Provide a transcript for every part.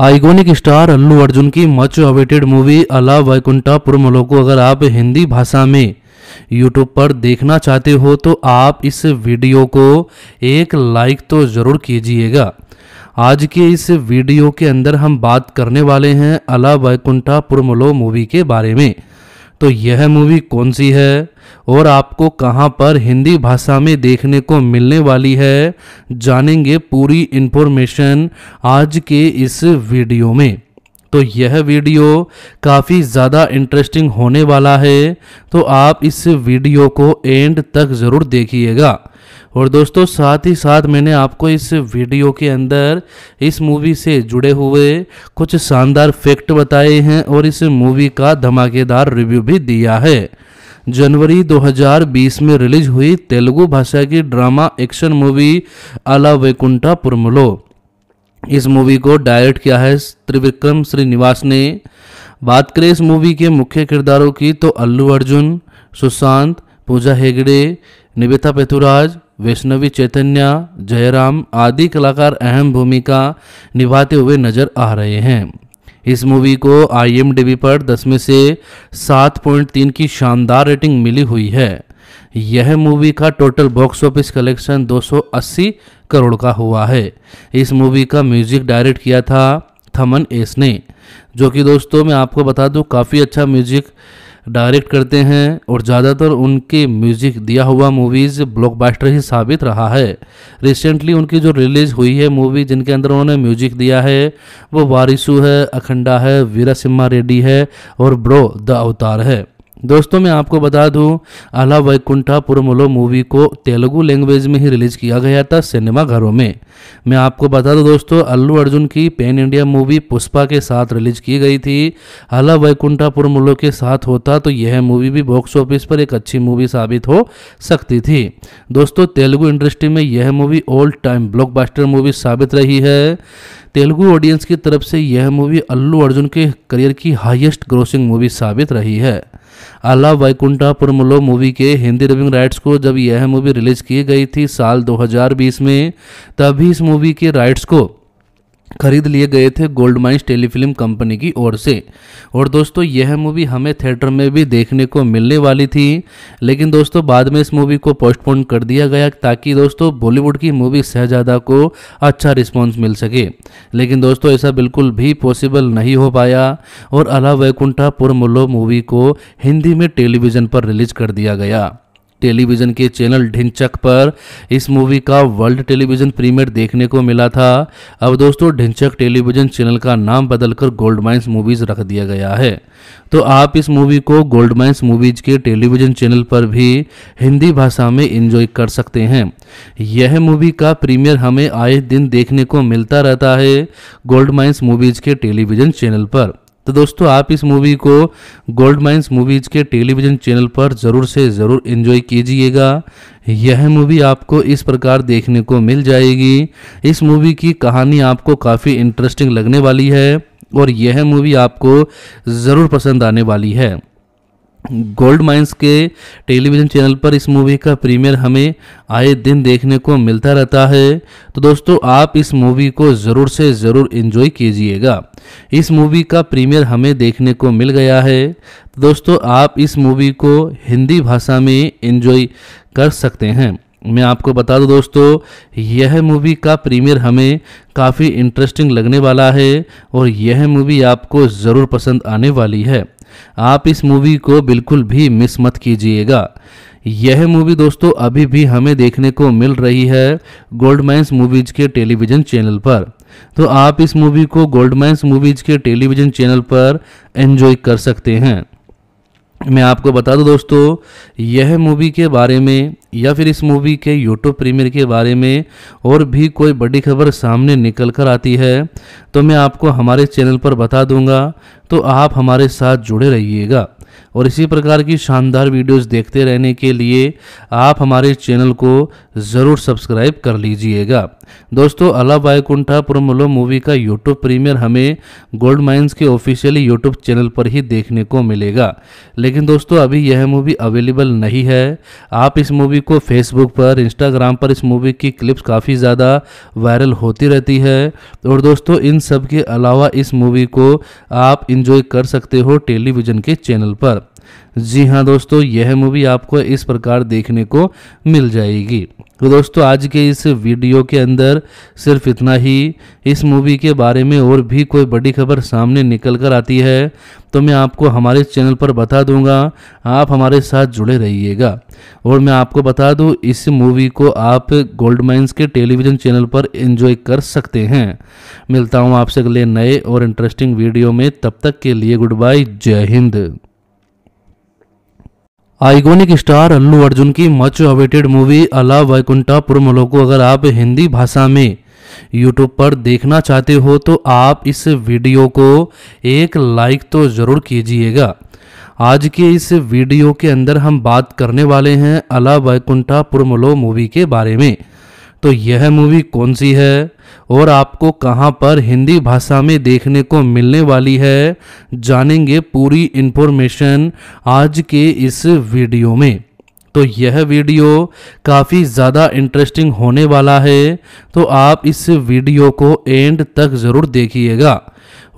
iconic star Allu Arjun की much awaited movie अला वैकुंठा पुरमलो को अगर आप हिंदी भाषा में यूट्यूब पर देखना चाहते हो तो आप इस वीडियो को एक लाइक तो ज़रूर कीजिएगा आज के इस वीडियो के अंदर हम बात करने वाले हैं अला वैकुंठा पुरमलो मूवी के बारे में तो यह मूवी कौन सी है और आपको कहां पर हिंदी भाषा में देखने को मिलने वाली है जानेंगे पूरी इन्फॉर्मेशन आज के इस वीडियो में तो यह वीडियो काफ़ी ज़्यादा इंटरेस्टिंग होने वाला है तो आप इस वीडियो को एंड तक ज़रूर देखिएगा और दोस्तों साथ ही साथ मैंने आपको इस वीडियो के अंदर इस मूवी से जुड़े हुए कुछ शानदार फैक्ट बताए हैं और इस मूवी का धमाकेदार रिव्यू भी दिया है जनवरी 2020 में रिलीज हुई तेलुगु भाषा की ड्रामा एक्शन मूवी अला वैकुंठा पुरमलो इस मूवी को डायरेक्ट किया है त्रिविक्रम श्रीनिवास ने बात करें इस मूवी के मुख्य किरदारों की तो अल्लू अर्जुन सुशांत पूजा हेगड़े निवेता पेथुराज वैष्णवी चैतन्य जयराम आदि कलाकार अहम भूमिका निभाते हुए नजर आ रहे हैं इस मूवी को आई पर 10 में से 7.3 की शानदार रेटिंग मिली हुई है यह मूवी का total box office collection 280 crore का हुआ है इस मूवी का म्यूजिक डायरेक्ट किया था थमन एस ने जो कि दोस्तों मैं आपको बता दूं काफ़ी अच्छा म्यूजिक डायरेक्ट करते हैं और ज़्यादातर उनके म्यूजिक दिया हुआ मूवीज़ ब्लॉकबस्टर ही साबित रहा है रिसेंटली उनकी जो रिलीज़ हुई है मूवी जिनके अंदर उन्होंने म्यूजिक दिया है वो वारिसू है अखंडा है वीरा सिम्हा रेड्डी है और ब्रो द अवतार है दोस्तों मैं आपको बता दूं आला वैकुंठा पुरमलो मूवी को तेलुगु लैंग्वेज में ही रिलीज किया गया था सिनेमा घरों में मैं आपको बता दूं दोस्तों अल्लू अर्जुन की पैन इंडिया मूवी पुष्पा के साथ रिलीज की गई थी आला वैकुंठा पुरमुलो के साथ होता तो यह मूवी भी बॉक्स ऑफिस पर एक अच्छी मूवी साबित हो सकती थी दोस्तों तेलुगु इंडस्ट्री में यह movie old time blockbuster movie साबित रही है तेलुगु ऑडियंस की तरफ से यह मूवी अल्लू अर्जुन के करियर की हाइएस्ट ग्रोसिंग मूवी साबित रही है आला वैकुंठापुरमलो मूवी के हिंदी डबिंग राइट्स को जब यह मूवी रिलीज की गई थी साल 2020 में तभी इस मूवी के राइट्स को खरीद लिए गए थे गोल्ड माइंस टेलीफिल्म कंपनी की ओर से और दोस्तों यह मूवी हमें थिएटर में भी देखने को मिलने वाली थी लेकिन दोस्तों बाद में इस मूवी को पोस्टपोन कर दिया गया ताकि दोस्तों बॉलीवुड की मूवी शहजादा को अच्छा रिस्पॉन्स मिल सके लेकिन दोस्तों ऐसा बिल्कुल भी पॉसिबल नहीं हो पाया और अला वैकुंठा पुरमुल्लो मूवी को हिंदी में टेलीविज़न पर रिलीज कर दिया गया टेलीविज़न के चैनल ढिंचक पर इस मूवी का वर्ल्ड टेलीविज़न प्रीमियर देखने को मिला था अब दोस्तों ढिंचक टेलीविज़न चैनल का नाम बदलकर गोल्ड माइंस मूवीज़ रख दिया गया है तो आप इस मूवी को गोल्ड माइंस मूवीज़ के टेलीविज़न चैनल पर भी हिंदी भाषा में इंजॉय कर सकते हैं यह मूवी का प्रीमियर हमें आए दिन देखने को मिलता रहता है गोल्ड माइंस मूवीज़ के टेलीविज़न चैनल पर तो दोस्तों आप इस मूवी को गोल्ड माइंस मूवीज के टेलीविजन चैनल पर ज़रूर से ज़रूर इन्जॉय कीजिएगा यह मूवी आपको इस प्रकार देखने को मिल जाएगी इस मूवी की कहानी आपको काफ़ी इंटरेस्टिंग लगने वाली है और यह मूवी आपको ज़रूर पसंद आने वाली है गोल्ड माइंस के टेलीविज़न चैनल पर इस मूवी का प्रीमियर हमें आए दिन देखने को मिलता रहता है तो दोस्तों आप इस मूवी को ज़रूर से ज़रूर इन्जॉय कीजिएगा इस मूवी का प्रीमियर हमें देखने को मिल गया है तो दोस्तों आप इस मूवी को हिंदी भाषा में इन्जॉय कर सकते हैं मैं आपको बता दूं दोस्तों यह मूवी का प्रीमियर हमें काफ़ी इंटरेस्टिंग लगने वाला है और यह मूवी आपको ज़रूर पसंद आने वाली है आप इस मूवी को बिल्कुल भी मिस मत कीजिएगा यह मूवी दोस्तों अभी भी हमें देखने को मिल रही है गोल्डमैन्स मूवीज के टेलीविजन चैनल पर तो आप इस मूवी को गोल्डमैंस मूवीज के टेलीविजन चैनल पर एंजॉय कर सकते हैं मैं आपको बता दूं दोस्तों यह मूवी के बारे में या फिर इस मूवी के यूट्यूब प्रीमियर के बारे में और भी कोई बड़ी खबर सामने निकल कर आती है तो मैं आपको हमारे चैनल पर बता दूंगा तो आप हमारे साथ जुड़े रहिएगा और इसी प्रकार की शानदार वीडियोस देखते रहने के लिए आप हमारे चैनल को ज़रूर सब्सक्राइब कर लीजिएगा दोस्तों अला बायकुंठा पुरमलो मूवी का यूट्यूब प्रीमियर हमें गोल्ड माइंस के ऑफिशियली यूट्यूब चैनल पर ही देखने को मिलेगा लेकिन दोस्तों अभी यह मूवी अवेलेबल नहीं है आप इस मूवी को फेसबुक पर इंस्टाग्राम पर इस मूवी की क्लिप्स काफ़ी ज़्यादा वायरल होती रहती है और दोस्तों इन सब के अलावा इस मूवी को आप इंजॉय कर सकते हो टेलीविज़न के चैनल पर जी हाँ दोस्तों यह मूवी आपको इस प्रकार देखने को मिल जाएगी तो दोस्तों आज के इस वीडियो के अंदर सिर्फ इतना ही इस मूवी के बारे में और भी कोई बड़ी खबर सामने निकल कर आती है तो मैं आपको हमारे चैनल पर बता दूंगा आप हमारे साथ जुड़े रहिएगा और मैं आपको बता दूं इस मूवी को आप गोल्ड माइंस के टेलीविज़न चैनल पर एंजॉय कर सकते हैं मिलता हूँ आपसे अगले नए और इंटरेस्टिंग वीडियो में तब तक के लिए गुड बाय जय हिंद आइकोनिक स्टार अल्लू अर्जुन की मच अवेटेड मूवी अला वैकुंठापुरमलो को अगर आप हिंदी भाषा में यूट्यूब पर देखना चाहते हो तो आप इस वीडियो को एक लाइक तो ज़रूर कीजिएगा आज के इस वीडियो के अंदर हम बात करने वाले हैं अला वैकुंठापुरमलो मूवी के बारे में तो यह मूवी कौन सी है और आपको कहां पर हिंदी भाषा में देखने को मिलने वाली है जानेंगे पूरी इन्फॉर्मेशन आज के इस वीडियो में तो यह वीडियो काफ़ी ज़्यादा इंटरेस्टिंग होने वाला है तो आप इस वीडियो को एंड तक ज़रूर देखिएगा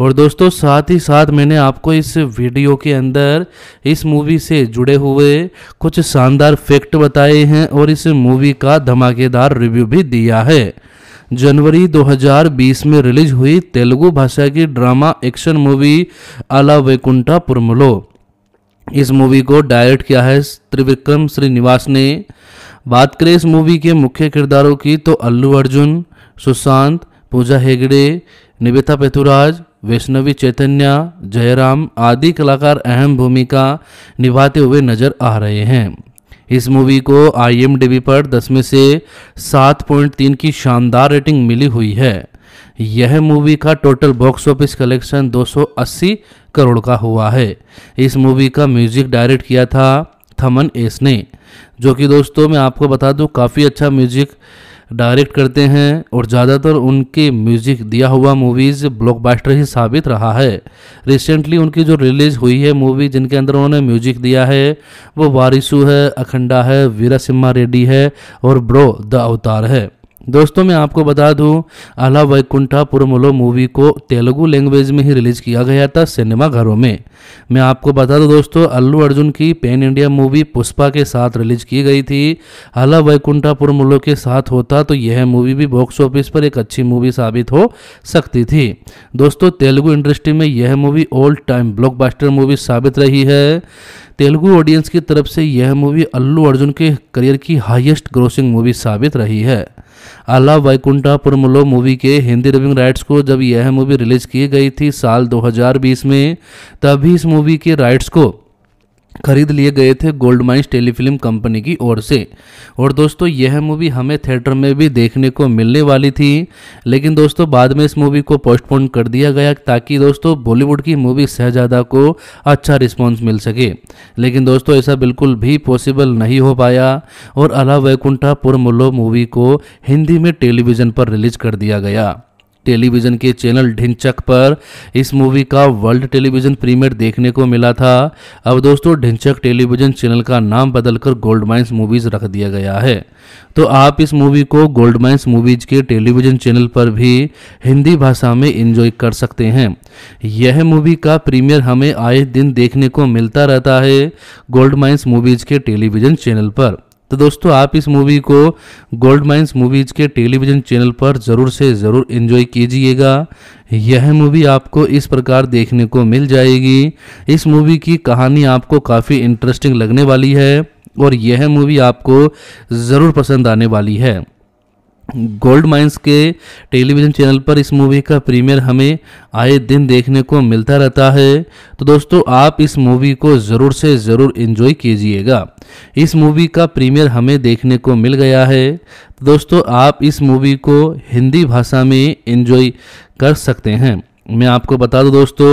और दोस्तों साथ ही साथ मैंने आपको इस वीडियो के अंदर इस मूवी से जुड़े हुए कुछ शानदार फैक्ट बताए हैं और इस मूवी का धमाकेदार रिव्यू भी दिया है जनवरी 2020 में रिलीज हुई तेलुगु भाषा की ड्रामा एक्शन मूवी अला वैकुंठा पुरमलो इस मूवी को डायरेक्ट किया है त्रिविक्रम श्रीनिवास ने बात करें इस मूवी के मुख्य किरदारों की तो अल्लू अर्जुन सुशांत पूजा हेगड़े निवेता पेथुराज वैष्णवी चैतन्य जयराम आदि कलाकार अहम भूमिका निभाते हुए नजर आ रहे हैं इस मूवी को आई पर दस में से सात पॉइंट तीन की शानदार रेटिंग मिली हुई है यह मूवी का total box office collection 280 crore का हुआ है इस मूवी का म्यूजिक डायरेक्ट किया था थमन एस ने जो कि दोस्तों मैं आपको बता दूं काफ़ी अच्छा म्यूजिक डायरेक्ट करते हैं और ज़्यादातर उनके म्यूजिक दिया हुआ मूवीज़ ब्लॉकबस्टर ही साबित रहा है रिसेंटली उनकी जो रिलीज़ हुई है मूवी जिनके अंदर उन्होंने म्यूजिक दिया है वो वारिसू है अखंडा है वीरा सिम्हा रेड्डी है और ब्रो द अवतार है दोस्तों मैं आपको बता दूं आला वैकुंठा पुरमलो मूवी को तेलुगु लैंग्वेज में ही रिलीज किया गया था सिनेमा घरों में मैं आपको बता दूं दोस्तों अल्लू अर्जुन की पैन इंडिया मूवी पुष्पा के साथ रिलीज की गई थी आला वैकुंठा पुरमुलो के साथ होता तो यह मूवी भी बॉक्स ऑफिस पर एक अच्छी मूवी साबित हो सकती थी दोस्तों तेलुगु इंडस्ट्री में यह movie old time block movie साबित रही है तेलुगु ऑडियंस की तरफ से यह मूवी अल्लू अर्जुन के करियर की हाइएस्ट ग्रोसिंग मूवी साबित रही है आला वैकुंठापुरमलो मूवी के हिंदी डबिंग राइट्स को जब यह मूवी रिलीज की गई थी साल 2020 में तभी इस मूवी के राइट्स को खरीद लिए गए थे गोल्ड माइंस टेलीफिल्म कंपनी की ओर से और दोस्तों यह मूवी हमें थिएटर में भी देखने को मिलने वाली थी लेकिन दोस्तों बाद में इस मूवी को पोस्टपोन कर दिया गया ताकि दोस्तों बॉलीवुड की मूवी शहजादा को अच्छा रिस्पॉन्स मिल सके लेकिन दोस्तों ऐसा बिल्कुल भी पॉसिबल नहीं हो पाया और अला वैकुंठा पुरमुल्लो मूवी को हिंदी में टेलीविज़न पर रिलीज कर दिया गया टेलीविज़न के चैनल ढिंचक पर इस मूवी का वर्ल्ड टेलीविज़न प्रीमियर देखने को मिला था अब दोस्तों ढिंचक टेलीविज़न चैनल का नाम बदलकर गोल्ड माइंस मूवीज़ रख दिया गया है तो आप इस मूवी को गोल्ड माइंस मूवीज़ के टेलीविज़न चैनल पर भी हिंदी भाषा में इंजॉय कर सकते हैं यह मूवी का प्रीमियर हमें आए दिन देखने को मिलता रहता है गोल्ड माइंस मूवीज़ के टेलीविज़न चैनल पर तो दोस्तों आप इस मूवी को गोल्ड माइंस मूवीज के टेलीविजन चैनल पर ज़रूर से ज़रूर इन्जॉय कीजिएगा यह मूवी आपको इस प्रकार देखने को मिल जाएगी इस मूवी की कहानी आपको काफ़ी इंटरेस्टिंग लगने वाली है और यह मूवी आपको ज़रूर पसंद आने वाली है गोल्ड माइंस के टेलीविज़न चैनल पर इस मूवी का प्रीमियर हमें आए दिन देखने को मिलता रहता है तो दोस्तों आप इस मूवी को ज़रूर से ज़रूर इन्जॉय कीजिएगा इस मूवी का प्रीमियर हमें देखने को मिल गया है तो दोस्तों आप इस मूवी को हिंदी भाषा में इन्जॉय कर सकते हैं मैं आपको बता दूं दोस्तों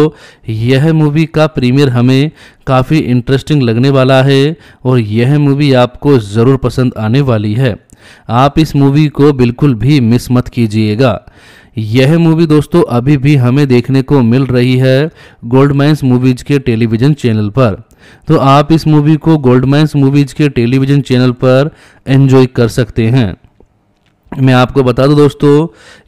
यह मूवी का प्रीमियर हमें काफ़ी इंटरेस्टिंग लगने वाला है और यह मूवी आपको ज़रूर पसंद आने वाली है आप इस मूवी को बिल्कुल भी मिस मत कीजिएगा यह मूवी दोस्तों अभी भी हमें देखने को मिल रही है गोल्डमैन्स मूवीज के टेलीविजन चैनल पर तो आप इस मूवी को गोल्डमैंस मूवीज के टेलीविजन चैनल पर एंजॉय कर सकते हैं मैं आपको बता दूं दोस्तों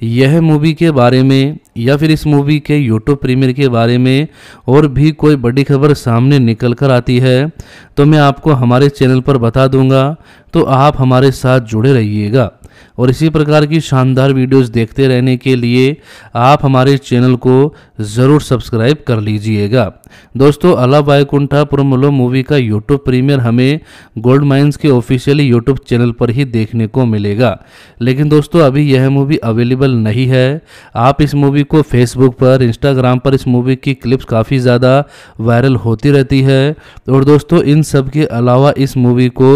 यह मूवी के बारे में या फिर इस मूवी के यूट्यूब प्रीमियर के बारे में और भी कोई बड़ी खबर सामने निकल कर आती है तो मैं आपको हमारे चैनल पर बता दूंगा तो आप हमारे साथ जुड़े रहिएगा और इसी प्रकार की शानदार वीडियोस देखते रहने के लिए आप हमारे चैनल को ज़रूर सब्सक्राइब कर लीजिएगा दोस्तों अला बायकुंठा पुरमलो मूवी का यूट्यूब प्रीमियर हमें गोल्ड माइंस के ऑफिशियली यूट्यूब चैनल पर ही देखने को मिलेगा लेकिन दोस्तों अभी यह मूवी अवेलेबल नहीं है आप इस मूवी को फेसबुक पर इंस्टाग्राम पर इस मूवी की क्लिप्स काफ़ी ज़्यादा वायरल होती रहती है और दोस्तों इन सब के अलावा इस मूवी को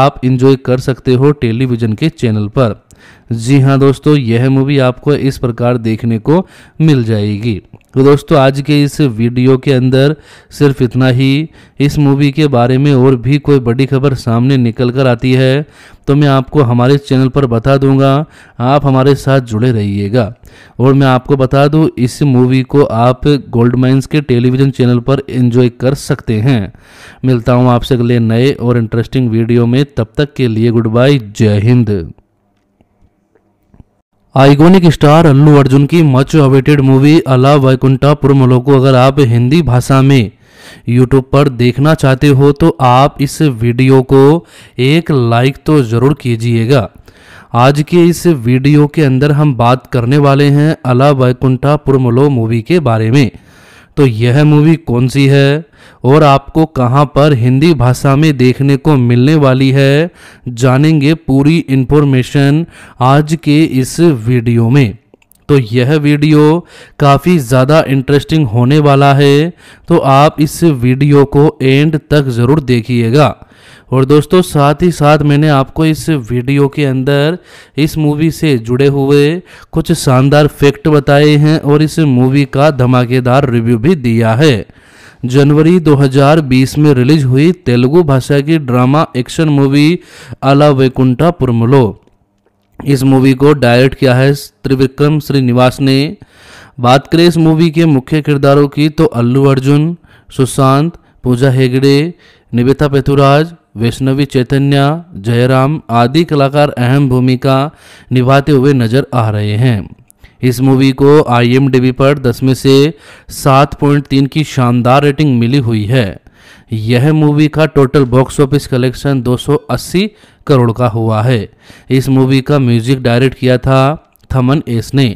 आप इंजॉय कर सकते हो टेलीविज़न के चैनल पर जी हाँ दोस्तों यह मूवी आपको इस प्रकार देखने को मिल जाएगी तो दोस्तों आज के इस वीडियो के अंदर सिर्फ इतना ही इस मूवी के बारे में और भी कोई बड़ी खबर सामने निकल कर आती है तो मैं आपको हमारे चैनल पर बता दूंगा आप हमारे साथ जुड़े रहिएगा और मैं आपको बता दूं इस मूवी को आप गोल्ड माइंस के टेलीविज़न चैनल पर एंजॉय कर सकते हैं मिलता हूं आपसे अगले नए और इंटरेस्टिंग वीडियो में तब तक के लिए गुड बाय जय हिंद आइकोनिक स्टार अल्लू अर्जुन की मच अवेटेड मूवी अला वैकुंठा वैकुंठापुरमलो को अगर आप हिंदी भाषा में यूट्यूब पर देखना चाहते हो तो आप इस वीडियो को एक लाइक तो ज़रूर कीजिएगा आज के इस वीडियो के अंदर हम बात करने वाले हैं अला वैकुंठा पुरमलो मूवी के बारे में तो यह मूवी कौन सी है और आपको कहां पर हिंदी भाषा में देखने को मिलने वाली है जानेंगे पूरी इन्फॉर्मेशन आज के इस वीडियो में तो यह वीडियो काफ़ी ज़्यादा इंटरेस्टिंग होने वाला है तो आप इस वीडियो को एंड तक ज़रूर देखिएगा और दोस्तों साथ ही साथ मैंने आपको इस वीडियो के अंदर इस मूवी से जुड़े हुए कुछ शानदार फैक्ट बताए हैं और इस मूवी का धमाकेदार रिव्यू भी दिया है जनवरी 2020 में रिलीज हुई तेलुगु भाषा की ड्रामा एक्शन मूवी अला वैकुंठा पुरमलो इस मूवी को डायरेक्ट किया है त्रिविक्रम श्रीनिवास ने बात करें इस मूवी के मुख्य किरदारों की तो अल्लू अर्जुन सुशांत पूजा हेगड़े निवेता पेथुराज वैष्णवी चैतन्य जयराम आदि कलाकार अहम भूमिका निभाते हुए नजर आ रहे हैं इस मूवी को आई पर 10 में से सात पॉइंट तीन की शानदार रेटिंग मिली हुई है यह मूवी का total box office collection 280 crore का हुआ है इस मूवी का म्यूजिक डायरेक्ट किया था थमन एस ने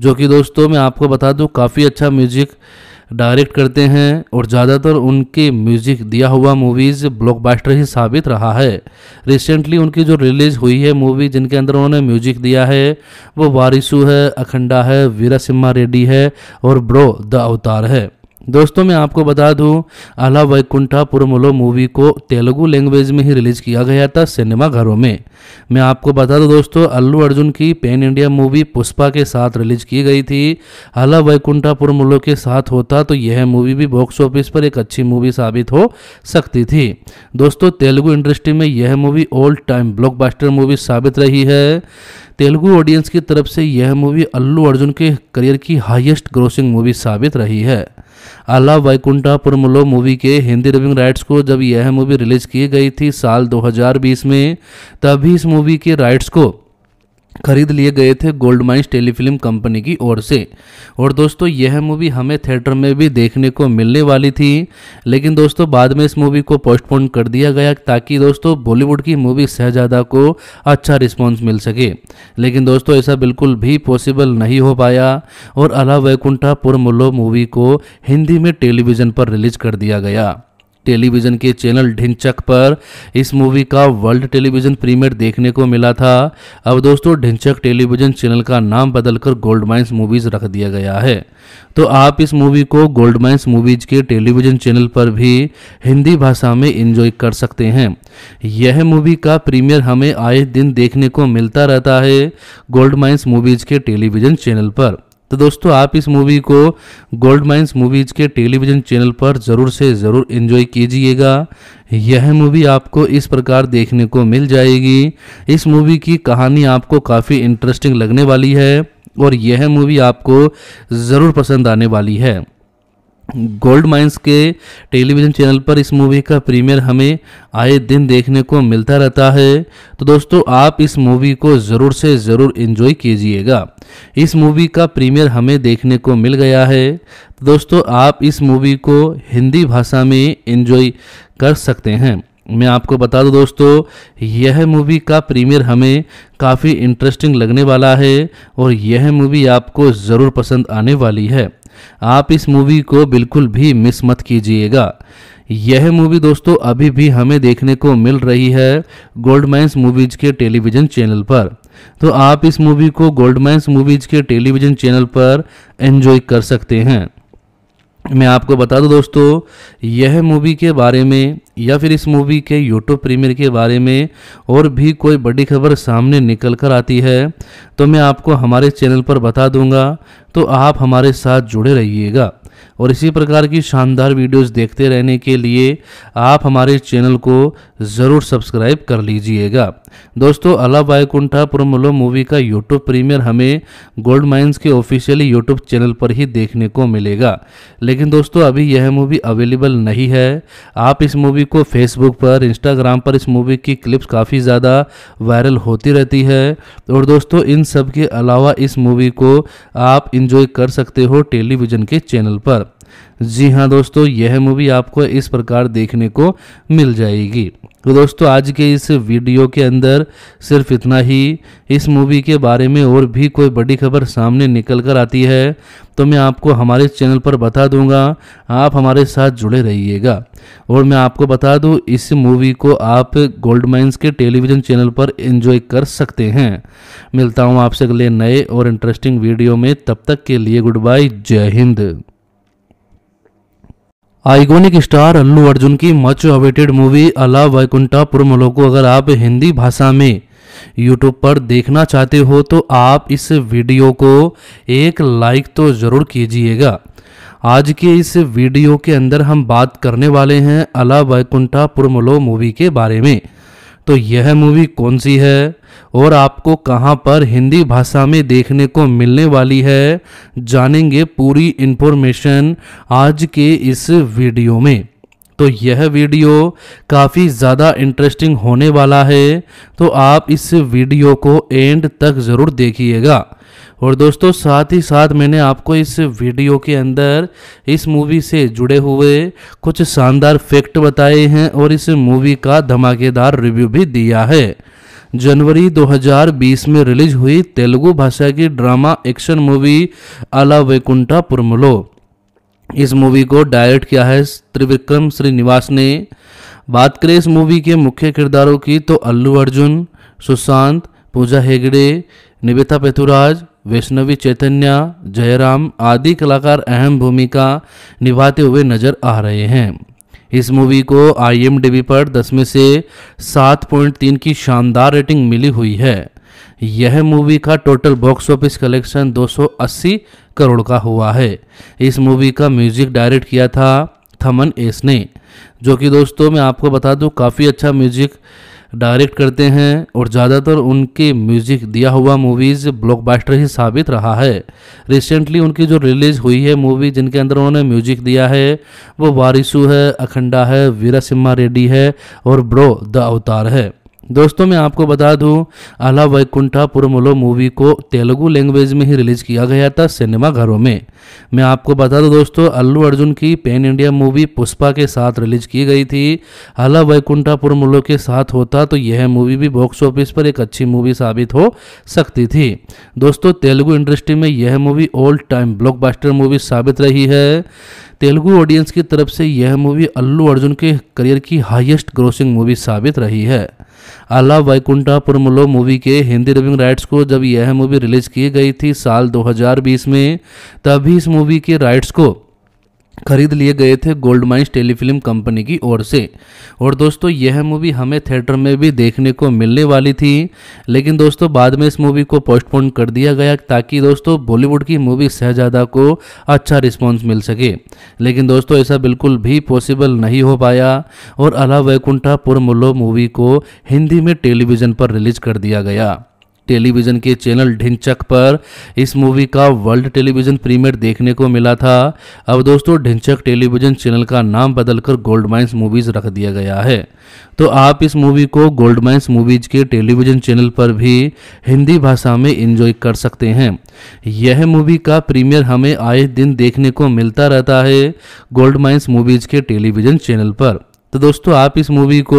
जो कि दोस्तों मैं आपको बता दूं काफ़ी अच्छा म्यूजिक डायरेक्ट करते हैं और ज़्यादातर उनके म्यूजिक दिया हुआ मूवीज़ ब्लॉकबस्टर ही साबित रहा है रिसेंटली उनकी जो रिलीज़ हुई है मूवी जिनके अंदर उन्होंने म्यूजिक दिया है वो वारिसू है अखंडा है वीरा सिम्हा रेड्डी है और ब्रो द अवतार है दोस्तों मैं आपको बता दूं आला वैकुंठा पुरमुलो मूवी को तेलुगु लैंग्वेज में ही रिलीज किया गया था सिनेमा घरों में मैं आपको बता दूं दोस्तों अल्लू अर्जुन की पैन इंडिया मूवी पुष्पा के साथ रिलीज की गई थी आला वैकुंठा पुरमुलो के साथ होता तो यह मूवी भी बॉक्स ऑफिस पर एक अच्छी मूवी साबित हो सकती थी दोस्तों तेलुगु इंडस्ट्री में यह movie old time block movie साबित रही है तेलुगु ऑडियंस की तरफ से यह मूवी अल्लू अर्जुन के करियर की हाइएस्ट ग्रोसिंग मूवी साबित रही है आला वैकुंठापुरमुलो मूवी के हिंदी डबिंग राइट्स को जब यह मूवी रिलीज की गई थी साल 2020 में तभी इस मूवी के राइट्स को खरीद लिए गए थे गोल्ड माइंस टेलीफिल्म कंपनी की ओर से और दोस्तों यह मूवी हमें थिएटर में भी देखने को मिलने वाली थी लेकिन दोस्तों बाद में इस मूवी को पोस्टपोन कर दिया गया ताकि दोस्तों बॉलीवुड की मूवी शहजादा को अच्छा रिस्पॉन्स मिल सके लेकिन दोस्तों ऐसा बिल्कुल भी पॉसिबल नहीं हो पाया और अला वैकुंठा मूवी को हिंदी में टेलीविज़न पर रिलीज कर दिया गया टेलीविज़न के चैनल ढिंचक पर इस मूवी का वर्ल्ड टेलीविज़न प्रीमियर देखने को मिला था अब दोस्तों ढिंचक टेलीविज़न चैनल का नाम बदलकर गोल्ड माइंस मूवीज़ रख दिया गया है तो आप इस मूवी को गोल्ड माइंस मूवीज़ के टेलीविज़न चैनल पर भी हिंदी भाषा में इंजॉय कर सकते हैं यह मूवी का प्रीमियर हमें आए दिन देखने को मिलता रहता है गोल्ड माइंस मूवीज़ के टेलीविज़न चैनल पर तो दोस्तों आप इस मूवी को गोल्ड माइंस मूवीज़ के टेलीविज़न चैनल पर ज़रूर से ज़रूर इन्जॉय कीजिएगा यह मूवी आपको इस प्रकार देखने को मिल जाएगी इस मूवी की कहानी आपको काफ़ी इंटरेस्टिंग लगने वाली है और यह मूवी आपको ज़रूर पसंद आने वाली है गोल्ड माइंस के टेलीविज़न चैनल पर इस मूवी का प्रीमियर हमें आए दिन देखने को मिलता रहता है तो दोस्तों आप इस मूवी को ज़रूर से ज़रूर इन्जॉय कीजिएगा इस मूवी का प्रीमियर हमें देखने को मिल गया है तो दोस्तों आप इस मूवी को हिंदी भाषा में इन्जॉय कर सकते हैं मैं आपको बता दूं दोस्तों यह मूवी का प्रीमियर हमें काफ़ी इंटरेस्टिंग लगने वाला है और यह मूवी आपको ज़रूर पसंद आने वाली है आप इस मूवी को बिल्कुल भी मिस मत कीजिएगा यह मूवी दोस्तों अभी भी हमें देखने को मिल रही है गोल्डमैंस मूवीज के टेलीविजन चैनल पर तो आप इस मूवी को गोल्डमैंस मूवीज के टेलीविजन चैनल पर एंजॉय कर सकते हैं मैं आपको बता दूं दोस्तों यह मूवी के बारे में या फिर इस मूवी के यूट्यूब प्रीमियर के बारे में और भी कोई बड़ी खबर सामने निकल कर आती है तो मैं आपको हमारे चैनल पर बता दूंगा तो आप हमारे साथ जुड़े रहिएगा और इसी प्रकार की शानदार वीडियोस देखते रहने के लिए आप हमारे चैनल को ज़रूर सब्सक्राइब कर लीजिएगा दोस्तों अला वायकुंठा पुरमलो मूवी का यूट्यूब प्रीमियर हमें गोल्ड माइंस के ऑफिशियली यूट्यूब चैनल पर ही देखने को मिलेगा लेकिन दोस्तों अभी यह मूवी अवेलेबल नहीं है आप इस मूवी को फेसबुक पर इंस्टाग्राम पर इस मूवी की क्लिप्स काफ़ी ज़्यादा वायरल होती रहती है और दोस्तों इन सब के अलावा इस मूवी को आप इंजॉय कर सकते हो टेलीविज़न के चैनल पर जी हाँ दोस्तों यह मूवी आपको इस प्रकार देखने को मिल जाएगी तो दोस्तों आज के इस वीडियो के अंदर सिर्फ इतना ही इस मूवी के बारे में और भी कोई बड़ी खबर सामने निकल कर आती है तो मैं आपको हमारे चैनल पर बता दूंगा आप हमारे साथ जुड़े रहिएगा और मैं आपको बता दूं इस मूवी को आप गोल्ड माइंस के टेलीविज़न चैनल पर एंजॉय कर सकते हैं मिलता हूँ आपसे अगले नए और इंटरेस्टिंग वीडियो में तब तक के लिए गुड बाय जय हिंद आइकोनिक स्टार अल्लू अर्जुन की मच अवेटेड मूवी अला वैकुंठा पुरमलो को अगर आप हिंदी भाषा में यूट्यूब पर देखना चाहते हो तो आप इस वीडियो को एक लाइक तो ज़रूर कीजिएगा आज के इस वीडियो के अंदर हम बात करने वाले हैं अला वैकुंठा पुरमलो मूवी के बारे में तो यह मूवी कौन सी है और आपको कहां पर हिंदी भाषा में देखने को मिलने वाली है जानेंगे पूरी इन्फॉर्मेशन आज के इस वीडियो में तो यह वीडियो काफ़ी ज़्यादा इंटरेस्टिंग होने वाला है तो आप इस वीडियो को एंड तक ज़रूर देखिएगा और दोस्तों साथ ही साथ मैंने आपको इस वीडियो के अंदर इस मूवी से जुड़े हुए कुछ शानदार फैक्ट बताए हैं और इस मूवी का धमाकेदार रिव्यू भी दिया है जनवरी 2020 में रिलीज हुई तेलुगु भाषा की ड्रामा एक्शन मूवी अला वैकुंठा पुरमलो इस मूवी को डायरेक्ट किया है त्रिविक्रम श्रीनिवास ने बात करें इस मूवी के मुख्य किरदारों की तो अल्लू अर्जुन सुशांत पूजा हेगड़े निवेता पेथुराज वैष्णवी चैतन्य जयराम आदि कलाकार अहम भूमिका निभाते हुए नजर आ रहे हैं इस मूवी को आई पर दस में से सात पॉइंट तीन की शानदार रेटिंग मिली हुई है यह मूवी का total box office collection 280 crore का हुआ है इस मूवी का म्यूजिक डायरेक्ट किया था थमन एस ने जो कि दोस्तों मैं आपको बता दूं काफ़ी अच्छा म्यूजिक डायरेक्ट करते हैं और ज़्यादातर उनके म्यूजिक दिया हुआ मूवीज़ ब्लॉकबस्टर ही साबित रहा है रिसेंटली उनकी जो रिलीज़ हुई है मूवी जिनके अंदर उन्होंने म्यूजिक दिया है वो वारिसू है अखंडा है वीरा सिम्हा रेड्डी है और ब्रो द अवतार है दोस्तों मैं आपको बता दूं आला वैकुंठा पुरमुलो मूवी को तेलुगु लैंग्वेज में ही रिलीज किया गया था सिनेमा घरों में मैं आपको बता दूं दोस्तों अल्लू अर्जुन की पैन इंडिया मूवी पुष्पा के साथ रिलीज की गई थी आला वैकुंठा पुरमुलो के साथ होता तो यह मूवी भी बॉक्स ऑफिस पर एक अच्छी मूवी साबित हो सकती थी दोस्तों तेलुगु इंडस्ट्री में यह movie old time block movie साबित रही है तेलुगु ऑडियंस की तरफ से यह मूवी अल्लू अर्जुन के करियर की हाइएस्ट ग्रोसिंग मूवी साबित रही है आला वैकुंठापुरमलो मूवी के हिंदी रिविंग राइट्स को जब यह मूवी रिलीज की गई थी साल 2020 में तभी इस मूवी के राइट्स को खरीद लिए गए थे गोल्ड माइंस टेलीफिल्म कंपनी की ओर से और दोस्तों यह मूवी हमें थिएटर में भी देखने को मिलने वाली थी लेकिन दोस्तों बाद में इस मूवी को पोस्टपोन कर दिया गया ताकि दोस्तों बॉलीवुड की मूवी शहजादा को अच्छा रिस्पॉन्स मिल सके लेकिन दोस्तों ऐसा बिल्कुल भी पॉसिबल नहीं हो पाया और अला वैकुंठा पुरमुल्लो मूवी को हिंदी में टेलीविज़न पर रिलीज कर दिया गया टेलीविज़न के चैनल ढिंचक पर इस मूवी का वर्ल्ड टेलीविज़न प्रीमियर देखने को मिला था अब दोस्तों ढिंचक टेलीविज़न चैनल का नाम बदलकर गोल्ड माइंस मूवीज़ रख दिया गया है तो आप इस मूवी को गोल्ड माइंस मूवीज़ के टेलीविज़न चैनल पर भी हिंदी भाषा में इंजॉय कर सकते हैं यह मूवी का प्रीमियर हमें आए दिन देखने को मिलता रहता है गोल्ड माइंस मूवीज़ के टेलीविज़न चैनल पर तो दोस्तों आप इस मूवी को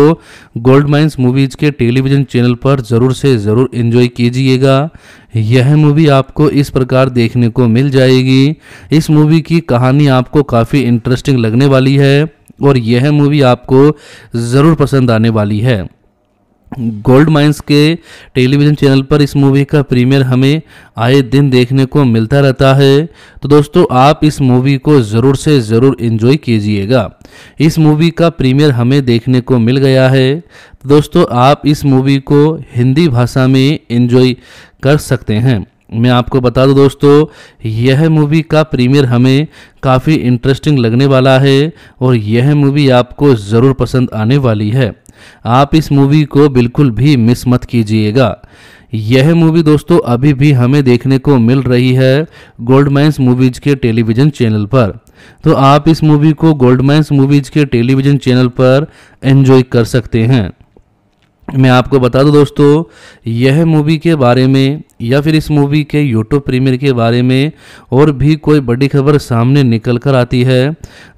गोल्ड माइंस मूवीज़ के टेलीविज़न चैनल पर ज़रूर से ज़रूर इन्जॉय कीजिएगा यह मूवी आपको इस प्रकार देखने को मिल जाएगी इस मूवी की कहानी आपको काफ़ी इंटरेस्टिंग लगने वाली है और यह मूवी आपको ज़रूर पसंद आने वाली है गोल्ड माइंस के टेलीविज़न चैनल पर इस मूवी का प्रीमियर हमें आए दिन देखने को मिलता रहता है तो दोस्तों आप इस मूवी को ज़रूर से ज़रूर इन्जॉय कीजिएगा इस मूवी का प्रीमियर हमें देखने को मिल गया है तो दोस्तों आप इस मूवी को हिंदी भाषा में इन्जॉय कर सकते हैं मैं आपको बता दूं दोस्तों यह मूवी का प्रीमियर हमें काफ़ी इंटरेस्टिंग लगने वाला है और यह मूवी आपको ज़रूर पसंद आने वाली है आप इस मूवी को बिल्कुल भी मिस मत कीजिएगा यह मूवी दोस्तों अभी भी हमें देखने को मिल रही है गोल्डमैंस मूवीज के टेलीविजन चैनल पर तो आप इस मूवी को गोल्डमैंस मूवीज के टेलीविजन चैनल पर एंजॉय कर सकते हैं मैं आपको बता दूं दोस्तों यह मूवी के बारे में या फिर इस मूवी के यूट्यूब प्रीमियर के बारे में और भी कोई बड़ी खबर सामने निकल कर आती है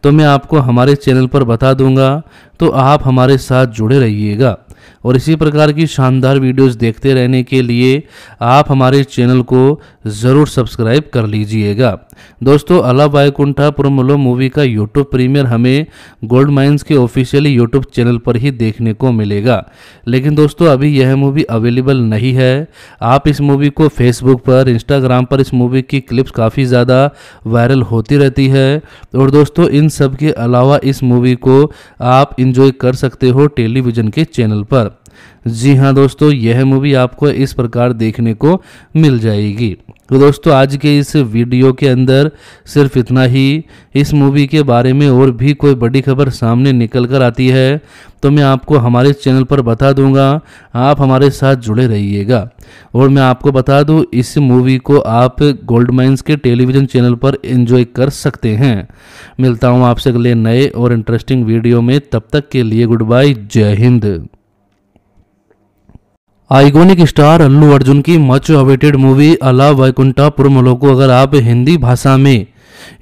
तो मैं आपको हमारे चैनल पर बता दूंगा तो आप हमारे साथ जुड़े रहिएगा और इसी प्रकार की शानदार वीडियोस देखते रहने के लिए आप हमारे चैनल को ज़रूर सब्सक्राइब कर लीजिएगा दोस्तों अला बायकुंठा पुरमलो मूवी का यूट्यूब प्रीमियर हमें गोल्ड माइंस के ऑफिशियली यूट्यूब चैनल पर ही देखने को मिलेगा लेकिन दोस्तों अभी यह मूवी अवेलेबल नहीं है आप इस मूवी को फेसबुक पर इंस्टाग्राम पर इस मूवी की क्लिप्स काफ़ी ज़्यादा वायरल होती रहती है और दोस्तों इन सब के अलावा इस मूवी को आप इंजॉय कर सकते हो टेलीविज़न के चैनल पर जी हाँ दोस्तों यह मूवी आपको इस प्रकार देखने को मिल जाएगी तो दोस्तों आज के इस वीडियो के अंदर सिर्फ इतना ही इस मूवी के बारे में और भी कोई बड़ी खबर सामने निकल कर आती है तो मैं आपको हमारे चैनल पर बता दूंगा आप हमारे साथ जुड़े रहिएगा और मैं आपको बता दूं इस मूवी को आप गोल्ड माइंस के टेलीविज़न चैनल पर एंजॉय कर सकते हैं मिलता हूं आपसे अगले नए और इंटरेस्टिंग वीडियो में तब तक के लिए गुड बाय जय हिंद आइकोनिक स्टार अल्लू अर्जुन की मच अवेटेड मूवी अला वैकुंठा पुरमलो को अगर आप हिंदी भाषा में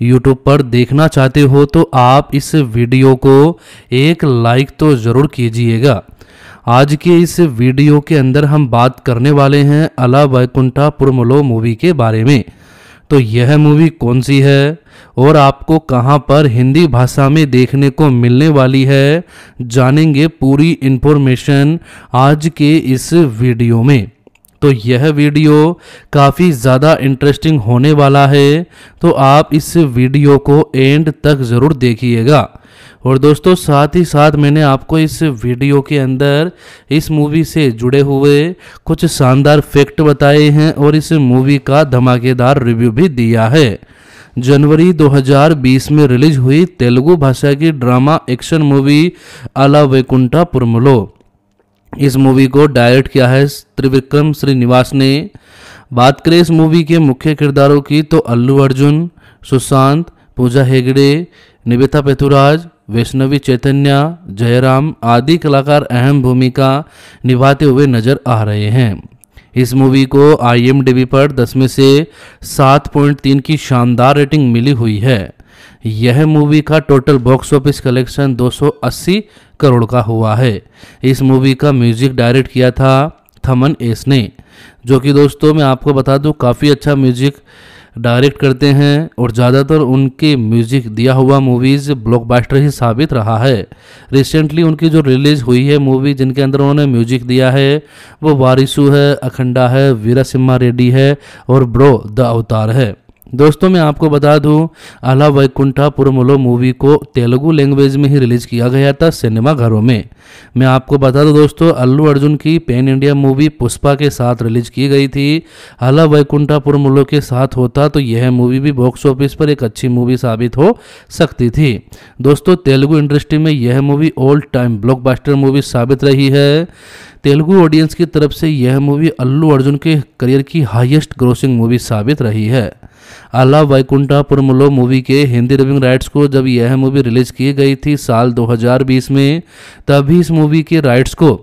यूट्यूब पर देखना चाहते हो तो आप इस वीडियो को एक लाइक तो ज़रूर कीजिएगा आज के इस वीडियो के अंदर हम बात करने वाले हैं अला वैकुंठा पुरमलो मूवी के बारे में तो यह मूवी कौन सी है और आपको कहां पर हिंदी भाषा में देखने को मिलने वाली है जानेंगे पूरी इन्फॉर्मेशन आज के इस वीडियो में तो यह वीडियो काफ़ी ज़्यादा इंटरेस्टिंग होने वाला है तो आप इस वीडियो को एंड तक ज़रूर देखिएगा और दोस्तों साथ ही साथ मैंने आपको इस वीडियो के अंदर इस मूवी से जुड़े हुए कुछ शानदार फैक्ट बताए हैं और इस मूवी का धमाकेदार रिव्यू भी दिया है जनवरी 2020 में रिलीज हुई तेलुगु भाषा की ड्रामा एक्शन मूवी अला वैकुंठा पुरमलो इस मूवी को डायरेक्ट किया है त्रिविक्रम श्रीनिवास ने बात करें इस मूवी के मुख्य किरदारों की तो अल्लू अर्जुन सुशांत पूजा हेगड़े निवेता पेथुराज वैष्णवी चैतन्य जयराम आदि कलाकार अहम भूमिका निभाते हुए नजर आ रहे हैं इस मूवी को आई पर 10 में से 7.3 की शानदार रेटिंग मिली हुई है यह मूवी का total box office collection 280 crore का हुआ है इस मूवी का म्यूजिक डायरेक्ट किया था थमन एस ने जो कि दोस्तों मैं आपको बता दूं काफ़ी अच्छा म्यूजिक डायरेक्ट करते हैं और ज़्यादातर उनके म्यूजिक दिया हुआ मूवीज़ ब्लॉकबस्टर ही साबित रहा है रिसेंटली उनकी जो रिलीज़ हुई है मूवी जिनके अंदर उन्होंने म्यूजिक दिया है वो वारिसू है अखंडा है वीरा सिम्हा रेड्डी है और ब्रो द अवतार है दोस्तों मैं आपको बता दूं आला वैकुंठा पुरमलो मूवी को तेलुगु लैंग्वेज में ही रिलीज किया गया था सिनेमा घरों में मैं आपको बता दूं दोस्तों अल्लू अर्जुन की पैन इंडिया मूवी पुष्पा के साथ रिलीज की गई थी आला वैकुंठा पुरमलो के साथ होता तो यह मूवी भी बॉक्स ऑफिस पर एक अच्छी मूवी साबित हो सकती थी दोस्तों तेलुगु इंडस्ट्री में यह movie old time block movie साबित रही है तेलुगु ऑडियंस की तरफ से यह मूवी अल्लू अर्जुन के करियर की हाइएस्ट ग्रोसिंग मूवी साबित रही है आला वैकुंठापुरमुलो मूवी के हिंदी डबिंग राइट्स को जब यह मूवी रिलीज की गई थी साल 2020 में तभी इस मूवी के राइट्स को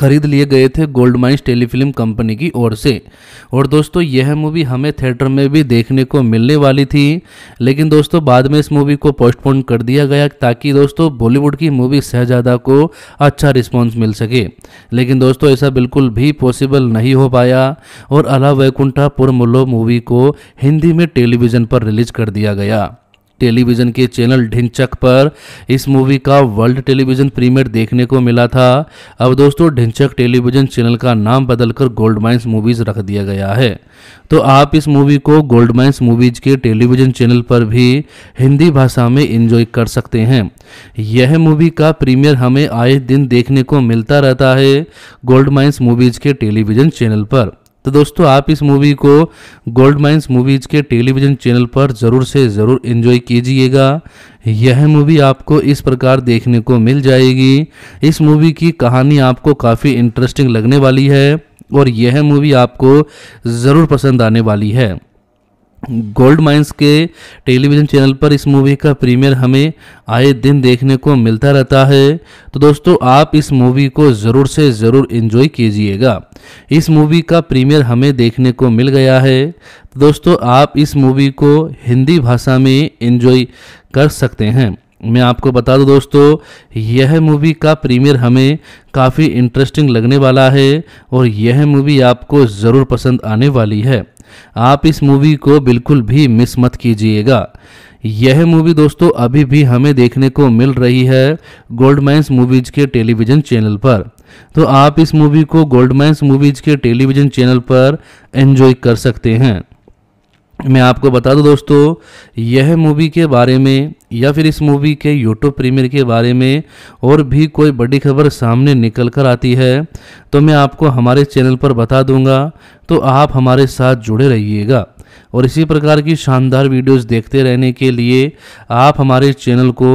खरीद लिए गए थे गोल्ड माइंस टेलीफिल्म कंपनी की ओर से और दोस्तों यह मूवी हमें थिएटर में भी देखने को मिलने वाली थी लेकिन दोस्तों बाद में इस मूवी को पोस्टपोन कर दिया गया ताकि दोस्तों बॉलीवुड की मूवी शहजादा को अच्छा रिस्पॉन्स मिल सके लेकिन दोस्तों ऐसा बिल्कुल भी पॉसिबल नहीं हो पाया और अला वैकुंठा पुरमुल्लो मूवी को हिंदी में टेलीविज़न पर रिलीज कर दिया गया टेलीविज़न के चैनल ढिंचक पर इस मूवी का वर्ल्ड टेलीविज़न प्रीमियर देखने को मिला था अब दोस्तों ढिंचक टेलीविज़न चैनल का नाम बदलकर गोल्ड माइंस मूवीज़ रख दिया गया है तो आप इस मूवी को गोल्ड माइंस मूवीज़ के टेलीविज़न चैनल पर भी हिंदी भाषा में इंजॉय कर सकते हैं यह मूवी का प्रीमियर हमें आए दिन देखने को मिलता रहता है गोल्ड माइंस मूवीज़ के टेलीविज़न चैनल पर तो दोस्तों आप इस मूवी को गोल्ड माइंस मूवीज के टेलीविजन चैनल पर ज़रूर से ज़रूर एंजॉय कीजिएगा यह मूवी आपको इस प्रकार देखने को मिल जाएगी इस मूवी की कहानी आपको काफ़ी इंटरेस्टिंग लगने वाली है और यह मूवी आपको ज़रूर पसंद आने वाली है गोल्ड माइंस के टेलीविज़न चैनल पर इस मूवी का प्रीमियर हमें आए दिन देखने को मिलता रहता है तो दोस्तों आप इस मूवी को ज़रूर से ज़रूर इन्जॉय कीजिएगा इस मूवी का प्रीमियर हमें देखने को मिल गया है तो दोस्तों आप इस मूवी को हिंदी भाषा में इन्जॉय कर सकते हैं मैं आपको बता दूं दोस्तों यह मूवी का प्रीमियर हमें काफ़ी इंटरेस्टिंग लगने वाला है और यह मूवी आपको ज़रूर पसंद आने वाली है आप इस मूवी को बिल्कुल भी मिस मत कीजिएगा यह मूवी दोस्तों अभी भी हमें देखने को मिल रही है गोल्डमैन्स मूवीज के टेलीविजन चैनल पर तो आप इस मूवी को गोल्डमैन्स मूवीज के टेलीविजन चैनल पर एंजॉय कर सकते हैं मैं आपको बता दूं दोस्तों यह मूवी के बारे में या फिर इस मूवी के यूट्यूब प्रीमियर के बारे में और भी कोई बड़ी खबर सामने निकल कर आती है तो मैं आपको हमारे चैनल पर बता दूंगा तो आप हमारे साथ जुड़े रहिएगा और इसी प्रकार की शानदार वीडियोस देखते रहने के लिए आप हमारे चैनल को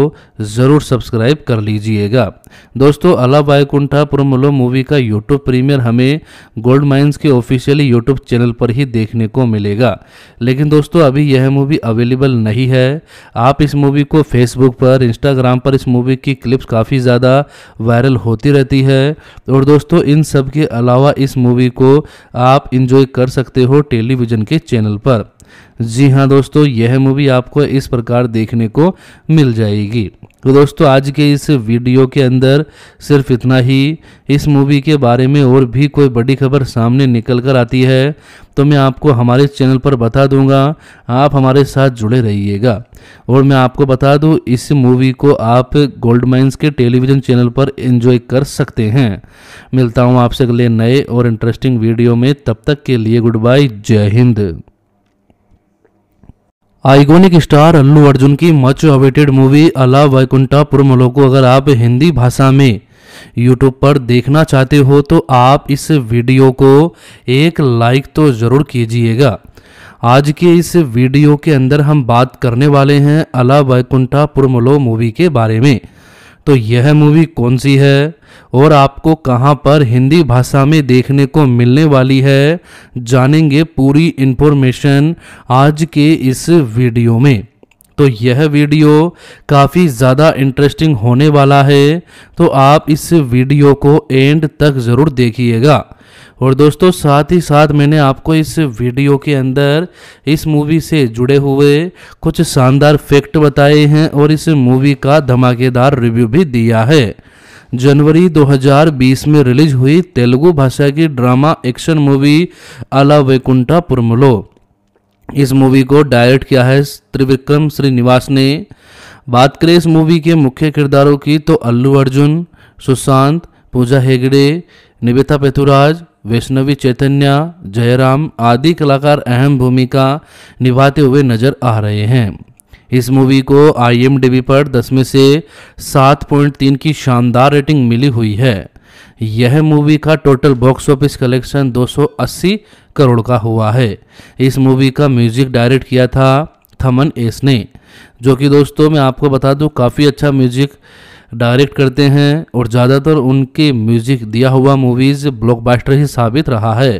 ज़रूर सब्सक्राइब कर लीजिएगा दोस्तों अला बायकुंठा पुरमलो मूवी का यूट्यूब प्रीमियर हमें गोल्ड माइंस के ऑफिशियली यूट्यूब चैनल पर ही देखने को मिलेगा लेकिन दोस्तों अभी यह मूवी अवेलेबल नहीं है आप इस मूवी को फेसबुक पर इंस्टाग्राम पर इस मूवी की क्लिप्स काफ़ी ज़्यादा वायरल होती रहती है और दोस्तों इन सब के अलावा इस मूवी को आप इंजॉय कर सकते हो टेलीविज़न के चैनल पर जी हाँ दोस्तों यह मूवी आपको इस प्रकार देखने को मिल जाएगी तो दोस्तों आज के इस वीडियो के अंदर सिर्फ इतना ही इस मूवी के बारे में और भी कोई बड़ी खबर सामने निकल कर आती है तो मैं आपको हमारे चैनल पर बता दूंगा आप हमारे साथ जुड़े रहिएगा और मैं आपको बता दूं इस मूवी को आप गोल्ड माइंस के टेलीविज़न चैनल पर एंजॉय कर सकते हैं मिलता हूं आपसे अगले नए और इंटरेस्टिंग वीडियो में तब तक के लिए गुड बाय जय हिंद आइकोनिक स्टार अल्लू अर्जुन की मच अवेटेड मूवी अला वैकुंठा पुरमलो को अगर आप हिंदी भाषा में यूट्यूब पर देखना चाहते हो तो आप इस वीडियो को एक लाइक तो ज़रूर कीजिएगा आज के इस वीडियो के अंदर हम बात करने वाले हैं अला वैकुंठा पुरमलो मूवी के बारे में तो यह मूवी कौन सी है और आपको कहां पर हिंदी भाषा में देखने को मिलने वाली है जानेंगे पूरी इन्फॉर्मेशन आज के इस वीडियो में तो यह वीडियो काफ़ी ज़्यादा इंटरेस्टिंग होने वाला है तो आप इस वीडियो को एंड तक ज़रूर देखिएगा और दोस्तों साथ ही साथ मैंने आपको इस वीडियो के अंदर इस मूवी से जुड़े हुए कुछ शानदार फैक्ट बताए हैं और इस मूवी का धमाकेदार रिव्यू भी दिया है जनवरी 2020 में रिलीज हुई तेलुगु भाषा की ड्रामा एक्शन मूवी अला वैकुंठा पुरमलो इस मूवी को डायरेक्ट किया है त्रिविक्रम श्रीनिवास ने बात करें इस मूवी के मुख्य किरदारों की तो अल्लू अर्जुन सुशांत पूजा हेगड़े निवेता पेथुराज वैष्णवी चैतन्य जयराम आदि कलाकार अहम भूमिका निभाते हुए नजर आ रहे हैं इस मूवी को आई पर 10 में से 7.3 की शानदार रेटिंग मिली हुई है यह मूवी का total box office collection 280 crore का हुआ है इस मूवी का म्यूजिक डायरेक्ट किया था थमन एस ने जो कि दोस्तों मैं आपको बता दूं काफ़ी अच्छा म्यूजिक डायरेक्ट करते हैं और ज़्यादातर उनके म्यूजिक दिया हुआ मूवीज़ ब्लॉकबस्टर ही साबित रहा है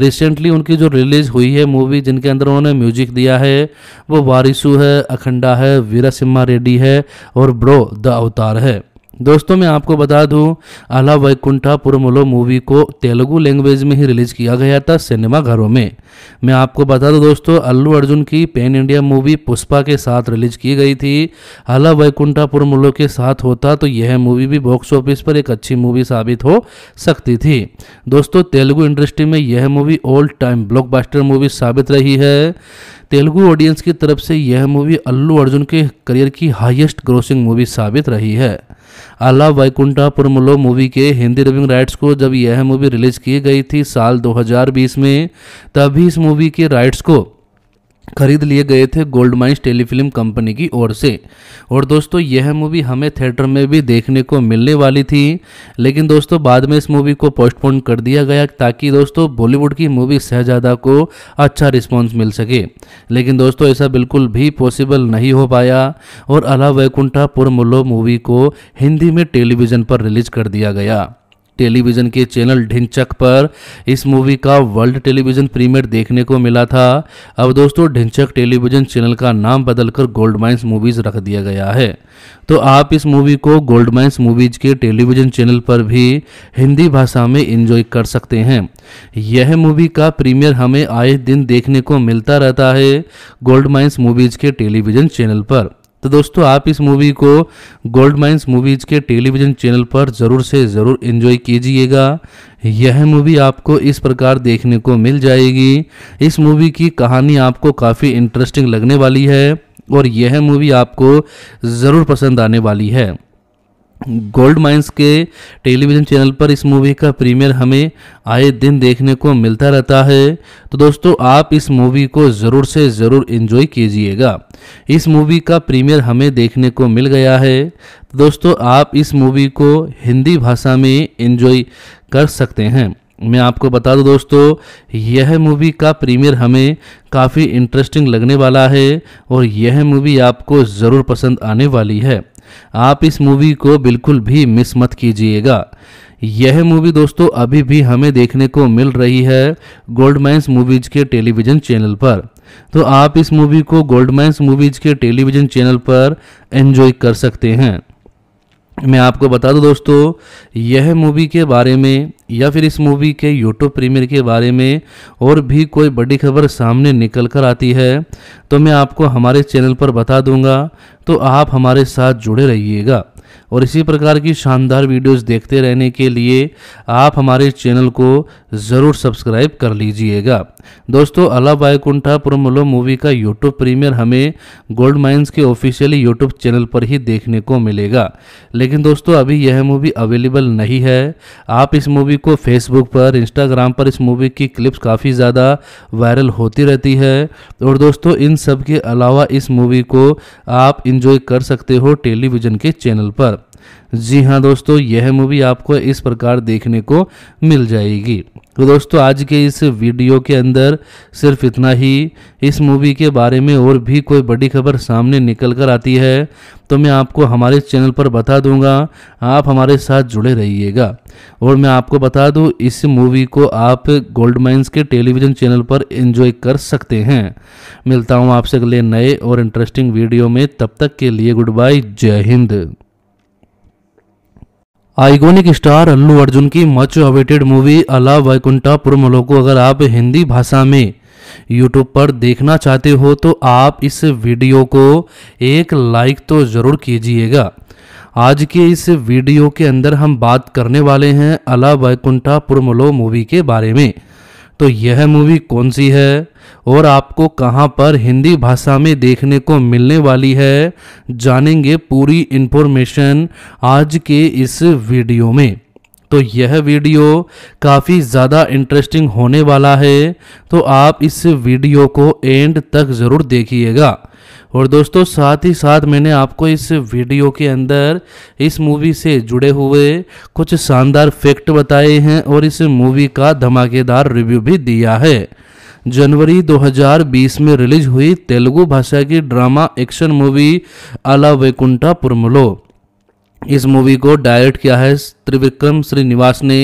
रिसेंटली उनकी जो रिलीज़ हुई है मूवी जिनके अंदर उन्होंने म्यूजिक दिया है वो वारिसू है अखंडा है वीरा सिम्हा रेड्डी है और ब्रो द अवतार है दोस्तों मैं आपको बता दूं आला वैकुंठा पुरमलो मूवी को तेलुगु लैंग्वेज में ही रिलीज किया गया था सिनेमा घरों में मैं आपको बता दूं दोस्तों अल्लू अर्जुन की पैन इंडिया मूवी पुष्पा के साथ रिलीज की गई थी आला वैकुंठा पुरमुलो के साथ होता तो यह मूवी भी बॉक्स ऑफिस पर एक अच्छी मूवी साबित हो सकती थी दोस्तों तेलुगु इंडस्ट्री में यह movie old time blockbuster movie साबित रही है तेलुगु ऑडियंस की तरफ से यह मूवी अल्लू अर्जुन के करियर की हाइएस्ट ग्रोसिंग मूवी साबित रही है आला वैकुंठापुरमुलो मूवी के हिंदी डबिंग राइट्स को जब यह मूवी रिलीज की गई थी साल 2020 में तभी इस मूवी के राइट्स को खरीद लिए गए थे गोल्ड माइंस टेलीफिल्म कंपनी की ओर से और दोस्तों यह मूवी हमें थिएटर में भी देखने को मिलने वाली थी लेकिन दोस्तों बाद में इस मूवी को पोस्टपोन कर दिया गया ताकि दोस्तों बॉलीवुड की मूवी शहजादा को अच्छा रिस्पॉन्स मिल सके लेकिन दोस्तों ऐसा बिल्कुल भी पॉसिबल नहीं हो पाया और अला वैकुंठा पुरमुल्लो मूवी को हिंदी में टेलीविज़न पर रिलीज कर दिया गया टेलीविज़न के चैनल ढिंचक पर इस मूवी का वर्ल्ड टेलीविज़न प्रीमियर देखने को मिला था अब दोस्तों ढिंचक टेलीविज़न चैनल का नाम बदलकर गोल्ड माइंस मूवीज़ रख दिया गया है तो आप इस मूवी को गोल्ड माइंस मूवीज़ के टेलीविज़न चैनल पर भी हिंदी भाषा में इंजॉय कर सकते हैं यह मूवी का प्रीमियर हमें आए दिन देखने को मिलता रहता है गोल्ड माइंस मूवीज़ के टेलीविज़न चैनल पर तो दोस्तों आप इस मूवी को गोल्ड माइंस मूवीज के टेलीविजन चैनल पर ज़रूर से ज़रूर एंजॉय कीजिएगा यह मूवी आपको इस प्रकार देखने को मिल जाएगी इस मूवी की कहानी आपको काफ़ी इंटरेस्टिंग लगने वाली है और यह मूवी आपको ज़रूर पसंद आने वाली है गोल्ड माइंस के टेलीविज़न चैनल पर इस मूवी का प्रीमियर हमें आए दिन देखने को मिलता रहता है तो दोस्तों आप इस मूवी को ज़रूर से ज़रूर इन्जॉय कीजिएगा इस मूवी का प्रीमियर हमें देखने को मिल गया है तो दोस्तों आप इस मूवी को हिंदी भाषा में इन्जॉय कर सकते हैं मैं आपको बता दूं दोस्तों यह मूवी का प्रीमियर हमें काफ़ी इंटरेस्टिंग लगने वाला है और यह मूवी आपको ज़रूर पसंद आने वाली है आप इस मूवी को बिल्कुल भी मिस मत कीजिएगा यह मूवी दोस्तों अभी भी हमें देखने को मिल रही है गोल्डमैन्स मूवीज के टेलीविज़न चैनल पर तो आप इस मूवी को गोल्डमैन्स मूवीज के टेलीविज़न चैनल पर एंजॉय कर सकते हैं मैं आपको बता दूं दोस्तों यह मूवी के बारे में या फिर इस मूवी के यूट्यूब प्रीमियर के बारे में और भी कोई बड़ी खबर सामने निकल कर आती है तो मैं आपको हमारे चैनल पर बता दूंगा तो आप हमारे साथ जुड़े रहिएगा और इसी प्रकार की शानदार वीडियोस देखते रहने के लिए आप हमारे चैनल को ज़रूर सब्सक्राइब कर लीजिएगा दोस्तों अला बायकुंठा पुरमलो मूवी का यूट्यूब प्रीमियर हमें गोल्ड माइंस के ऑफिशियली यूट्यूब चैनल पर ही देखने को मिलेगा लेकिन दोस्तों अभी यह मूवी अवेलेबल नहीं है आप इस मूवी को फेसबुक पर इंस्टाग्राम पर इस मूवी की क्लिप्स काफ़ी ज़्यादा वायरल होती रहती है और दोस्तों इन सब के अलावा इस मूवी को आप इंजॉय कर सकते हो टेलीविज़न के चैनल पर पर जी हाँ दोस्तों यह मूवी आपको इस प्रकार देखने को मिल जाएगी तो दोस्तों आज के इस वीडियो के अंदर सिर्फ इतना ही इस मूवी के बारे में और भी कोई बड़ी खबर सामने निकल कर आती है तो मैं आपको हमारे चैनल पर बता दूंगा आप हमारे साथ जुड़े रहिएगा और मैं आपको बता दूं इस मूवी को आप गोल्ड माइंस के टेलीविज़न चैनल पर एंजॉय कर सकते हैं मिलता हूँ आपसे अगले नए और इंटरेस्टिंग वीडियो में तब तक के लिए गुड बाय जय हिंद आइगोनिक स्टार अल्लू अर्जुन की मच अवेटेड मूवी अला वैकुंठा पुरमलो को अगर आप हिंदी भाषा में यूट्यूब पर देखना चाहते हो तो आप इस वीडियो को एक लाइक तो ज़रूर कीजिएगा आज के इस वीडियो के अंदर हम बात करने वाले हैं अला वैकुंठा पुरमलो मूवी के बारे में तो यह मूवी कौन सी है और आपको कहां पर हिंदी भाषा में देखने को मिलने वाली है जानेंगे पूरी इन्फॉर्मेशन आज के इस वीडियो में तो यह वीडियो काफ़ी ज़्यादा इंटरेस्टिंग होने वाला है तो आप इस वीडियो को एंड तक ज़रूर देखिएगा और दोस्तों साथ ही साथ मैंने आपको इस वीडियो के अंदर इस मूवी से जुड़े हुए कुछ शानदार फैक्ट बताए हैं और इस मूवी का धमाकेदार रिव्यू भी दिया है जनवरी 2020 में रिलीज हुई तेलुगु भाषा की ड्रामा एक्शन मूवी अला वैकुंठा पुरमलो इस मूवी को डायरेक्ट किया है त्रिविक्रम श्रीनिवास ने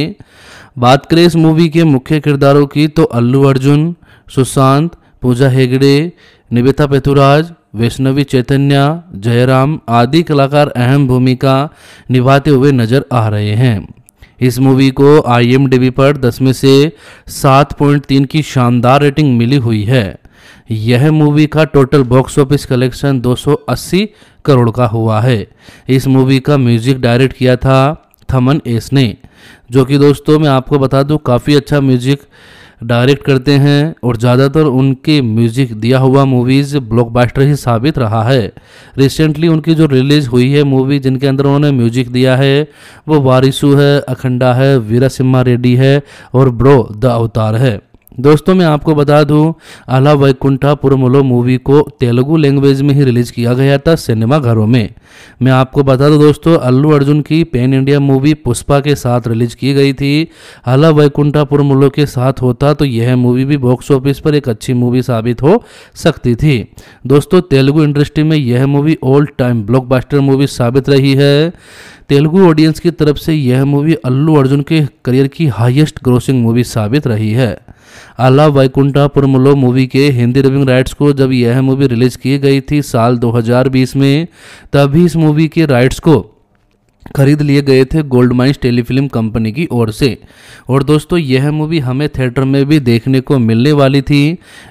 बात करें इस मूवी के मुख्य किरदारों की तो अल्लू अर्जुन सुशांत पूजा हेगड़े निवेता पेथुराज वैष्णवी चैतन्य जयराम आदि कलाकार अहम भूमिका निभाते हुए नजर आ रहे हैं इस मूवी को आई पर 10 में से 7.3 की शानदार रेटिंग मिली हुई है यह मूवी का total box office collection 280 crore का हुआ है इस मूवी का म्यूजिक डायरेक्ट किया था थमन एस ने जो कि दोस्तों मैं आपको बता दूं काफ़ी अच्छा म्यूजिक डायरेक्ट करते हैं और ज़्यादातर उनके म्यूजिक दिया हुआ मूवीज़ ब्लॉकबस्टर ही साबित रहा है रिसेंटली उनकी जो रिलीज़ हुई है मूवी जिनके अंदर उन्होंने म्यूजिक दिया है वो वारिसू है अखंडा है वीरा सिम्हा रेड्डी है और ब्रो द अवतार है दोस्तों मैं आपको बता दूं आला वैकुंठा पुरमुलो मूवी को तेलुगु लैंग्वेज में ही रिलीज किया गया था सिनेमा घरों में मैं आपको बता दूं दोस्तों अल्लू अर्जुन की पैन इंडिया मूवी पुष्पा के साथ रिलीज की गई थी आला वैकुंठा पुरमुलो के साथ होता तो यह मूवी भी बॉक्स ऑफिस पर एक अच्छी मूवी साबित हो सकती थी दोस्तों तेलुगु इंडस्ट्री में यह movie old time block movie साबित रही है तेलुगु ऑडियंस की तरफ से यह मूवी अल्लू अर्जुन के करियर की हाइएस्ट ग्रोसिंग मूवी साबित रही है आला वैकुंठापुरमुलो मूवी के हिंदी डबिंग राइट्स को जब यह मूवी रिलीज की गई थी साल 2020 में तभी इस मूवी के राइट्स को खरीद लिए गए थे गोल्ड माइंस टेलीफिल्म कंपनी की ओर से और दोस्तों यह मूवी हमें थिएटर में भी देखने को मिलने वाली थी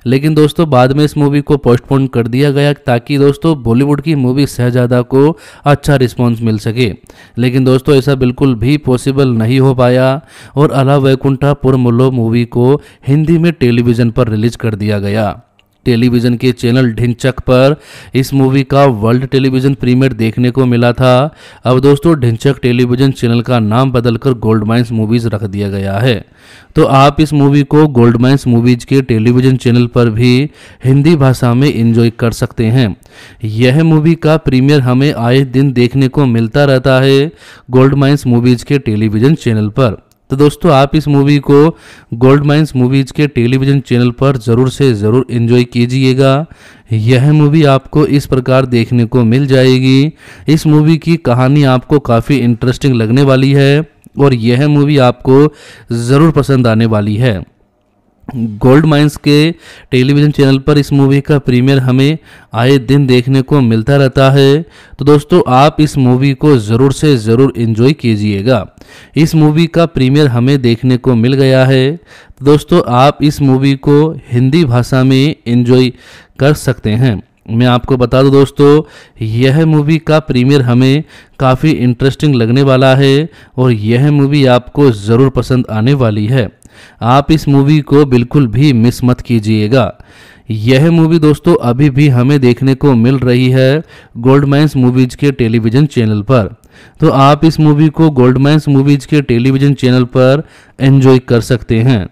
लेकिन दोस्तों बाद में इस मूवी को पोस्टपोन कर दिया गया ताकि दोस्तों बॉलीवुड की मूवी शहजादा को अच्छा रिस्पॉन्स मिल सके लेकिन दोस्तों ऐसा बिल्कुल भी पॉसिबल नहीं हो पाया और अला वैकुंठा पुरमुल्लो मूवी को हिंदी में टेलीविज़न पर रिलीज कर दिया गया टेलीविज़न के चैनल ढिंचक पर इस मूवी का वर्ल्ड टेलीविज़न प्रीमियर देखने को मिला था अब दोस्तों ढिंचक टेलीविज़न चैनल का नाम बदलकर गोल्ड माइंस मूवीज़ रख दिया गया है तो आप इस मूवी को गोल्ड माइंस मूवीज़ के टेलीविज़न चैनल पर भी हिंदी भाषा में इंजॉय कर सकते हैं यह मूवी का प्रीमियर हमें आए दिन देखने को मिलता रहता है गोल्ड माइंस मूवीज़ के टेलीविज़न चैनल पर तो दोस्तों आप इस मूवी को गोल्ड माइंस मूवीज के टेलीविजन चैनल पर ज़रूर से ज़रूर इन्जॉय कीजिएगा यह मूवी आपको इस प्रकार देखने को मिल जाएगी इस मूवी की कहानी आपको काफ़ी इंटरेस्टिंग लगने वाली है और यह मूवी आपको ज़रूर पसंद आने वाली है गोल्ड माइंस के टेलीविज़न चैनल पर इस मूवी का प्रीमियर हमें आए दिन देखने को मिलता रहता है तो दोस्तों आप इस मूवी को ज़रूर से ज़रूर इन्जॉय कीजिएगा इस मूवी का प्रीमियर हमें देखने को मिल गया है तो दोस्तों आप इस मूवी को हिंदी भाषा में इन्जॉय कर सकते हैं मैं आपको बता दूं दोस्तों यह मूवी का प्रीमियर हमें काफ़ी इंटरेस्टिंग लगने वाला है और यह मूवी आपको ज़रूर पसंद आने वाली है आप इस मूवी को बिल्कुल भी मिस मत कीजिएगा यह मूवी दोस्तों अभी भी हमें देखने को मिल रही है गोल्डमैंस मूवीज के टेलीविजन चैनल पर तो आप इस मूवी को गोल्डमैंस मूवीज के टेलीविजन चैनल पर एंजॉय कर सकते हैं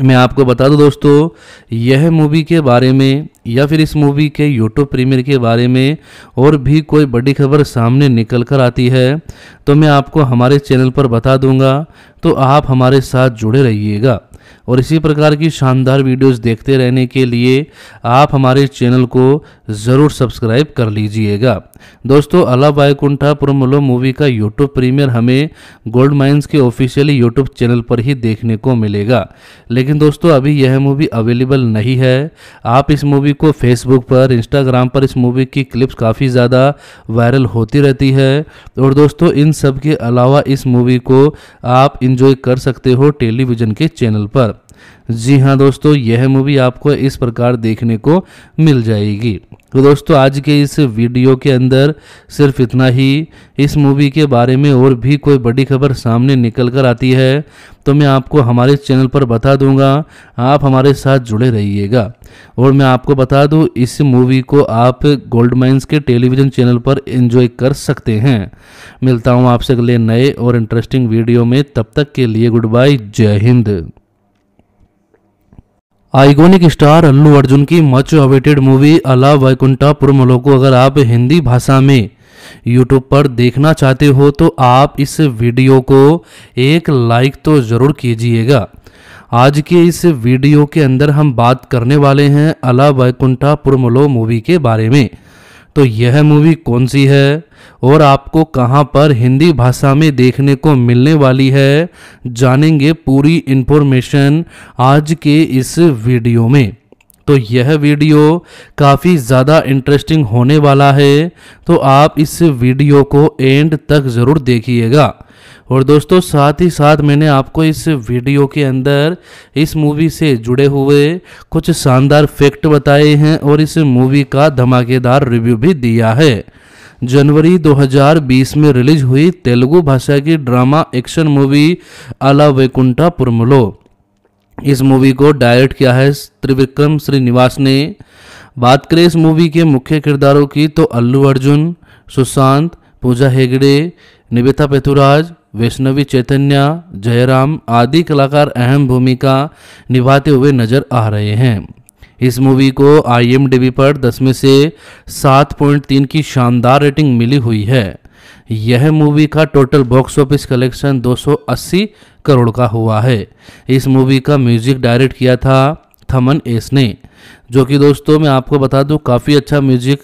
मैं आपको बता दूं दोस्तों यह मूवी के बारे में या फिर इस मूवी के यूट्यूब प्रीमियर के बारे में और भी कोई बड़ी खबर सामने निकल कर आती है तो मैं आपको हमारे चैनल पर बता दूंगा तो आप हमारे साथ जुड़े रहिएगा और इसी प्रकार की शानदार वीडियोस देखते रहने के लिए आप हमारे चैनल को ज़रूर सब्सक्राइब कर लीजिएगा दोस्तों अला बायकुंठा पुरमलो मूवी का यूट्यूब प्रीमियर हमें गोल्ड माइंस के ऑफिशियली यूट्यूब चैनल पर ही देखने को मिलेगा लेकिन दोस्तों अभी यह मूवी अवेलेबल नहीं है आप इस मूवी को फेसबुक पर इंस्टाग्राम पर इस मूवी की क्लिप्स काफ़ी ज़्यादा वायरल होती रहती है और दोस्तों इन सब के अलावा इस मूवी को आप इंजॉय कर सकते हो टेलीविज़न के चैनल पर जी हाँ दोस्तों यह मूवी आपको इस प्रकार देखने को मिल जाएगी तो दोस्तों आज के इस वीडियो के अंदर सिर्फ इतना ही इस मूवी के बारे में और भी कोई बड़ी खबर सामने निकल कर आती है तो मैं आपको हमारे चैनल पर बता दूंगा आप हमारे साथ जुड़े रहिएगा और मैं आपको बता दूं इस मूवी को आप गोल्ड माइंस के टेलीविज़न चैनल पर एंजॉय कर सकते हैं मिलता हूं आपसे अगले नए और इंटरेस्टिंग वीडियो में तब तक के लिए गुड बाय जय हिंद आइगोनिक स्टार अल्लू अर्जुन की मच अवेटेड मूवी अला वैकुंठा वैकुंठापुरमलो को अगर आप हिंदी भाषा में यूट्यूब पर देखना चाहते हो तो आप इस वीडियो को एक लाइक तो ज़रूर कीजिएगा आज के इस वीडियो के अंदर हम बात करने वाले हैं अला वैकुंठा पुरमलो मूवी के बारे में तो यह मूवी कौन सी है और आपको कहां पर हिंदी भाषा में देखने को मिलने वाली है जानेंगे पूरी इन्फॉर्मेशन आज के इस वीडियो में तो यह वीडियो काफ़ी ज़्यादा इंटरेस्टिंग होने वाला है तो आप इस वीडियो को एंड तक ज़रूर देखिएगा और दोस्तों साथ ही साथ मैंने आपको इस वीडियो के अंदर इस मूवी से जुड़े हुए कुछ शानदार फैक्ट बताए हैं और इस मूवी का धमाकेदार रिव्यू भी दिया है जनवरी 2020 में रिलीज हुई तेलुगु भाषा की ड्रामा एक्शन मूवी अला वैकुंठा पुरमलो इस मूवी को डायरेक्ट किया है त्रिविक्रम श्रीनिवास ने बात करें इस मूवी के मुख्य किरदारों की तो अल्लू अर्जुन सुशांत पूजा हेगड़े निवेता पेथुराज वैष्णवी चैतन्य जयराम आदि कलाकार अहम भूमिका निभाते हुए नजर आ रहे हैं इस मूवी को आई पर दस में से सात पॉइंट तीन की शानदार रेटिंग मिली हुई है यह मूवी का total box office collection 280 crore का हुआ है इस मूवी का म्यूजिक डायरेक्ट किया था थमन एस ने जो कि दोस्तों मैं आपको बता दूं काफ़ी अच्छा म्यूजिक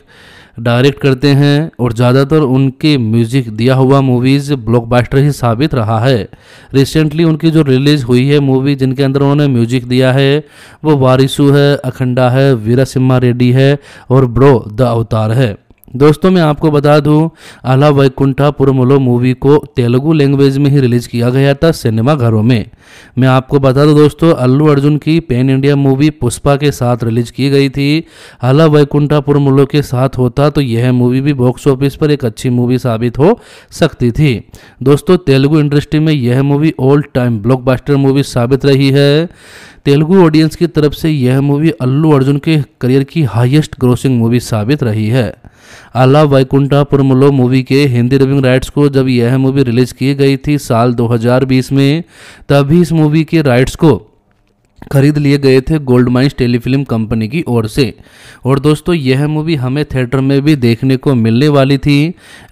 डायरेक्ट करते हैं और ज़्यादातर उनके म्यूजिक दिया हुआ मूवीज़ ब्लॉकबस्टर ही साबित रहा है रिसेंटली उनकी जो रिलीज़ हुई है मूवी जिनके अंदर उन्होंने म्यूजिक दिया है वो वारिसू है अखंडा है वीरा सिम्हा रेड्डी है और ब्रो द अवतार है दोस्तों मैं आपको बता दूं आला वैकुंठा पुरमुलो मूवी को तेलुगु लैंग्वेज में ही रिलीज किया गया था सिनेमा घरों में मैं आपको बता दूं दोस्तों अल्लू अर्जुन की पैन इंडिया मूवी पुष्पा के साथ रिलीज की गई थी आला वैकुंठा पुरमुलो के साथ होता तो यह मूवी भी बॉक्स ऑफिस पर एक अच्छी मूवी साबित हो सकती थी दोस्तों तेलुगु इंडस्ट्री में यह movie old time block movie साबित रही है तेलुगु ऑडियंस की तरफ से यह मूवी अल्लू अर्जुन के करियर की हाइएस्ट ग्रोसिंग मूवी साबित रही है अला वैकुंठापुरमुलो मूवी के हिंदी डबिंग राइट्स को जब यह मूवी रिलीज की गई थी साल 2020 में तभी इस मूवी के राइट्स को खरीद लिए गए थे गोल्ड माइंस टेलीफिल्म कंपनी की ओर से और दोस्तों यह मूवी हमें थिएटर में भी देखने को मिलने वाली थी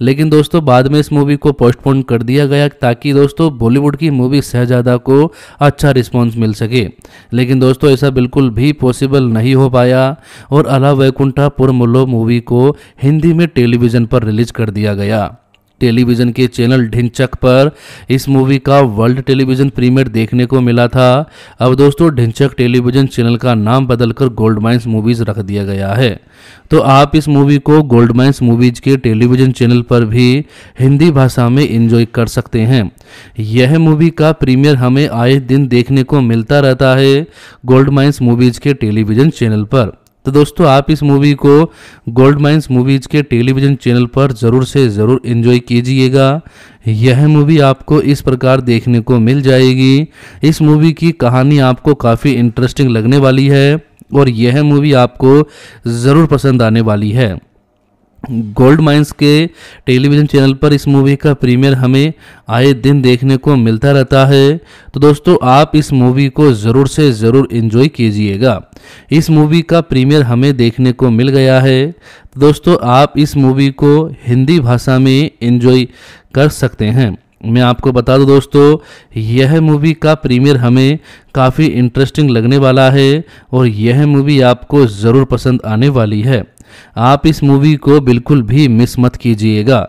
लेकिन दोस्तों बाद में इस मूवी को पोस्टपोन कर दिया गया ताकि दोस्तों बॉलीवुड की मूवी शहजादा को अच्छा रिस्पॉन्स मिल सके लेकिन दोस्तों ऐसा बिल्कुल भी पॉसिबल नहीं हो पाया और अला वैकुंठा पुरमुल्लो मूवी को हिंदी में टेलीविज़न पर रिलीज कर दिया गया टेलीविज़न के चैनल ढिंचक पर इस मूवी का वर्ल्ड टेलीविज़न प्रीमियर देखने को मिला था अब दोस्तों ढिंचक टेलीविज़न चैनल का नाम बदलकर गोल्ड माइंस मूवीज़ रख दिया गया है तो आप इस मूवी को गोल्ड माइंस मूवीज़ के टेलीविज़न चैनल पर भी हिंदी भाषा में इंजॉय कर सकते हैं यह मूवी का प्रीमियर हमें आए दिन देखने को मिलता रहता है गोल्ड माइंस मूवीज़ के टेलीविज़न चैनल पर तो दोस्तों आप इस मूवी को गोल्ड माइंस मूवीज़ के टेलीविज़न चैनल पर ज़रूर से ज़रूर इन्जॉय कीजिएगा यह मूवी आपको इस प्रकार देखने को मिल जाएगी इस मूवी की कहानी आपको काफ़ी इंटरेस्टिंग लगने वाली है और यह मूवी आपको ज़रूर पसंद आने वाली है गोल्ड माइंस के टेलीविज़न चैनल पर इस मूवी का प्रीमियर हमें आए दिन देखने को मिलता रहता है तो दोस्तों आप इस मूवी को ज़रूर से ज़रूर इन्जॉय कीजिएगा इस मूवी का प्रीमियर हमें देखने को मिल गया है तो दोस्तों आप इस मूवी को हिंदी भाषा में इन्जॉय कर सकते हैं मैं आपको बता दूं दोस्तों यह मूवी का प्रीमियर हमें काफ़ी इंटरेस्टिंग लगने वाला है और यह मूवी आपको ज़रूर पसंद आने वाली है आप इस मूवी को बिल्कुल भी मिस मत कीजिएगा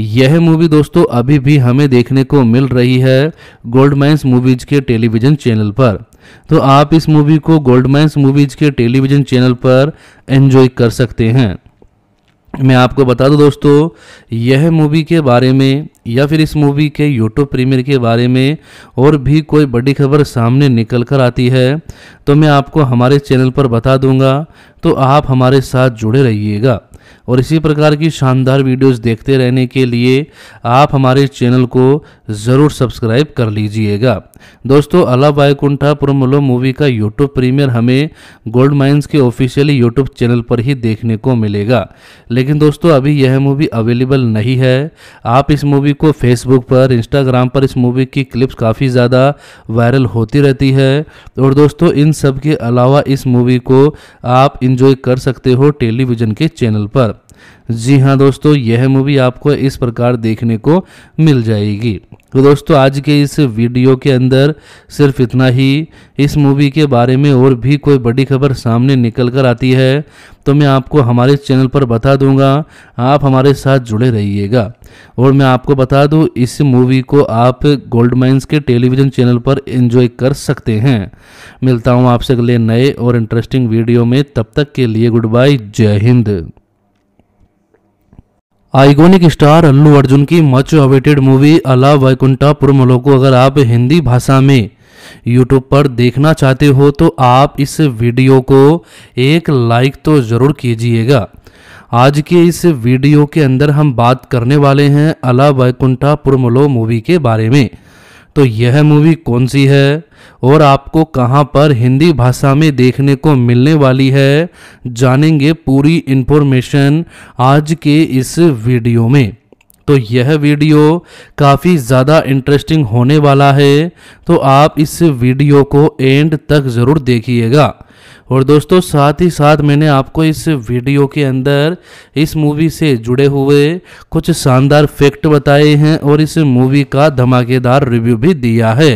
यह मूवी दोस्तों अभी भी हमें देखने को मिल रही है गोल्डमैंस मूवीज के टेलीविजन चैनल पर तो आप इस मूवी को गोल्डमैंस मूवीज के टेलीविजन चैनल पर एंजॉय कर सकते हैं मैं आपको बता दूं दोस्तों यह मूवी के बारे में या फिर इस मूवी के यूट्यूब प्रीमियर के बारे में और भी कोई बड़ी खबर सामने निकल कर आती है तो मैं आपको हमारे चैनल पर बता दूंगा तो आप हमारे साथ जुड़े रहिएगा और इसी प्रकार की शानदार वीडियोस देखते रहने के लिए आप हमारे चैनल को ज़रूर सब्सक्राइब कर लीजिएगा दोस्तों अला बायकुंठा पुरमलो मूवी का यूट्यूब प्रीमियर हमें गोल्ड माइंस के ऑफिशियली यूट्यूब चैनल पर ही देखने को मिलेगा लेकिन दोस्तों अभी यह मूवी अवेलेबल नहीं है आप इस मूवी को फेसबुक पर इंस्टाग्राम पर इस मूवी की क्लिप्स काफ़ी ज़्यादा वायरल होती रहती है और दोस्तों इन सब के अलावा इस मूवी को आप इंजॉय कर सकते हो टेलीविज़न के चैनल पर जी हाँ दोस्तों यह मूवी आपको इस प्रकार देखने को मिल जाएगी तो दोस्तों आज के इस वीडियो के अंदर सिर्फ इतना ही इस मूवी के बारे में और भी कोई बड़ी खबर सामने निकल कर आती है तो मैं आपको हमारे चैनल पर बता दूंगा आप हमारे साथ जुड़े रहिएगा और मैं आपको बता दूं इस मूवी को आप गोल्ड माइंस के टेलीविज़न चैनल पर एंजॉय कर सकते हैं मिलता हूं आपसे अगले नए और इंटरेस्टिंग वीडियो में तब तक के लिए गुड बाय जय हिंद आइकोनिक स्टार अल्लू अर्जुन की मच अवेटेड मूवी अला वैकुंठा पुरमलो को अगर आप हिंदी भाषा में यूट्यूब पर देखना चाहते हो तो आप इस वीडियो को एक लाइक तो ज़रूर कीजिएगा आज के इस वीडियो के अंदर हम बात करने वाले हैं अला वैकुंठा पुरमलो मूवी के बारे में तो यह मूवी कौन सी है और आपको कहां पर हिंदी भाषा में देखने को मिलने वाली है जानेंगे पूरी इन्फॉर्मेशन आज के इस वीडियो में तो यह वीडियो काफ़ी ज़्यादा इंटरेस्टिंग होने वाला है तो आप इस वीडियो को एंड तक ज़रूर देखिएगा और दोस्तों साथ ही साथ मैंने आपको इस वीडियो के अंदर इस मूवी से जुड़े हुए कुछ शानदार फैक्ट बताए हैं और इस मूवी का धमाकेदार रिव्यू भी दिया है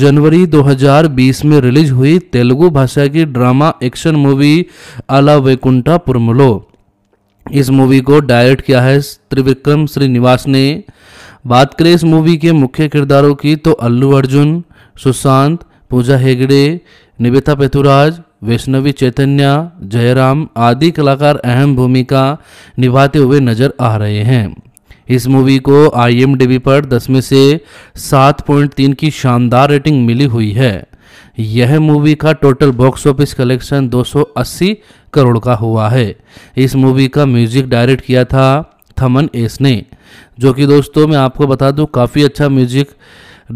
जनवरी 2020 में रिलीज हुई तेलुगु भाषा की ड्रामा एक्शन मूवी अला वैकुंठा पुरमलो इस मूवी को डायरेक्ट किया है त्रिविक्रम श्रीनिवास ने बात करें इस मूवी के मुख्य किरदारों की तो अल्लू अर्जुन सुशांत पूजा हेगड़े निवेता पेथुराज वैष्णवी चैतन्य जयराम आदि कलाकार अहम भूमिका निभाते हुए नजर आ रहे हैं इस मूवी को आईएमडीबी पर 10 में से 7.3 की शानदार रेटिंग मिली हुई है यह मूवी का total box office collection 280 crore का हुआ है इस मूवी का म्यूजिक डायरेक्ट किया था थमन एस ने जो कि दोस्तों मैं आपको बता दूं काफ़ी अच्छा म्यूजिक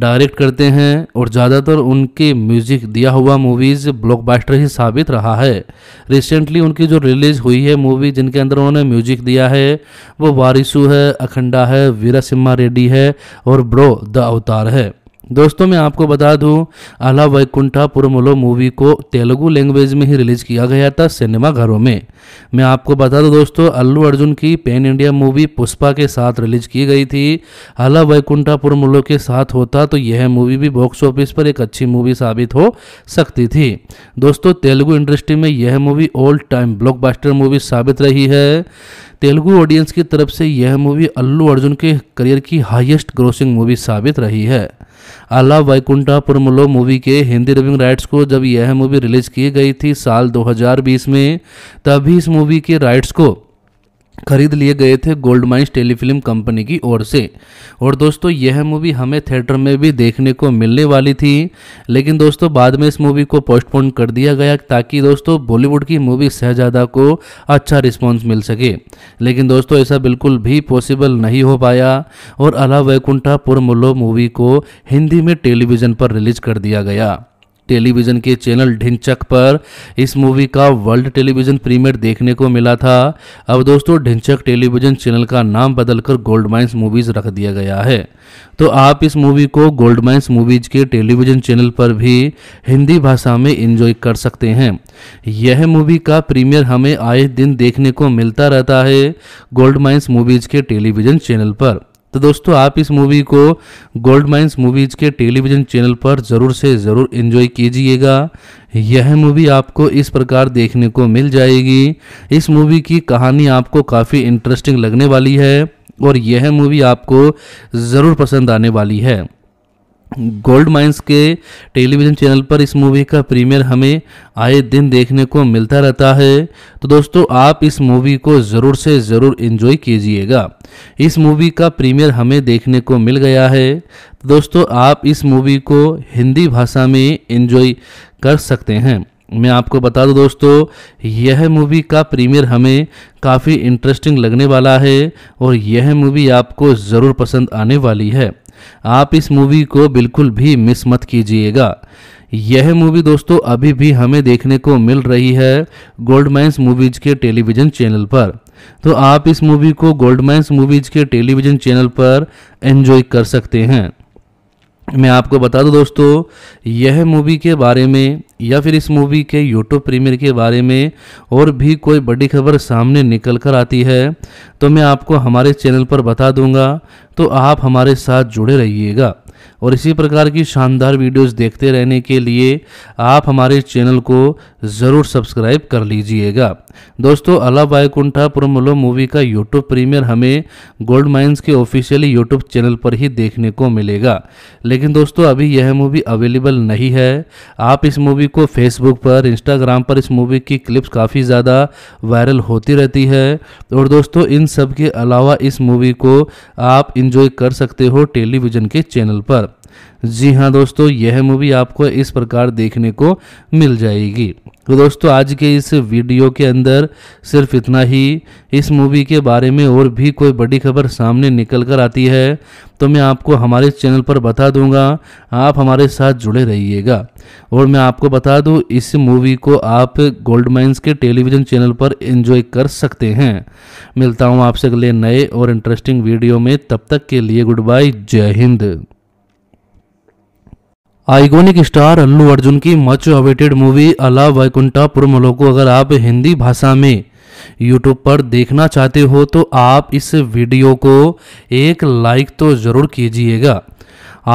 डायरेक्ट करते हैं और ज़्यादातर उनके म्यूजिक दिया हुआ मूवीज़ ब्लॉकबस्टर ही साबित रहा है रिसेंटली उनकी जो रिलीज़ हुई है मूवी जिनके अंदर उन्होंने म्यूजिक दिया है वो वारिसू है अखंडा है वीरा सिम्हा रेड्डी है और ब्रो द अवतार है दोस्तों मैं आपको बता दूं आला वैकुंठा पुरमुलो मूवी को तेलुगु लैंग्वेज में ही रिलीज किया गया था सिनेमा घरों में मैं आपको बता दूं दोस्तों अल्लू अर्जुन की पैन इंडिया मूवी पुष्पा के साथ रिलीज की गई थी आला वैकुंठा पुरमुलो के साथ होता तो यह मूवी भी बॉक्स ऑफिस पर एक अच्छी मूवी साबित हो सकती थी दोस्तों तेलुगु इंडस्ट्री में यह movie old time block movie साबित रही है तेलुगु ऑडियंस की तरफ से यह मूवी अल्लू अर्जुन के करियर की हाइएस्ट ग्रोसिंग मूवी साबित रही है आला वैकुंठापुरमलो मूवी के हिंदी रिविंग राइट्स को जब यह मूवी रिलीज की गई थी साल 2020 में तभी इस मूवी के राइट्स को खरीद लिए गए थे गोल्ड माइंस टेलीफिल्म कंपनी की ओर से और दोस्तों यह मूवी हमें थिएटर में भी देखने को मिलने वाली थी लेकिन दोस्तों बाद में इस मूवी को पोस्टपोन कर दिया गया ताकि दोस्तों बॉलीवुड की मूवी शहजादा को अच्छा रिस्पॉन्स मिल सके लेकिन दोस्तों ऐसा बिल्कुल भी पॉसिबल नहीं हो पाया और अला वैकुंठा पुरमुल्लो मूवी को हिंदी में टेलीविज़न पर रिलीज कर दिया गया टेलीविज़न के चैनल ढिंचक पर इस मूवी का वर्ल्ड टेलीविज़न प्रीमियर देखने को मिला था अब दोस्तों ढिंचक टेलीविज़न चैनल का नाम बदलकर गोल्ड माइंस मूवीज़ रख दिया गया है तो आप इस मूवी को गोल्ड माइंस मूवीज़ के टेलीविज़न चैनल पर भी हिंदी भाषा में इंजॉय कर सकते हैं यह मूवी का प्रीमियर हमें आए दिन देखने को मिलता रहता है गोल्ड माइंस मूवीज़ के टेलीविज़न चैनल पर तो दोस्तों आप इस मूवी को गोल्ड माइंस मूवीज़ के टेलीविज़न चैनल पर ज़रूर से ज़रूर इन्जॉय कीजिएगा यह मूवी आपको इस प्रकार देखने को मिल जाएगी इस मूवी की कहानी आपको काफ़ी इंटरेस्टिंग लगने वाली है और यह मूवी आपको ज़रूर पसंद आने वाली है गोल्ड माइंस के टेलीविज़न चैनल पर इस मूवी का प्रीमियर हमें आए दिन देखने को मिलता रहता है तो दोस्तों आप इस मूवी को ज़रूर से ज़रूर इन्जॉय कीजिएगा इस मूवी का प्रीमियर हमें देखने को मिल गया है तो दोस्तों आप इस मूवी को हिंदी भाषा में इन्जॉय कर सकते हैं मैं आपको बता दूं दोस्तों यह मूवी का प्रीमियर हमें काफ़ी इंटरेस्टिंग लगने वाला है और यह मूवी आपको ज़रूर पसंद आने वाली है आप इस मूवी को बिल्कुल भी मिस मत कीजिएगा यह मूवी दोस्तों अभी भी हमें देखने को मिल रही है गोल्डमैंस मूवीज के टेलीविजन चैनल पर तो आप इस मूवी को गोल्डमैंस मूवीज के टेलीविजन चैनल पर एंजॉय कर सकते हैं मैं आपको बता दूं दोस्तों यह मूवी के बारे में या फिर इस मूवी के यूट्यूब प्रीमियर के बारे में और भी कोई बड़ी खबर सामने निकल कर आती है तो मैं आपको हमारे चैनल पर बता दूंगा तो आप हमारे साथ जुड़े रहिएगा और इसी प्रकार की शानदार वीडियोस देखते रहने के लिए आप हमारे चैनल को ज़रूर सब्सक्राइब कर लीजिएगा दोस्तों अला बायकुंठा पुरमलो मूवी का यूट्यूब प्रीमियर हमें गोल्ड माइंस के ऑफिशियली यूट्यूब चैनल पर ही देखने को मिलेगा लेकिन दोस्तों अभी यह मूवी अवेलेबल नहीं है आप इस मूवी को फेसबुक पर इंस्टाग्राम पर इस मूवी की क्लिप्स काफ़ी ज़्यादा वायरल होती रहती है और दोस्तों इन सब के अलावा इस मूवी को आप इंजॉय कर सकते हो टेलीविज़न के चैनल पर पर जी हाँ दोस्तों यह मूवी आपको इस प्रकार देखने को मिल जाएगी तो दोस्तों आज के इस वीडियो के अंदर सिर्फ इतना ही इस मूवी के बारे में और भी कोई बड़ी खबर सामने निकल कर आती है तो मैं आपको हमारे चैनल पर बता दूंगा आप हमारे साथ जुड़े रहिएगा और मैं आपको बता दूं इस मूवी को आप गोल्ड माइंस के टेलीविज़न चैनल पर एंजॉय कर सकते हैं मिलता हूँ आपसे अगले नए और इंटरेस्टिंग वीडियो में तब तक के लिए गुड बाय जय हिंद आइकोनिक स्टार अल्लू अर्जुन की मच अवेटेड मूवी अला वैकुंठा पुरमलो को अगर आप हिंदी भाषा में यूट्यूब पर देखना चाहते हो तो आप इस वीडियो को एक लाइक तो ज़रूर कीजिएगा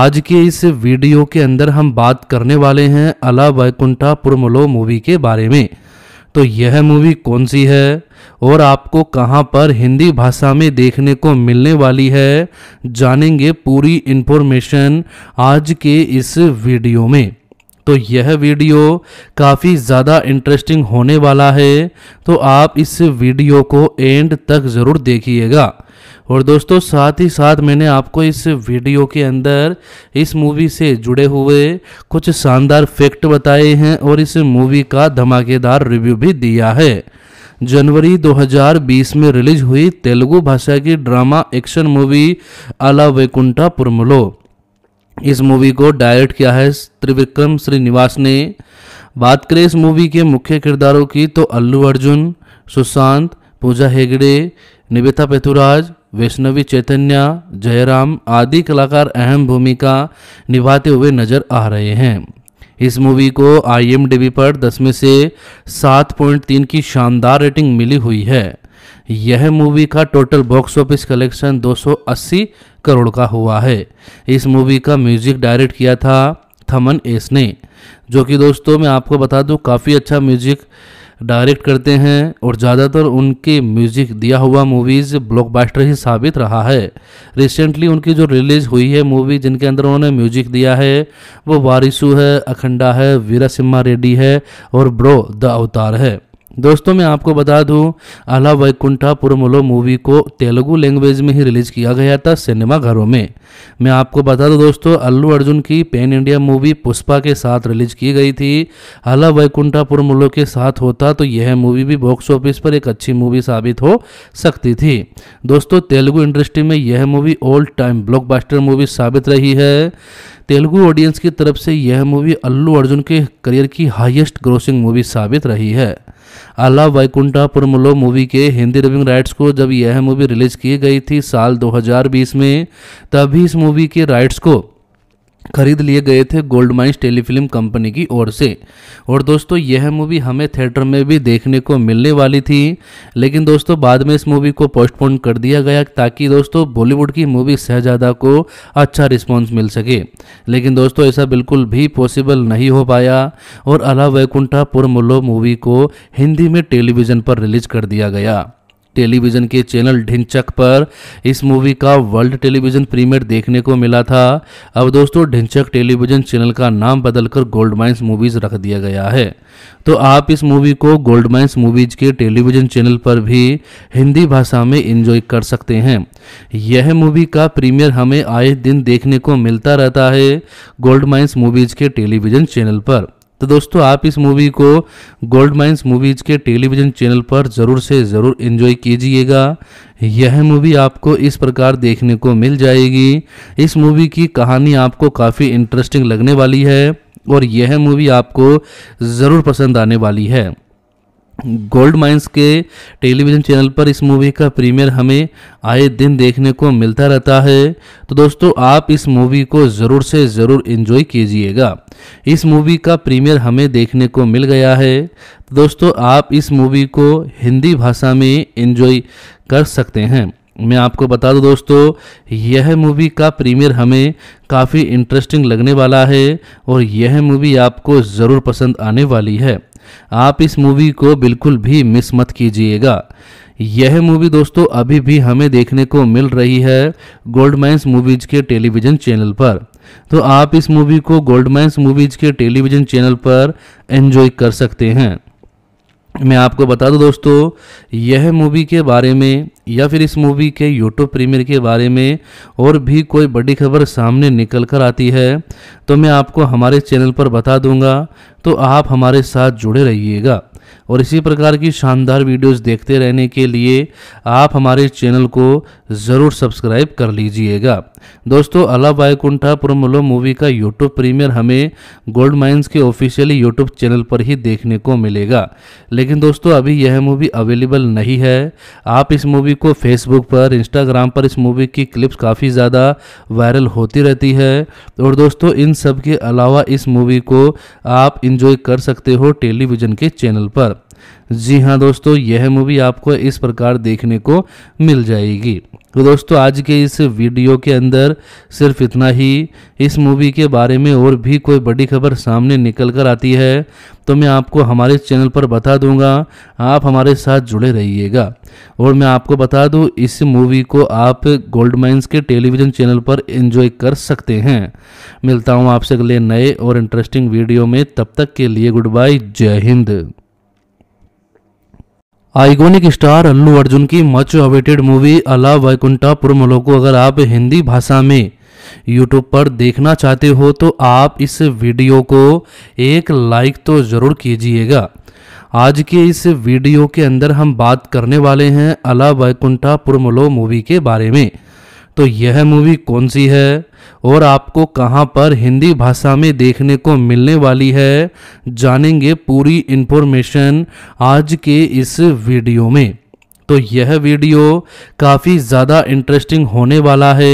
आज के इस वीडियो के अंदर हम बात करने वाले हैं अला वैकुंठा पुरमलो मूवी के बारे में तो यह मूवी कौन सी है और आपको कहां पर हिंदी भाषा में देखने को मिलने वाली है जानेंगे पूरी इन्फॉर्मेशन आज के इस वीडियो में तो यह वीडियो काफ़ी ज़्यादा इंटरेस्टिंग होने वाला है तो आप इस वीडियो को एंड तक ज़रूर देखिएगा और दोस्तों साथ ही साथ मैंने आपको इस वीडियो के अंदर इस मूवी से जुड़े हुए कुछ शानदार फैक्ट बताए हैं और इस मूवी का धमाकेदार रिव्यू भी दिया है जनवरी 2020 में रिलीज हुई तेलुगु भाषा की ड्रामा एक्शन मूवी अला वैकुंठा पुरमलो इस मूवी को डायरेक्ट किया है त्रिविक्रम श्रीनिवास ने बात करें इस मूवी के मुख्य किरदारों की तो अल्लू अर्जुन सुशांत पूजा हेगड़े निवेता पेथुराज वैष्णवी चैतन्य जयराम आदि कलाकार अहम भूमिका निभाते हुए नजर आ रहे हैं इस मूवी को आई पर 10 में से 7.3 की शानदार रेटिंग मिली हुई है यह मूवी का total box office collection 280 crore का हुआ है इस मूवी का म्यूजिक डायरेक्ट किया था थमन एस ने जो कि दोस्तों मैं आपको बता दूं काफ़ी अच्छा म्यूजिक डायरेक्ट करते हैं और ज़्यादातर उनके म्यूजिक दिया हुआ मूवीज़ ब्लॉकबस्टर ही साबित रहा है रिसेंटली उनकी जो रिलीज़ हुई है मूवी जिनके अंदर उन्होंने म्यूजिक दिया है वो वारिसू है अखंडा है वीरा सिम्हा रेड्डी है और ब्रो द अवतार है दोस्तों मैं आपको बता दूं आला वैकुंठा पुरमुलो मूवी को तेलुगु लैंग्वेज में ही रिलीज किया गया था सिनेमा घरों में मैं आपको बता दूं दोस्तों अल्लू अर्जुन की पैन इंडिया मूवी पुष्पा के साथ रिलीज की गई थी आला वैकुंठा पुरमुलो के साथ होता तो यह मूवी भी बॉक्स ऑफिस पर एक अच्छी मूवी साबित हो सकती थी दोस्तों तेलुगु इंडस्ट्री में यह movie old time blockbuster movie साबित रही है तेलुगु ऑडियंस की तरफ से यह मूवी अल्लू अर्जुन के करियर की हाइएस्ट ग्रोसिंग मूवी साबित रही है आला वैकुंठापुरमलो मूवी के हिंदी डबिंग राइट्स को जब यह मूवी रिलीज की गई थी साल 2020 में तभी इस मूवी के राइट्स को खरीद लिए गए थे गोल्ड माइंस टेलीफिल्म कंपनी की ओर से और दोस्तों यह मूवी हमें थिएटर में भी देखने को मिलने वाली थी लेकिन दोस्तों बाद में इस मूवी को पोस्टपोन कर दिया गया ताकि दोस्तों बॉलीवुड की मूवी शहजादा को अच्छा रिस्पॉन्स मिल सके लेकिन दोस्तों ऐसा बिल्कुल भी पॉसिबल नहीं हो पाया और अला वैकुंठा पुरमुल्लो मूवी को हिंदी में टेलीविज़न पर रिलीज कर दिया गया टेलीविज़न के चैनल ढिंचक पर इस मूवी का वर्ल्ड टेलीविज़न प्रीमियर देखने को मिला था अब दोस्तों ढिंचक टेलीविज़न चैनल का नाम बदलकर गोल्ड माइंस मूवीज़ रख दिया गया है तो आप इस मूवी को गोल्ड माइंस मूवीज़ के टेलीविज़न चैनल पर भी हिंदी भाषा में इंजॉय कर सकते हैं यह मूवी का प्रीमियर हमें आए दिन देखने को मिलता रहता है गोल्ड माइंस मूवीज़ के टेलीविज़न चैनल पर तो दोस्तों आप इस मूवी को गोल्ड माइंस मूवीज के टेलीविजन चैनल पर ज़रूर से ज़रूर इन्जॉय कीजिएगा यह मूवी आपको इस प्रकार देखने को मिल जाएगी इस मूवी की कहानी आपको काफ़ी इंटरेस्टिंग लगने वाली है और यह मूवी आपको ज़रूर पसंद आने वाली है गोल्ड माइंस के टेलीविज़न चैनल पर इस मूवी का प्रीमियर हमें आए दिन देखने को मिलता रहता है तो दोस्तों आप इस मूवी को ज़रूर से ज़रूर इन्जॉय कीजिएगा इस मूवी का प्रीमियर हमें देखने को मिल गया है तो दोस्तों आप इस मूवी को हिंदी भाषा में इन्जॉय कर सकते हैं मैं आपको बता दूं दोस्तों यह मूवी का प्रीमियर हमें काफ़ी इंटरेस्टिंग लगने वाला है और यह मूवी आपको ज़रूर पसंद आने वाली है आप इस मूवी को बिल्कुल भी मिस मत कीजिएगा यह मूवी दोस्तों अभी भी हमें देखने को मिल रही है गोल्डमैंस मूवीज के टेलीविजन चैनल पर तो आप इस मूवी को गोल्डमैंस मूवीज के टेलीविजन चैनल पर एंजॉय कर सकते हैं मैं आपको बता दूं दोस्तों यह मूवी के बारे में या फिर इस मूवी के यूट्यूब प्रीमियर के बारे में और भी कोई बड़ी खबर सामने निकल कर आती है तो मैं आपको हमारे चैनल पर बता दूंगा तो आप हमारे साथ जुड़े रहिएगा और इसी प्रकार की शानदार वीडियोस देखते रहने के लिए आप हमारे चैनल को ज़रूर सब्सक्राइब कर लीजिएगा दोस्तों अला बायकुंठा पुरमलो मूवी का यूट्यूब प्रीमियर हमें गोल्ड माइंस के ऑफिशियली यूट्यूब चैनल पर ही देखने को मिलेगा लेकिन दोस्तों अभी यह मूवी अवेलेबल नहीं है आप इस मूवी को फेसबुक पर इंस्टाग्राम पर इस मूवी की क्लिप्स काफ़ी ज़्यादा वायरल होती रहती है और दोस्तों इन सब के अलावा इस मूवी को आप इंजॉय कर सकते हो टेलीविज़न के चैनल पर जी हाँ दोस्तों यह मूवी आपको इस प्रकार देखने को मिल जाएगी तो दोस्तों आज के इस वीडियो के अंदर सिर्फ इतना ही इस मूवी के बारे में और भी कोई बड़ी खबर सामने निकल कर आती है तो मैं आपको हमारे चैनल पर बता दूंगा आप हमारे साथ जुड़े रहिएगा और मैं आपको बता दूं इस मूवी को आप गोल्ड माइंस के टेलीविज़न चैनल पर एंजॉय कर सकते हैं मिलता हूं आपसे अगले नए और इंटरेस्टिंग वीडियो में तब तक के लिए गुड बाय जय हिंद आइगोनिक स्टार अल्लू अर्जुन की मच अवेटेड मूवी अला वैकुंठा पुरमलो को अगर आप हिंदी भाषा में यूट्यूब पर देखना चाहते हो तो आप इस वीडियो को एक लाइक तो ज़रूर कीजिएगा आज के इस वीडियो के अंदर हम बात करने वाले हैं अला वैकुंठा पुरमलो मूवी के बारे में तो यह मूवी कौन सी है और आपको कहां पर हिंदी भाषा में देखने को मिलने वाली है जानेंगे पूरी इन्फॉर्मेशन आज के इस वीडियो में तो यह वीडियो काफ़ी ज़्यादा इंटरेस्टिंग होने वाला है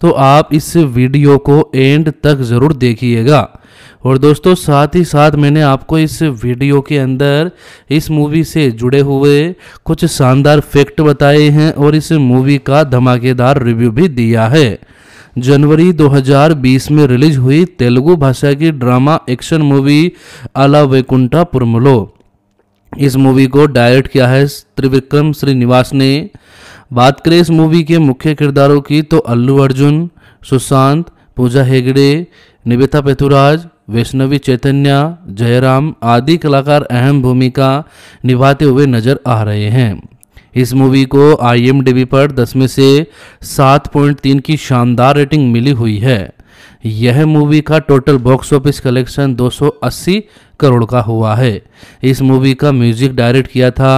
तो आप इस वीडियो को एंड तक ज़रूर देखिएगा और दोस्तों साथ ही साथ मैंने आपको इस वीडियो के अंदर इस मूवी से जुड़े हुए कुछ शानदार फैक्ट बताए हैं और इस मूवी का धमाकेदार रिव्यू भी दिया है जनवरी 2020 में रिलीज हुई तेलुगु भाषा की ड्रामा एक्शन मूवी अला वैकुंठा पुरमलो इस मूवी को डायरेक्ट किया है त्रिविक्रम श्रीनिवास ने बात करें इस मूवी के मुख्य किरदारों की तो अल्लू अर्जुन सुशांत पूजा हेगड़े निवेता पेथुराज वैष्णवी चैतन्य जयराम आदि कलाकार अहम भूमिका निभाते हुए नजर आ रहे हैं इस मूवी को आई पर दस में से सात पॉइंट तीन की शानदार रेटिंग मिली हुई है यह मूवी का total box office collection 280 crore का हुआ है इस मूवी का म्यूजिक डायरेक्ट किया था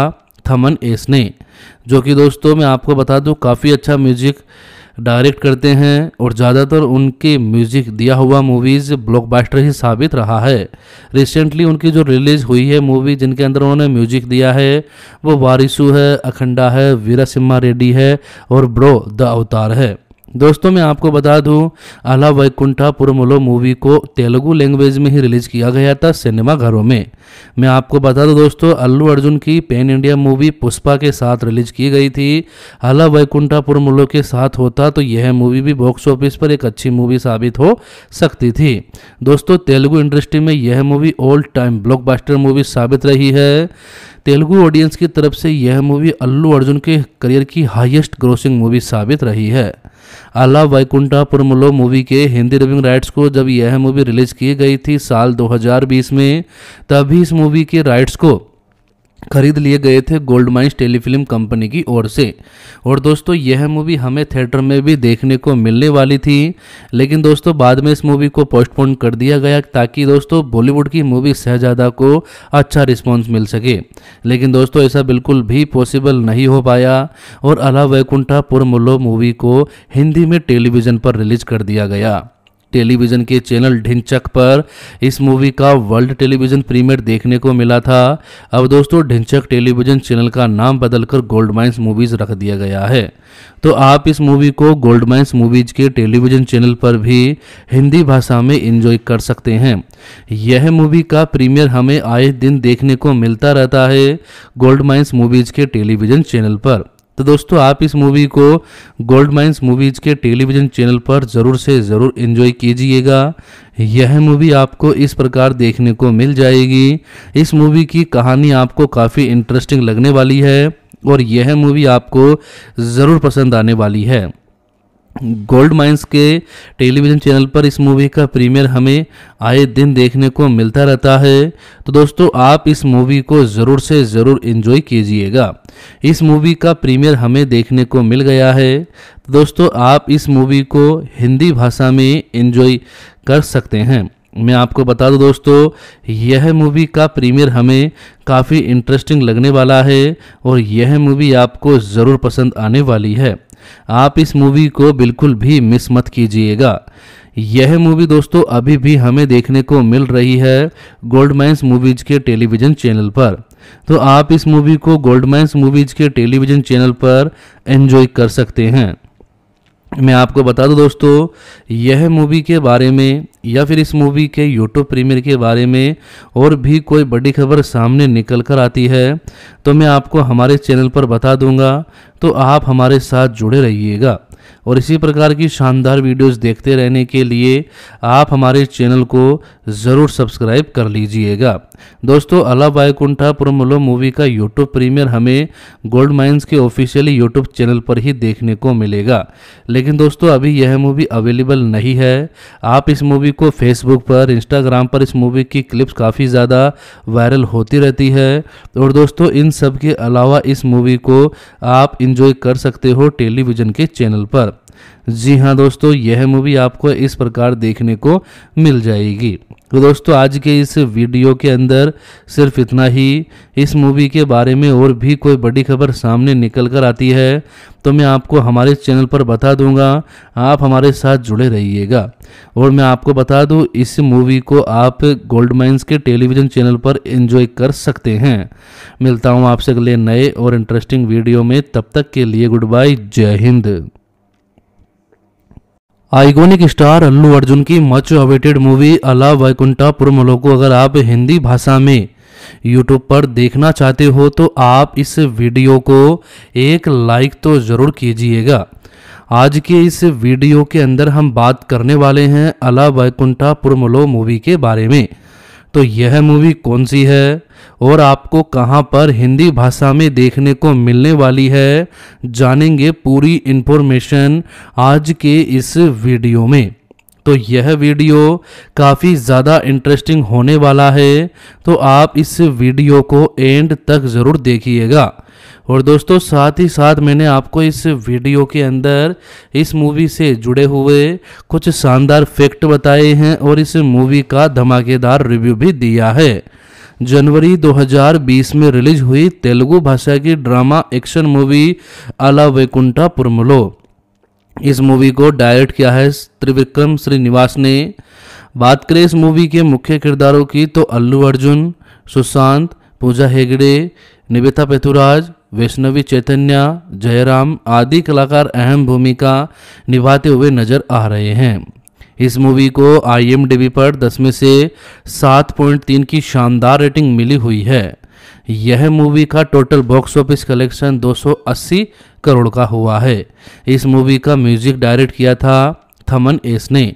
थमन एस ने जो कि दोस्तों मैं आपको बता दूं काफ़ी अच्छा म्यूजिक डायरेक्ट करते हैं और ज़्यादातर उनके म्यूजिक दिया हुआ मूवीज़ ब्लॉकबस्टर ही साबित रहा है रिसेंटली उनकी जो रिलीज़ हुई है मूवी जिनके अंदर उन्होंने म्यूजिक दिया है वो वारिसू है अखंडा है वीरा सिम्हा रेड्डी है और ब्रो द अवतार है दोस्तों मैं आपको बता दूं आला वैकुंठा पुरमलो मूवी को तेलुगु लैंग्वेज में ही रिलीज किया गया था सिनेमा घरों में मैं आपको बता दूं दोस्तों अल्लू अर्जुन की पैन इंडिया मूवी पुष्पा के साथ रिलीज की गई थी आला वैकुंठा पुरमुलो के साथ होता तो यह मूवी भी बॉक्स ऑफिस पर एक अच्छी मूवी साबित हो सकती थी दोस्तों तेलुगु इंडस्ट्री में यह movie old time block movie साबित रही है तेलुगु ऑडियंस की तरफ से यह मूवी अल्लू अर्जुन के करियर की हाइएस्ट ग्रोसिंग मूवी साबित रही है आला वैकुंठापुरमलो मूवी के हिंदी डबिंग राइट्स को जब यह मूवी रिलीज की गई थी साल 2020 में तभी इस मूवी के राइट्स को खरीद लिए गए थे गोल्ड माइंस टेलीफिल्म कंपनी की ओर से और दोस्तों यह मूवी हमें थिएटर में भी देखने को मिलने वाली थी लेकिन दोस्तों बाद में इस मूवी को पोस्टपोन कर दिया गया ताकि दोस्तों बॉलीवुड की मूवी शहजादा को अच्छा रिस्पॉन्स मिल सके लेकिन दोस्तों ऐसा बिल्कुल भी पॉसिबल नहीं हो पाया और अला वैकुंठा पुरमुल्लो मूवी को हिंदी में टेलीविज़न पर रिलीज कर दिया गया टेलीविज़न के चैनल ढिंचक पर इस मूवी का वर्ल्ड टेलीविज़न प्रीमियर देखने को मिला था अब दोस्तों ढिंचक टेलीविज़न चैनल का नाम बदलकर गोल्ड माइंस मूवीज़ रख दिया गया है तो आप इस मूवी को गोल्ड माइंस मूवीज़ के टेलीविज़न चैनल पर भी हिंदी भाषा में इंजॉय कर सकते हैं यह मूवी का प्रीमियर हमें आए दिन देखने को मिलता रहता है गोल्ड माइंस मूवीज़ के टेलीविज़न चैनल पर तो दोस्तों आप इस मूवी को गोल्ड माइंस मूवीज के टेलीविजन चैनल पर ज़रूर से ज़रूर इन्जॉय कीजिएगा यह मूवी आपको इस प्रकार देखने को मिल जाएगी इस मूवी की कहानी आपको काफ़ी इंटरेस्टिंग लगने वाली है और यह मूवी आपको ज़रूर पसंद आने वाली है गोल्ड माइंस के टेलीविज़न चैनल पर इस मूवी का प्रीमियर हमें आए दिन देखने को मिलता रहता है तो दोस्तों आप इस मूवी को ज़रूर से ज़रूर इन्जॉय कीजिएगा इस मूवी का प्रीमियर हमें देखने को मिल गया है तो दोस्तों आप इस मूवी को हिंदी भाषा में इन्जॉय कर सकते हैं मैं आपको बता दूं दोस्तों यह मूवी का प्रीमियर हमें काफ़ी इंटरेस्टिंग लगने वाला है और यह मूवी आपको ज़रूर पसंद आने वाली है आप इस मूवी को बिल्कुल भी मिस मत कीजिएगा यह मूवी दोस्तों अभी भी हमें देखने को मिल रही है माइंस मूवीज के टेलीविजन चैनल पर तो आप इस मूवी को माइंस मूवीज के टेलीविजन चैनल पर एंजॉय कर सकते हैं मैं आपको बता दूं दोस्तों यह मूवी के बारे में या फिर इस मूवी के यूट्यूब प्रीमियर के बारे में और भी कोई बड़ी खबर सामने निकल कर आती है तो मैं आपको हमारे चैनल पर बता दूंगा तो आप हमारे साथ जुड़े रहिएगा और इसी प्रकार की शानदार वीडियोस देखते रहने के लिए आप हमारे चैनल को ज़रूर सब्सक्राइब कर लीजिएगा दोस्तों अला बायकुंठा पुरमलो मूवी का यूट्यूब प्रीमियर हमें गोल्ड माइंस के ऑफिशियली यूट्यूब चैनल पर ही देखने को मिलेगा लेकिन दोस्तों अभी यह मूवी अवेलेबल नहीं है आप इस मूवी को फेसबुक पर इंस्टाग्राम पर इस मूवी की क्लिप्स काफ़ी ज़्यादा वायरल होती रहती है और दोस्तों इन सब के अलावा इस मूवी को आप इंजॉय कर सकते हो टेलीविज़न के चैनल पर जी हाँ दोस्तों यह मूवी आपको इस प्रकार देखने को मिल जाएगी तो दोस्तों आज के इस वीडियो के अंदर सिर्फ इतना ही इस मूवी के बारे में और भी कोई बड़ी खबर सामने निकल कर आती है तो मैं आपको हमारे चैनल पर बता दूंगा आप हमारे साथ जुड़े रहिएगा और मैं आपको बता दूं इस मूवी को आप गोल्ड माइंस के टेलीविज़न चैनल पर एंजॉय कर सकते हैं मिलता हूं आपसे अगले नए और इंटरेस्टिंग वीडियो में तब तक के लिए गुड बाय जय हिंद आइकोनिक स्टार अल्लू अर्जुन की मच अवेटेड मूवी अला वैकुंठा वैकुंठापुरमलो को अगर आप हिंदी भाषा में यूट्यूब पर देखना चाहते हो तो आप इस वीडियो को एक लाइक तो ज़रूर कीजिएगा आज के इस वीडियो के अंदर हम बात करने वाले हैं अला वैकुंठा पुरमलो मूवी के बारे में तो यह मूवी कौन सी है और आपको कहां पर हिंदी भाषा में देखने को मिलने वाली है जानेंगे पूरी इन्फॉर्मेशन आज के इस वीडियो में तो यह वीडियो काफ़ी ज़्यादा इंटरेस्टिंग होने वाला है तो आप इस वीडियो को एंड तक ज़रूर देखिएगा और दोस्तों साथ ही साथ मैंने आपको इस वीडियो के अंदर इस मूवी से जुड़े हुए कुछ शानदार फैक्ट बताए हैं और इस मूवी का धमाकेदार रिव्यू भी दिया है जनवरी 2020 में रिलीज हुई तेलुगु भाषा की ड्रामा एक्शन मूवी अला वैकुंठा पुरमलो इस मूवी को डायरेक्ट किया है त्रिविक्रम श्रीनिवास ने बात करें इस मूवी के मुख्य किरदारों की तो अल्लू अर्जुन सुशांत पूजा हेगड़े निवेता पेथुराज वैष्णवी चैतन्य जयराम आदि कलाकार अहम भूमिका निभाते हुए नजर आ रहे हैं इस मूवी को आई पर 10 में से 7.3 की शानदार रेटिंग मिली हुई है यह मूवी का total box office collection 280 crore का हुआ है इस मूवी का म्यूजिक डायरेक्ट किया था थमन एस ने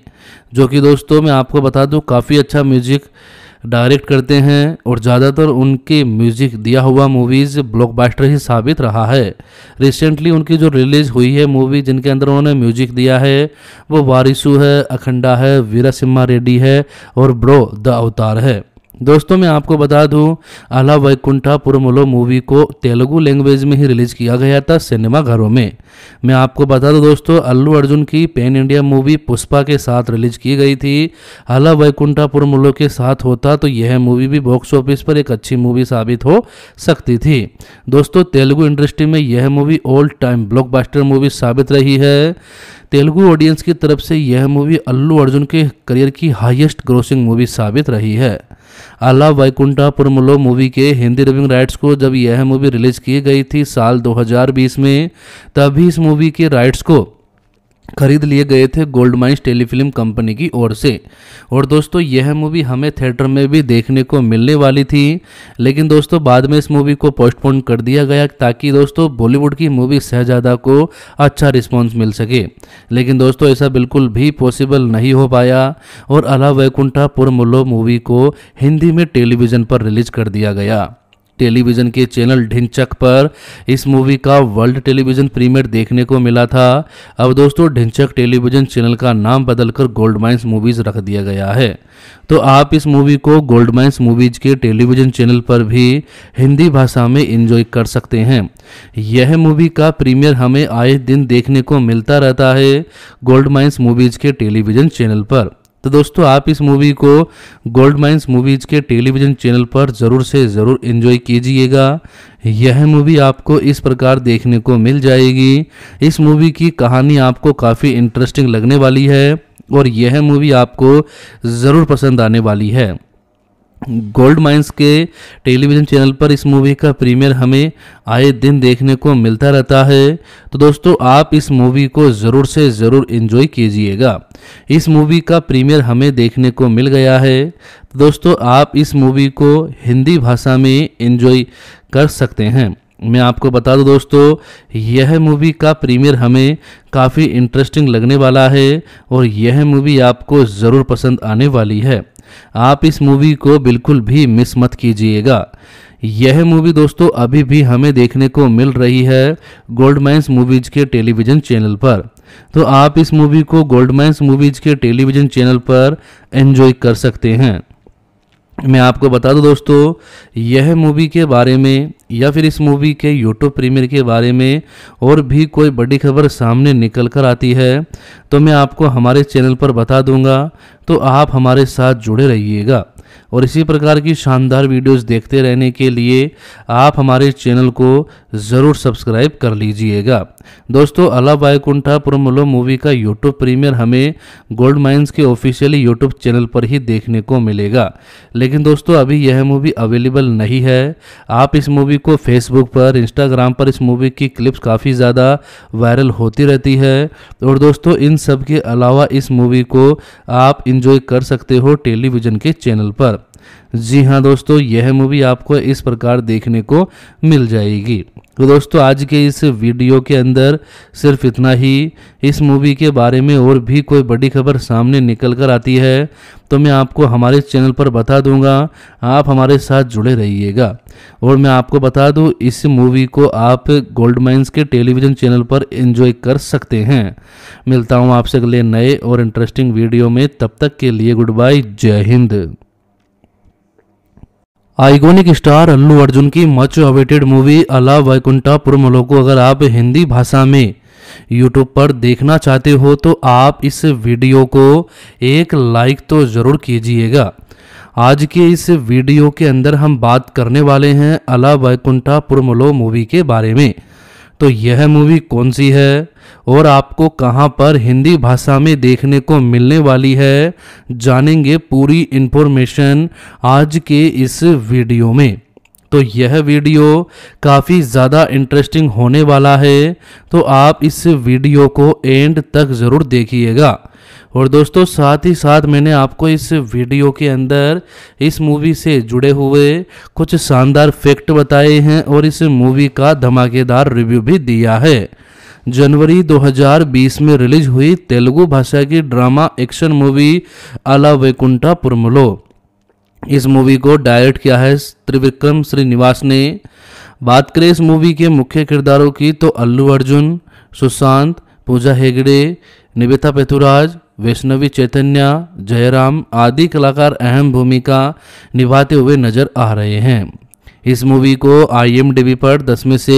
जो कि दोस्तों मैं आपको बता दूं काफ़ी अच्छा म्यूजिक डायरेक्ट करते हैं और ज़्यादातर उनके म्यूजिक दिया हुआ मूवीज़ ब्लॉकबस्टर ही साबित रहा है रिसेंटली उनकी जो रिलीज़ हुई है मूवी जिनके अंदर उन्होंने म्यूजिक दिया है वो वारिसू है अखंडा है वीरा सिम्हा रेड्डी है और ब्रो द अवतार है दोस्तों मैं आपको बता दूं आला वैकुंठा पुरमुलो मूवी को तेलुगु लैंग्वेज में ही रिलीज किया गया था सिनेमा घरों में मैं आपको बता दूं दोस्तों अल्लू अर्जुन की पैन इंडिया मूवी पुष्पा के साथ रिलीज की गई थी आला वैकुंठा पुरमुलो के साथ होता तो यह मूवी भी बॉक्स ऑफिस पर एक अच्छी मूवी साबित हो सकती थी दोस्तों तेलुगु इंडस्ट्री में यह movie old time block movie साबित रही है तेलुगु ऑडियंस की तरफ से यह मूवी अल्लू अर्जुन के करियर की हाइएस्ट ग्रोसिंग मूवी साबित रही है आला वैकुंठापुरमुलो मूवी के हिंदी डबिंग राइट्स को जब यह मूवी रिलीज की गई थी साल 2020 में तभी इस मूवी के राइट्स को खरीद लिए गए थे गोल्ड माइंस टेलीफिल्म कंपनी की ओर से और दोस्तों यह मूवी हमें थिएटर में भी देखने को मिलने वाली थी लेकिन दोस्तों बाद में इस मूवी को पोस्टपोन कर दिया गया ताकि दोस्तों बॉलीवुड की मूवी शहजादा को अच्छा रिस्पॉन्स मिल सके लेकिन दोस्तों ऐसा बिल्कुल भी पॉसिबल नहीं हो पाया और अला वैकुंठा पुरमुल्लो मूवी को हिंदी में टेलीविज़न पर रिलीज कर दिया गया टेलीविज़न के चैनल ढिंचक पर इस मूवी का वर्ल्ड टेलीविज़न प्रीमियर देखने को मिला था अब दोस्तों ढिंचक टेलीविज़न चैनल का नाम बदलकर गोल्ड माइंस मूवीज़ रख दिया गया है तो आप इस मूवी को गोल्ड माइंस मूवीज़ के टेलीविज़न चैनल पर भी हिंदी भाषा में इंजॉय कर सकते हैं यह मूवी का प्रीमियर हमें आए दिन देखने को मिलता रहता है गोल्ड माइंस मूवीज़ के टेलीविज़न चैनल पर तो दोस्तों आप इस मूवी को गोल्ड माइंस मूवीज के टेलीविजन चैनल पर ज़रूर से ज़रूर इन्जॉय कीजिएगा यह मूवी आपको इस प्रकार देखने को मिल जाएगी इस मूवी की कहानी आपको काफ़ी इंटरेस्टिंग लगने वाली है और यह मूवी आपको ज़रूर पसंद आने वाली है गोल्ड माइंस के टेलीविज़न चैनल पर इस मूवी का प्रीमियर हमें आए दिन देखने को मिलता रहता है तो दोस्तों आप इस मूवी को ज़रूर से ज़रूर इन्जॉय कीजिएगा इस मूवी का प्रीमियर हमें देखने को मिल गया है तो दोस्तों आप इस मूवी को हिंदी भाषा में इन्जॉय कर सकते हैं मैं आपको बता दूं दोस्तों यह मूवी का प्रीमियर हमें काफ़ी इंटरेस्टिंग लगने वाला है और यह मूवी आपको ज़रूर पसंद आने वाली है आप इस मूवी को बिल्कुल भी मिस मत कीजिएगा यह मूवी दोस्तों अभी भी हमें देखने को मिल रही है गोल्डमैंस मूवीज के टेलीविजन चैनल पर तो आप इस मूवी को गोल्डमैंस मूवीज के टेलीविजन चैनल पर एंजॉय कर सकते हैं मैं आपको बता दूं दोस्तों यह मूवी के बारे में या फिर इस मूवी के यूट्यूब प्रीमियर के बारे में और भी कोई बड़ी खबर सामने निकल कर आती है तो मैं आपको हमारे चैनल पर बता दूंगा तो आप हमारे साथ जुड़े रहिएगा और इसी प्रकार की शानदार वीडियोस देखते रहने के लिए आप हमारे चैनल को ज़रूर सब्सक्राइब कर लीजिएगा दोस्तों अला बायकुंठा पुरमलो मूवी का यूट्यूब प्रीमियर हमें गोल्ड माइंस के ऑफिशियली यूट्यूब चैनल पर ही देखने को मिलेगा लेकिन दोस्तों अभी यह मूवी अवेलेबल नहीं है आप इस मूवी को फेसबुक पर इंस्टाग्राम पर इस मूवी की क्लिप्स काफ़ी ज़्यादा वायरल होती रहती है और दोस्तों इन सब के अलावा इस मूवी को आप इंजॉय कर सकते हो टेलीविज़न के चैनल पर जी हाँ दोस्तों यह मूवी आपको इस प्रकार देखने को मिल जाएगी तो दोस्तों आज के इस वीडियो के अंदर सिर्फ इतना ही इस मूवी के बारे में और भी कोई बड़ी खबर सामने निकल कर आती है तो मैं आपको हमारे चैनल पर बता दूंगा आप हमारे साथ जुड़े रहिएगा और मैं आपको बता दूं इस मूवी को आप गोल्ड माइंस के टेलीविज़न चैनल पर एंजॉय कर सकते हैं मिलता हूं आपसे अगले नए और इंटरेस्टिंग वीडियो में तब तक के लिए गुड बाय जय हिंद आइकोनिक स्टार अल्लू अर्जुन की मच अवेटेड मूवी अला वैकुंठा वैकुंठापुरमलो को अगर आप हिंदी भाषा में यूट्यूब पर देखना चाहते हो तो आप इस वीडियो को एक लाइक तो ज़रूर कीजिएगा आज के इस वीडियो के अंदर हम बात करने वाले हैं अला वैकुंठा पुरमलो मूवी के बारे में तो यह मूवी कौन सी है और आपको कहां पर हिंदी भाषा में देखने को मिलने वाली है जानेंगे पूरी इन्फॉर्मेशन आज के इस वीडियो में तो यह वीडियो काफ़ी ज़्यादा इंटरेस्टिंग होने वाला है तो आप इस वीडियो को एंड तक ज़रूर देखिएगा और दोस्तों साथ ही साथ मैंने आपको इस वीडियो के अंदर इस मूवी से जुड़े हुए कुछ शानदार फैक्ट बताए हैं और इस मूवी का धमाकेदार रिव्यू भी दिया है जनवरी 2020 में रिलीज हुई तेलुगु भाषा की ड्रामा एक्शन मूवी अला वैकुंठा पुरमलो इस मूवी को डायरेक्ट किया है त्रिविक्रम श्रीनिवास ने बात करें इस मूवी के मुख्य किरदारों की तो अल्लू अर्जुन सुशांत पूजा हेगड़े निवेता पेथुराज वैष्णवी चैतन्य जयराम आदि कलाकार अहम भूमिका निभाते हुए नजर आ रहे हैं इस मूवी को आई पर दस में से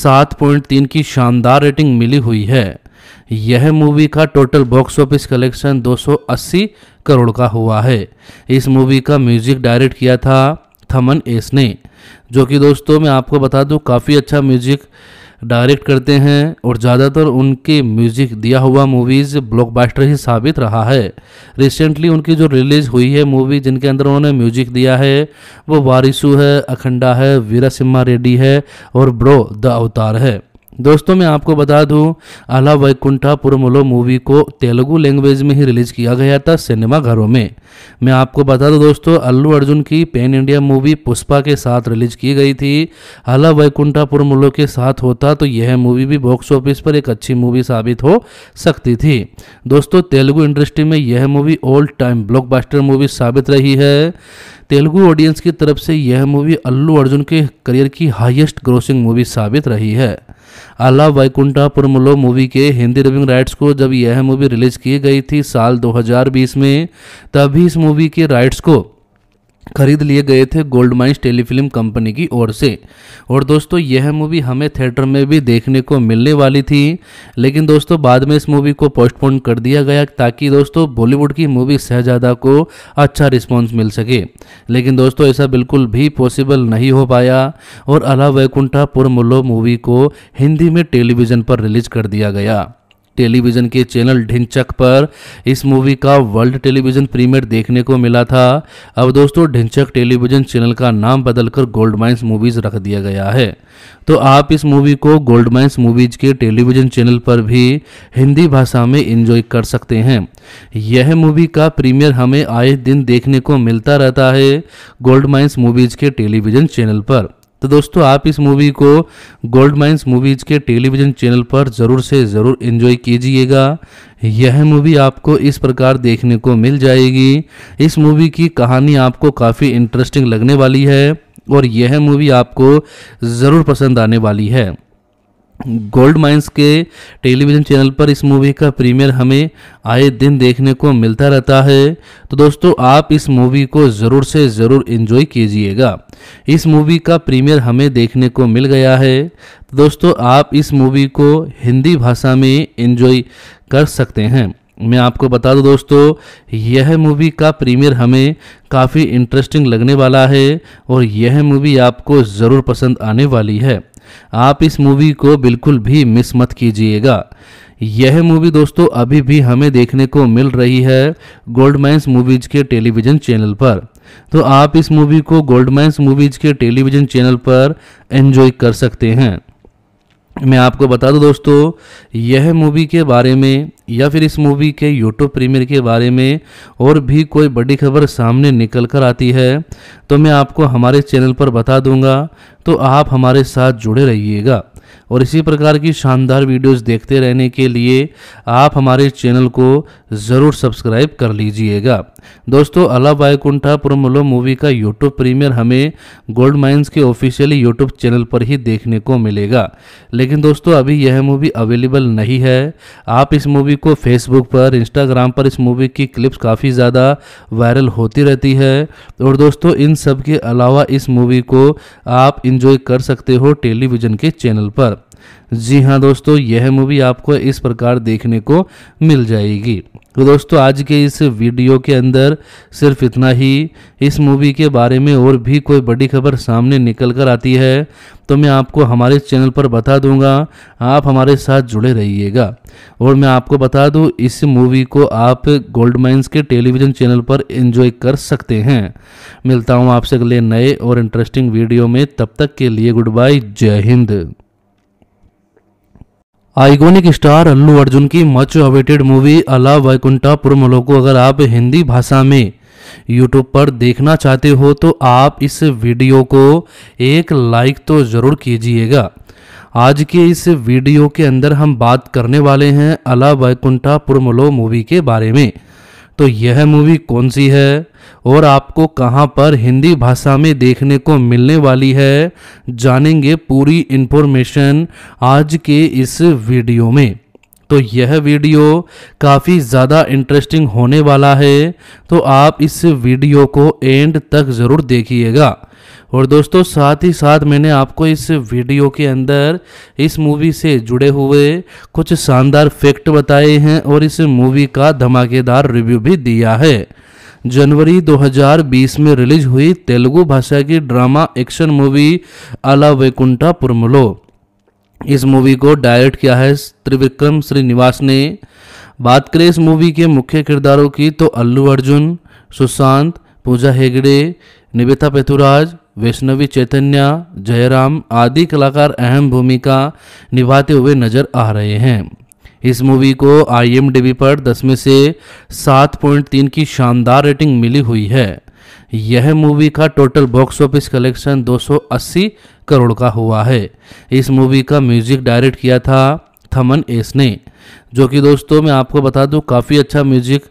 सात पॉइंट तीन की शानदार रेटिंग मिली हुई है यह मूवी का total box office collection 280 crore का हुआ है इस मूवी का म्यूजिक डायरेक्ट किया था थमन एस ने जो कि दोस्तों मैं आपको बता दूं काफ़ी अच्छा म्यूजिक डायरेक्ट करते हैं और ज़्यादातर उनके म्यूजिक दिया हुआ मूवीज़ ब्लॉकबस्टर ही साबित रहा है रिसेंटली उनकी जो रिलीज़ हुई है मूवी जिनके अंदर उन्होंने म्यूजिक दिया है वो वारिसू है अखंडा है वीरा सिम्हा रेड्डी है और ब्रो द अवतार है दोस्तों मैं आपको बता दूं आला वैकुंठा पुरमुलो मूवी को तेलुगु लैंग्वेज में ही रिलीज किया गया था सिनेमा घरों में मैं आपको बता दूं दोस्तों अल्लू अर्जुन की पैन इंडिया मूवी पुष्पा के साथ रिलीज की गई थी आला वैकुंठा पुरमुलो के साथ होता तो यह मूवी भी बॉक्स ऑफिस पर एक अच्छी मूवी साबित हो सकती थी दोस्तों तेलुगु इंडस्ट्री में यह movie old time block movie साबित रही है तेलुगु ऑडियंस की तरफ से यह मूवी अल्लू अर्जुन के करियर की हाइएस्ट ग्रोसिंग मूवी साबित रही है अला वैकुंठापुरमुलो मूवी के हिंदी डबिंग राइट्स को जब यह मूवी रिलीज की गई थी साल 2020 में तभी इस मूवी के राइट्स को खरीद लिए गए थे गोल्ड माइंस टेलीफिल्म कंपनी की ओर से और दोस्तों यह मूवी हमें थिएटर में भी देखने को मिलने वाली थी लेकिन दोस्तों बाद में इस मूवी को पोस्टपोन कर दिया गया ताकि दोस्तों बॉलीवुड की मूवी शहजादा को अच्छा रिस्पॉन्स मिल सके लेकिन दोस्तों ऐसा बिल्कुल भी पॉसिबल नहीं हो पाया और अला वैकुंठा पुरमुल्लो मूवी को हिंदी में टेलीविज़न पर रिलीज कर दिया गया टेलीविज़न के चैनल ढिंचक पर इस मूवी का वर्ल्ड टेलीविज़न प्रीमियर देखने को मिला था अब दोस्तों ढिंचक टेलीविज़न चैनल का नाम बदलकर गोल्ड माइंस मूवीज़ रख दिया गया है तो आप इस मूवी को गोल्ड माइंस मूवीज़ के टेलीविज़न चैनल पर भी हिंदी भाषा में इंजॉय कर सकते हैं यह मूवी का प्रीमियर हमें आए दिन देखने को मिलता रहता है गोल्ड माइंस मूवीज़ के टेलीविज़न चैनल पर तो दोस्तों आप इस मूवी को गोल्ड माइंस मूवीज़ के टेलीविज़न चैनल पर ज़रूर से ज़रूर इन्जॉय कीजिएगा यह मूवी आपको इस प्रकार देखने को मिल जाएगी इस मूवी की कहानी आपको काफ़ी इंटरेस्टिंग लगने वाली है और यह मूवी आपको ज़रूर पसंद आने वाली है गोल्ड माइंस के टेलीविज़न चैनल पर इस मूवी का प्रीमियर हमें आए दिन देखने को मिलता रहता है तो दोस्तों आप इस मूवी को ज़रूर से ज़रूर इन्जॉय कीजिएगा इस मूवी का प्रीमियर हमें देखने को मिल गया है तो दोस्तों आप इस मूवी को हिंदी भाषा में इन्जॉय कर सकते हैं मैं आपको बता दूं दोस्तों यह मूवी का प्रीमियर हमें काफ़ी इंटरेस्टिंग लगने वाला है और यह मूवी आपको ज़रूर पसंद आने वाली है आप इस मूवी को बिल्कुल भी मिस मत कीजिएगा यह मूवी दोस्तों अभी भी हमें देखने को मिल रही है गोल्डमैंस मूवीज के टेलीविजन चैनल पर तो आप इस मूवी को गोल्डमैंस मूवीज के टेलीविजन चैनल पर एंजॉय कर सकते हैं मैं आपको बता दूं दोस्तों यह मूवी के बारे में या फिर इस मूवी के यूट्यूब प्रीमियर के बारे में और भी कोई बड़ी खबर सामने निकल कर आती है तो मैं आपको हमारे चैनल पर बता दूंगा तो आप हमारे साथ जुड़े रहिएगा और इसी प्रकार की शानदार वीडियोस देखते रहने के लिए आप हमारे चैनल को ज़रूर सब्सक्राइब कर लीजिएगा दोस्तों अला बायकुंठा पुरमलो मूवी का यूट्यूब प्रीमियर हमें गोल्ड माइंस के ऑफिशियली यूट्यूब चैनल पर ही देखने को मिलेगा लेकिन दोस्तों अभी यह मूवी अवेलेबल नहीं है आप इस मूवी को फेसबुक पर इंस्टाग्राम पर इस मूवी की क्लिप्स काफ़ी ज़्यादा वायरल होती रहती है और दोस्तों इन सब के अलावा इस मूवी को आप इंजॉय कर सकते हो टेलीविज़न के चैनल पर जी हाँ दोस्तों यह मूवी आपको इस प्रकार देखने को मिल जाएगी तो दोस्तों आज के इस वीडियो के अंदर सिर्फ इतना ही इस मूवी के बारे में और भी कोई बड़ी खबर सामने निकल कर आती है तो मैं आपको हमारे चैनल पर बता दूंगा आप हमारे साथ जुड़े रहिएगा और मैं आपको बता दूं इस मूवी को आप गोल्ड माइंस के टेलीविज़न चैनल पर एंजॉय कर सकते हैं मिलता हूं आपसे अगले नए और इंटरेस्टिंग वीडियो में तब तक के लिए गुड बाय जय हिंद आइकोनिक स्टार अल्लू अर्जुन की मच अवेटेड मूवी अला वैकुंठा पुरमलो को अगर आप हिंदी भाषा में यूट्यूब पर देखना चाहते हो तो आप इस वीडियो को एक लाइक तो ज़रूर कीजिएगा आज के इस वीडियो के अंदर हम बात करने वाले हैं अला वैकुंठा पुरमलो मूवी के बारे में तो यह मूवी कौन सी है और आपको कहां पर हिंदी भाषा में देखने को मिलने वाली है जानेंगे पूरी इन्फॉर्मेशन आज के इस वीडियो में तो यह वीडियो काफ़ी ज़्यादा इंटरेस्टिंग होने वाला है तो आप इस वीडियो को एंड तक ज़रूर देखिएगा और दोस्तों साथ ही साथ मैंने आपको इस वीडियो के अंदर इस मूवी से जुड़े हुए कुछ शानदार फैक्ट बताए हैं और इस मूवी का धमाकेदार रिव्यू भी दिया है जनवरी 2020 में रिलीज हुई तेलुगु भाषा की ड्रामा एक्शन मूवी अला वैकुंठा पुरमलो इस मूवी को डायरेक्ट किया है त्रिविक्रम श्रीनिवास ने बात करें इस मूवी के मुख्य किरदारों की तो अल्लू अर्जुन सुशांत पूजा हेगड़े निवेता पेथुराज वैष्णवी चैतन्य जयराम आदि कलाकार अहम भूमिका निभाते हुए नजर आ रहे हैं इस मूवी को आई पर 10 में से 7.3 की शानदार रेटिंग मिली हुई है यह मूवी का total box office collection 280 crore का हुआ है इस मूवी का म्यूजिक डायरेक्ट किया था थमन एस ने जो कि दोस्तों मैं आपको बता दूं काफ़ी अच्छा म्यूजिक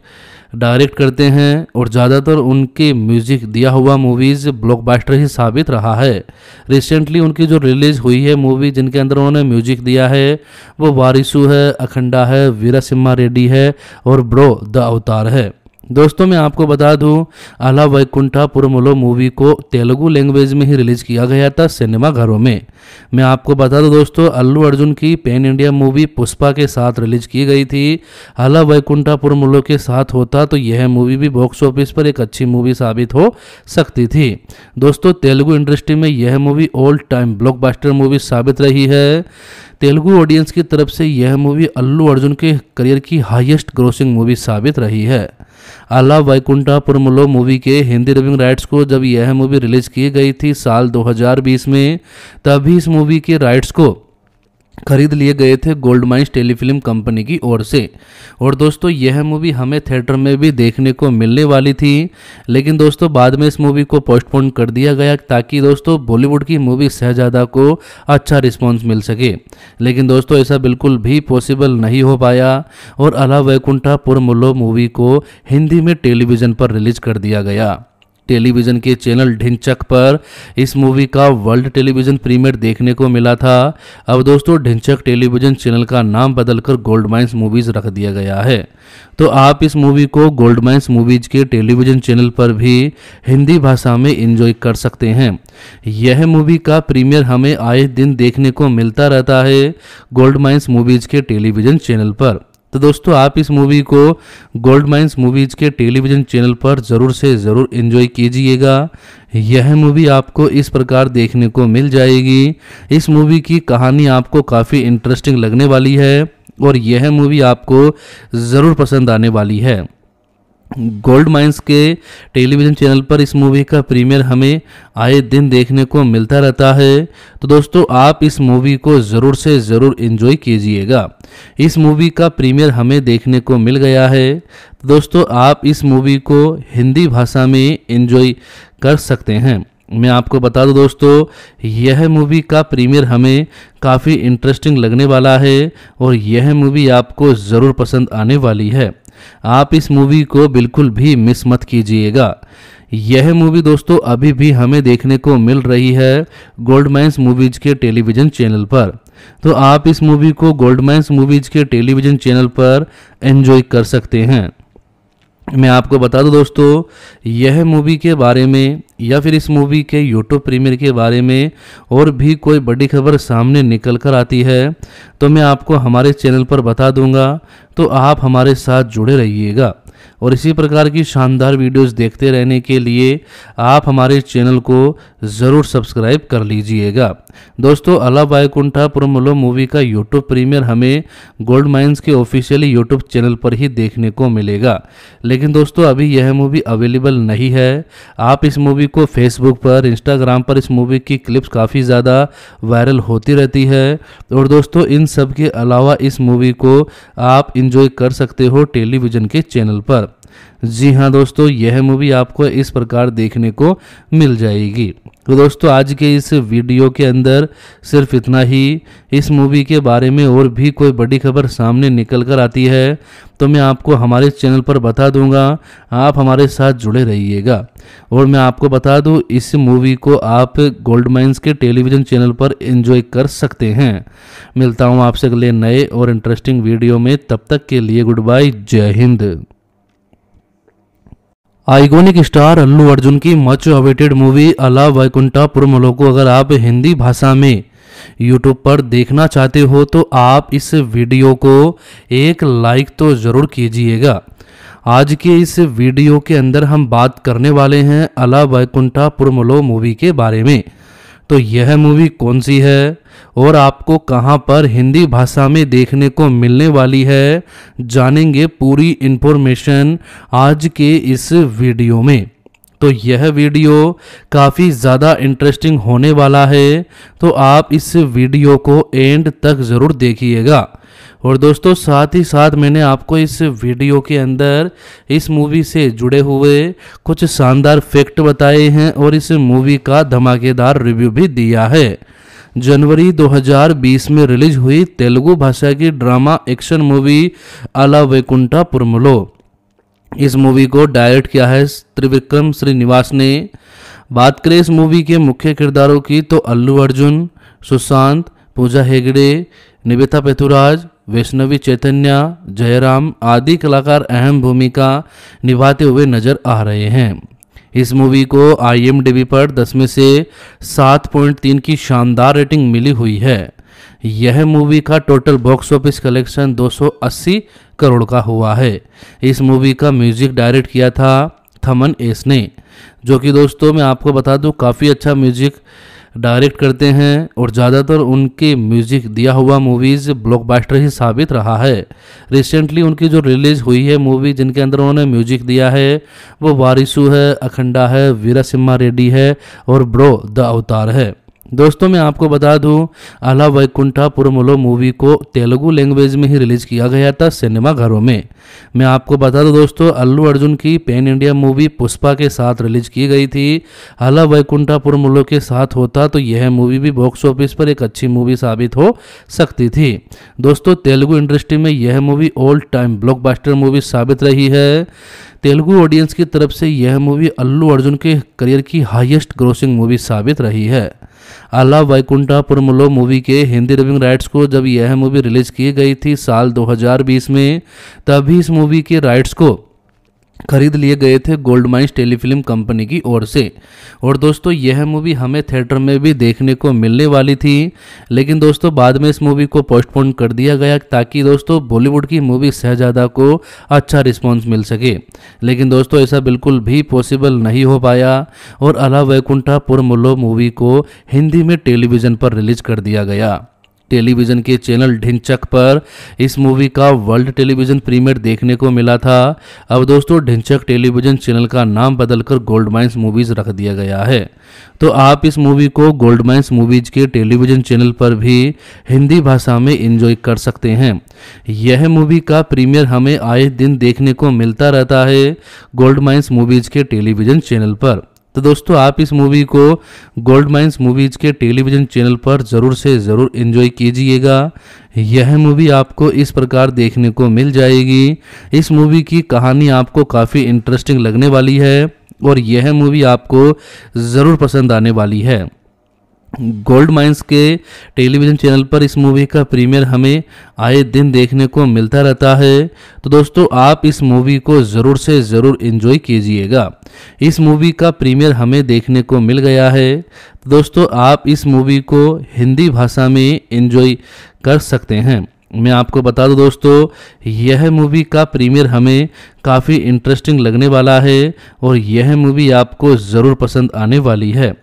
डायरेक्ट करते हैं और ज़्यादातर उनके म्यूजिक दिया हुआ मूवीज़ ब्लॉकबस्टर ही साबित रहा है रिसेंटली उनकी जो रिलीज़ हुई है मूवी जिनके अंदर उन्होंने म्यूजिक दिया है वो वारिसू है अखंडा है वीरा सिम्हा रेड्डी है और ब्रो द अवतार है दोस्तों मैं आपको बता दूं आला वैकुंठा पुरमुलो मूवी को तेलुगु लैंग्वेज में ही रिलीज किया गया था सिनेमा घरों में मैं आपको बता दूं दोस्तों अल्लू अर्जुन की पैन इंडिया मूवी पुष्पा के साथ रिलीज की गई थी आला वैकुंठा पुरमुलो के साथ होता तो यह मूवी भी बॉक्स ऑफिस पर एक अच्छी मूवी साबित हो सकती थी दोस्तों तेलुगु इंडस्ट्री में यह movie old time block movie साबित रही है तेलुगु ऑडियंस की तरफ से यह मूवी अल्लू अर्जुन के करियर की हाईएस्ट ग्रोसिंग मूवी साबित रही है आला वैकुंठा पुरमलो मूवी के हिंदी रविंग राइट्स को जब यह मूवी रिलीज की गई थी साल 2020 में तभी इस मूवी के राइट्स को खरीद लिए गए थे गोल्ड माइंस टेलीफिल्म कंपनी की ओर से और दोस्तों यह मूवी हमें थिएटर में भी देखने को मिलने वाली थी लेकिन दोस्तों बाद में इस मूवी को पोस्टपोन कर दिया गया ताकि दोस्तों बॉलीवुड की मूवी शहजादा को अच्छा रिस्पॉन्स मिल सके लेकिन दोस्तों ऐसा बिल्कुल भी पॉसिबल नहीं हो पाया और अला वैकुंठा पुरमुल्लो मूवी को हिंदी में टेलीविज़न पर रिलीज कर दिया गया टेलीविज़न के चैनल ढिंचक पर इस मूवी का वर्ल्ड टेलीविज़न प्रीमियर देखने को मिला था अब दोस्तों ढिंचक टेलीविज़न चैनल का नाम बदलकर गोल्ड माइंस मूवीज़ रख दिया गया है तो आप इस मूवी को गोल्ड माइंस मूवीज़ के टेलीविज़न चैनल पर भी हिंदी भाषा में इंजॉय कर सकते हैं यह मूवी का प्रीमियर हमें आए दिन देखने को मिलता रहता है गोल्ड माइंस मूवीज़ के टेलीविज़न चैनल पर तो दोस्तों आप इस मूवी को गोल्ड माइंस मूवीज के टेलीविजन चैनल पर ज़रूर से ज़रूर इन्जॉय कीजिएगा यह मूवी आपको इस प्रकार देखने को मिल जाएगी इस मूवी की कहानी आपको काफ़ी इंटरेस्टिंग लगने वाली है और यह मूवी आपको ज़रूर पसंद आने वाली है गोल्ड माइंस के टेलीविज़न चैनल पर इस मूवी का प्रीमियर हमें आए दिन देखने को मिलता रहता है तो दोस्तों आप इस मूवी को ज़रूर से ज़रूर इन्जॉय कीजिएगा इस मूवी का प्रीमियर हमें देखने को मिल गया है तो दोस्तों आप इस मूवी को हिंदी भाषा में इन्जॉय कर सकते हैं मैं आपको बता दूं दोस्तों यह मूवी का प्रीमियर हमें काफ़ी इंटरेस्टिंग लगने वाला है और यह मूवी आपको ज़रूर पसंद आने वाली है आप इस मूवी को बिल्कुल भी मिस मत कीजिएगा यह मूवी दोस्तों अभी भी हमें देखने को मिल रही है गोल्डमैंस मूवीज के टेलीविजन चैनल पर तो आप इस मूवी को गोल्डमैंस मूवीज के टेलीविजन चैनल पर एंजॉय कर सकते हैं मैं आपको बता दूं दोस्तों यह मूवी के बारे में या फिर इस मूवी के यूट्यूब प्रीमियर के बारे में और भी कोई बड़ी खबर सामने निकल कर आती है तो मैं आपको हमारे चैनल पर बता दूंगा तो आप हमारे साथ जुड़े रहिएगा और इसी प्रकार की शानदार वीडियोस देखते रहने के लिए आप हमारे चैनल को ज़रूर सब्सक्राइब कर लीजिएगा दोस्तों अला बायकुंठा पुरमलो मूवी का यूट्यूब प्रीमियर हमें गोल्ड माइंस के ऑफिशियली यूट्यूब चैनल पर ही देखने को मिलेगा लेकिन दोस्तों अभी यह मूवी अवेलेबल नहीं है आप इस मूवी को फेसबुक पर इंस्टाग्राम पर इस मूवी की क्लिप्स काफ़ी ज़्यादा वायरल होती रहती है और दोस्तों इन सब के अलावा इस मूवी को आप इंजॉय कर सकते हो टेलीविज़न के चैनल पर जी हाँ दोस्तों यह मूवी आपको इस प्रकार देखने को मिल जाएगी तो दोस्तों आज के इस वीडियो के अंदर सिर्फ इतना ही इस मूवी के बारे में और भी कोई बड़ी खबर सामने निकल कर आती है तो मैं आपको हमारे चैनल पर बता दूंगा आप हमारे साथ जुड़े रहिएगा और मैं आपको बता दूं इस मूवी को आप गोल्ड माइंस के टेलीविज़न चैनल पर एंजॉय कर सकते हैं मिलता हूं आपसे अगले नए और इंटरेस्टिंग वीडियो में तब तक के लिए गुड बाय जय हिंद आइकोनिक स्टार अल्लू अर्जुन की मच अवेटेड मूवी अला वैकुंठा पुरमलो को अगर आप हिंदी भाषा में यूट्यूब पर देखना चाहते हो तो आप इस वीडियो को एक लाइक तो ज़रूर कीजिएगा आज के इस वीडियो के अंदर हम बात करने वाले हैं अला वैकुंठा पुरमलो मूवी के बारे में तो यह मूवी कौन सी है और आपको कहां पर हिंदी भाषा में देखने को मिलने वाली है जानेंगे पूरी इन्फॉर्मेशन आज के इस वीडियो में तो यह वीडियो काफ़ी ज़्यादा इंटरेस्टिंग होने वाला है तो आप इस वीडियो को एंड तक ज़रूर देखिएगा और दोस्तों साथ ही साथ मैंने आपको इस वीडियो के अंदर इस मूवी से जुड़े हुए कुछ शानदार फैक्ट बताए हैं और इस मूवी का धमाकेदार रिव्यू भी दिया है जनवरी 2020 में रिलीज हुई तेलुगु भाषा की ड्रामा एक्शन मूवी अला वैकुंठा पुरमलो इस मूवी को डायरेक्ट किया है त्रिविक्रम श्रीनिवास ने बात करें इस मूवी के मुख्य किरदारों की तो अल्लू अर्जुन सुशांत पूजा हेगड़े निवेता पेथुराज वैष्णवी चैतन्या जयराम आदि कलाकार अहम भूमिका निभाते हुए नजर आ रहे हैं इस मूवी को आई पर 10 में से 7.3 की शानदार रेटिंग मिली हुई है यह मूवी का total box office collection 280 crore का हुआ है इस मूवी का म्यूजिक डायरेक्ट किया था थमन एस ने जो कि दोस्तों मैं आपको बता दूं काफ़ी अच्छा म्यूजिक डायरेक्ट करते हैं और ज़्यादातर उनके म्यूजिक दिया हुआ मूवीज़ ब्लॉकबस्टर ही साबित रहा है रिसेंटली उनकी जो रिलीज़ हुई है मूवी जिनके अंदर उन्होंने म्यूजिक दिया है वो वारिसू है अखंडा है वीरा सिम्हा रेड्डी है और ब्रो द अवतार है दोस्तों मैं आपको बता दूं आला वैकुंठा पुरमलो मूवी को तेलुगु लैंग्वेज में ही रिलीज किया गया था सिनेमा घरों में मैं आपको बता दूं दोस्तों अल्लू अर्जुन की पैन इंडिया मूवी पुष्पा के साथ रिलीज की गई थी आला वैकुंठा पुरमुलो के साथ होता तो यह मूवी भी बॉक्स ऑफिस पर एक अच्छी मूवी साबित हो सकती थी दोस्तों तेलुगु इंडस्ट्री में यह movie old time blockbuster movie साबित रही है तेलुगु ऑडियंस की तरफ से यह मूवी अल्लू अर्जुन के करियर की हाइएस्ट ग्रोसिंग मूवी साबित रही है आला वैकुंठापुरमलो मूवी के हिंदी डबिंग राइट्स को जब यह मूवी रिलीज की गई थी साल 2020 में तभी इस मूवी के राइट्स को खरीद लिए गए थे गोल्ड माइंस टेलीफिल्म कंपनी की ओर से और दोस्तों यह मूवी हमें थिएटर में भी देखने को मिलने वाली थी लेकिन दोस्तों बाद में इस मूवी को पोस्टपोन कर दिया गया ताकि दोस्तों बॉलीवुड की मूवी शहजादा को अच्छा रिस्पॉन्स मिल सके लेकिन दोस्तों ऐसा बिल्कुल भी पॉसिबल नहीं हो पाया और अला वैकुंठा पुरमुल्लो मूवी को हिंदी में टेलीविज़न पर रिलीज कर दिया गया टेलीविज़न के चैनल ढिंचक पर इस मूवी का वर्ल्ड टेलीविज़न प्रीमियर देखने को मिला था अब दोस्तों ढिंचक टेलीविज़न चैनल का नाम बदलकर गोल्ड माइंस मूवीज़ रख दिया गया है तो आप इस मूवी को गोल्ड माइंस मूवीज़ के टेलीविज़न चैनल पर भी हिंदी भाषा में इंजॉय कर सकते हैं यह मूवी का प्रीमियर हमें आए दिन देखने को मिलता रहता है गोल्ड माइंस मूवीज़ के टेलीविज़न चैनल पर तो दोस्तों आप इस मूवी को गोल्ड माइंस मूवीज के टेलीविजन चैनल पर ज़रूर से ज़रूर इन्जॉय कीजिएगा यह मूवी आपको इस प्रकार देखने को मिल जाएगी इस मूवी की कहानी आपको काफ़ी इंटरेस्टिंग लगने वाली है और यह मूवी आपको ज़रूर पसंद आने वाली है गोल्ड माइंस के टेलीविज़न चैनल पर इस मूवी का प्रीमियर हमें आए दिन देखने को मिलता रहता है तो दोस्तों आप इस मूवी को ज़रूर से ज़रूर इन्जॉय कीजिएगा इस मूवी का प्रीमियर हमें देखने को मिल गया है तो दोस्तों आप इस मूवी को हिंदी भाषा में इन्जॉय कर सकते हैं मैं आपको बता दूं दोस्तों यह मूवी का प्रीमियर हमें काफ़ी इंटरेस्टिंग लगने वाला है और यह मूवी आपको ज़रूर पसंद आने वाली है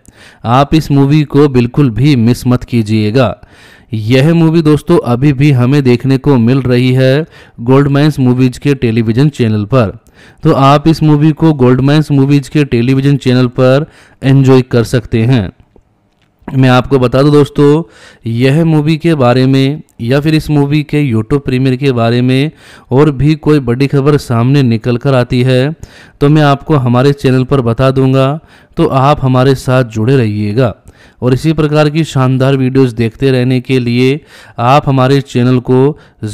आप इस मूवी को बिल्कुल भी मिस मत कीजिएगा यह मूवी दोस्तों अभी भी हमें देखने को मिल रही है गोल्डमैंस मूवीज के टेलीविजन चैनल पर तो आप इस मूवी को गोल्डमैंस मूवीज के टेलीविजन चैनल पर एंजॉय कर सकते हैं मैं आपको बता दूं दोस्तों यह मूवी के बारे में या फिर इस मूवी के यूट्यूब प्रीमियर के बारे में और भी कोई बड़ी खबर सामने निकल कर आती है तो मैं आपको हमारे चैनल पर बता दूंगा तो आप हमारे साथ जुड़े रहिएगा और इसी प्रकार की शानदार वीडियोस देखते रहने के लिए आप हमारे चैनल को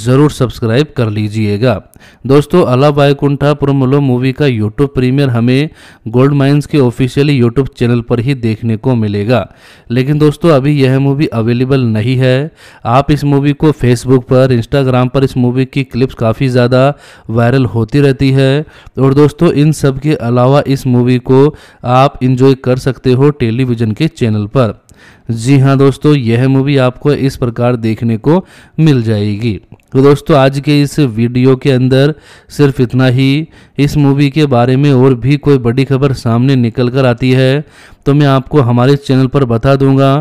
ज़रूर सब्सक्राइब कर लीजिएगा दोस्तों अला बायकुंठा पुरमलो मूवी का यूट्यूब प्रीमियर हमें गोल्ड माइंस के ऑफिशियली यूट्यूब चैनल पर ही देखने को मिलेगा लेकिन दोस्तों अभी यह मूवी अवेलेबल नहीं है आप इस मूवी को फेसबुक पर इंस्टाग्राम पर इस मूवी की क्लिप्स काफ़ी ज़्यादा वायरल होती रहती है और दोस्तों इन सब के अलावा इस मूवी को आप इंजॉय कर सकते हो टेलीविज़न के चैनल पर जी हाँ दोस्तों यह मूवी आपको इस प्रकार देखने को मिल जाएगी तो दोस्तों आज के इस वीडियो के अंदर सिर्फ इतना ही इस मूवी के बारे में और भी कोई बड़ी खबर सामने निकल कर आती है तो मैं आपको हमारे चैनल पर बता दूंगा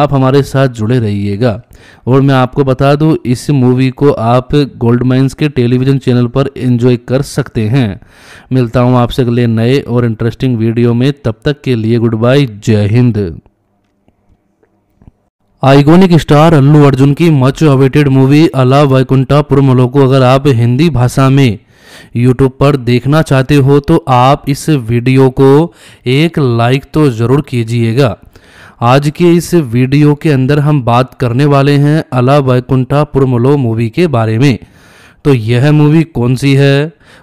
आप हमारे साथ जुड़े रहिएगा और मैं आपको बता दूं इस मूवी को आप गोल्ड माइंस के टेलीविज़न चैनल पर एंजॉय कर सकते हैं मिलता हूँ आपसे अगले नए और इंटरेस्टिंग वीडियो में तब तक के लिए गुड बाय जय हिंद आइकोनिक स्टार अल्लू अर्जुन की मच अवेटेड मूवी अला वैकुंठापुरमलो को अगर आप हिंदी भाषा में यूट्यूब पर देखना चाहते हो तो आप इस वीडियो को एक लाइक तो ज़रूर कीजिएगा आज के इस वीडियो के अंदर हम बात करने वाले हैं अला वैकुंठापुरमलो मूवी के बारे में तो यह मूवी कौन सी है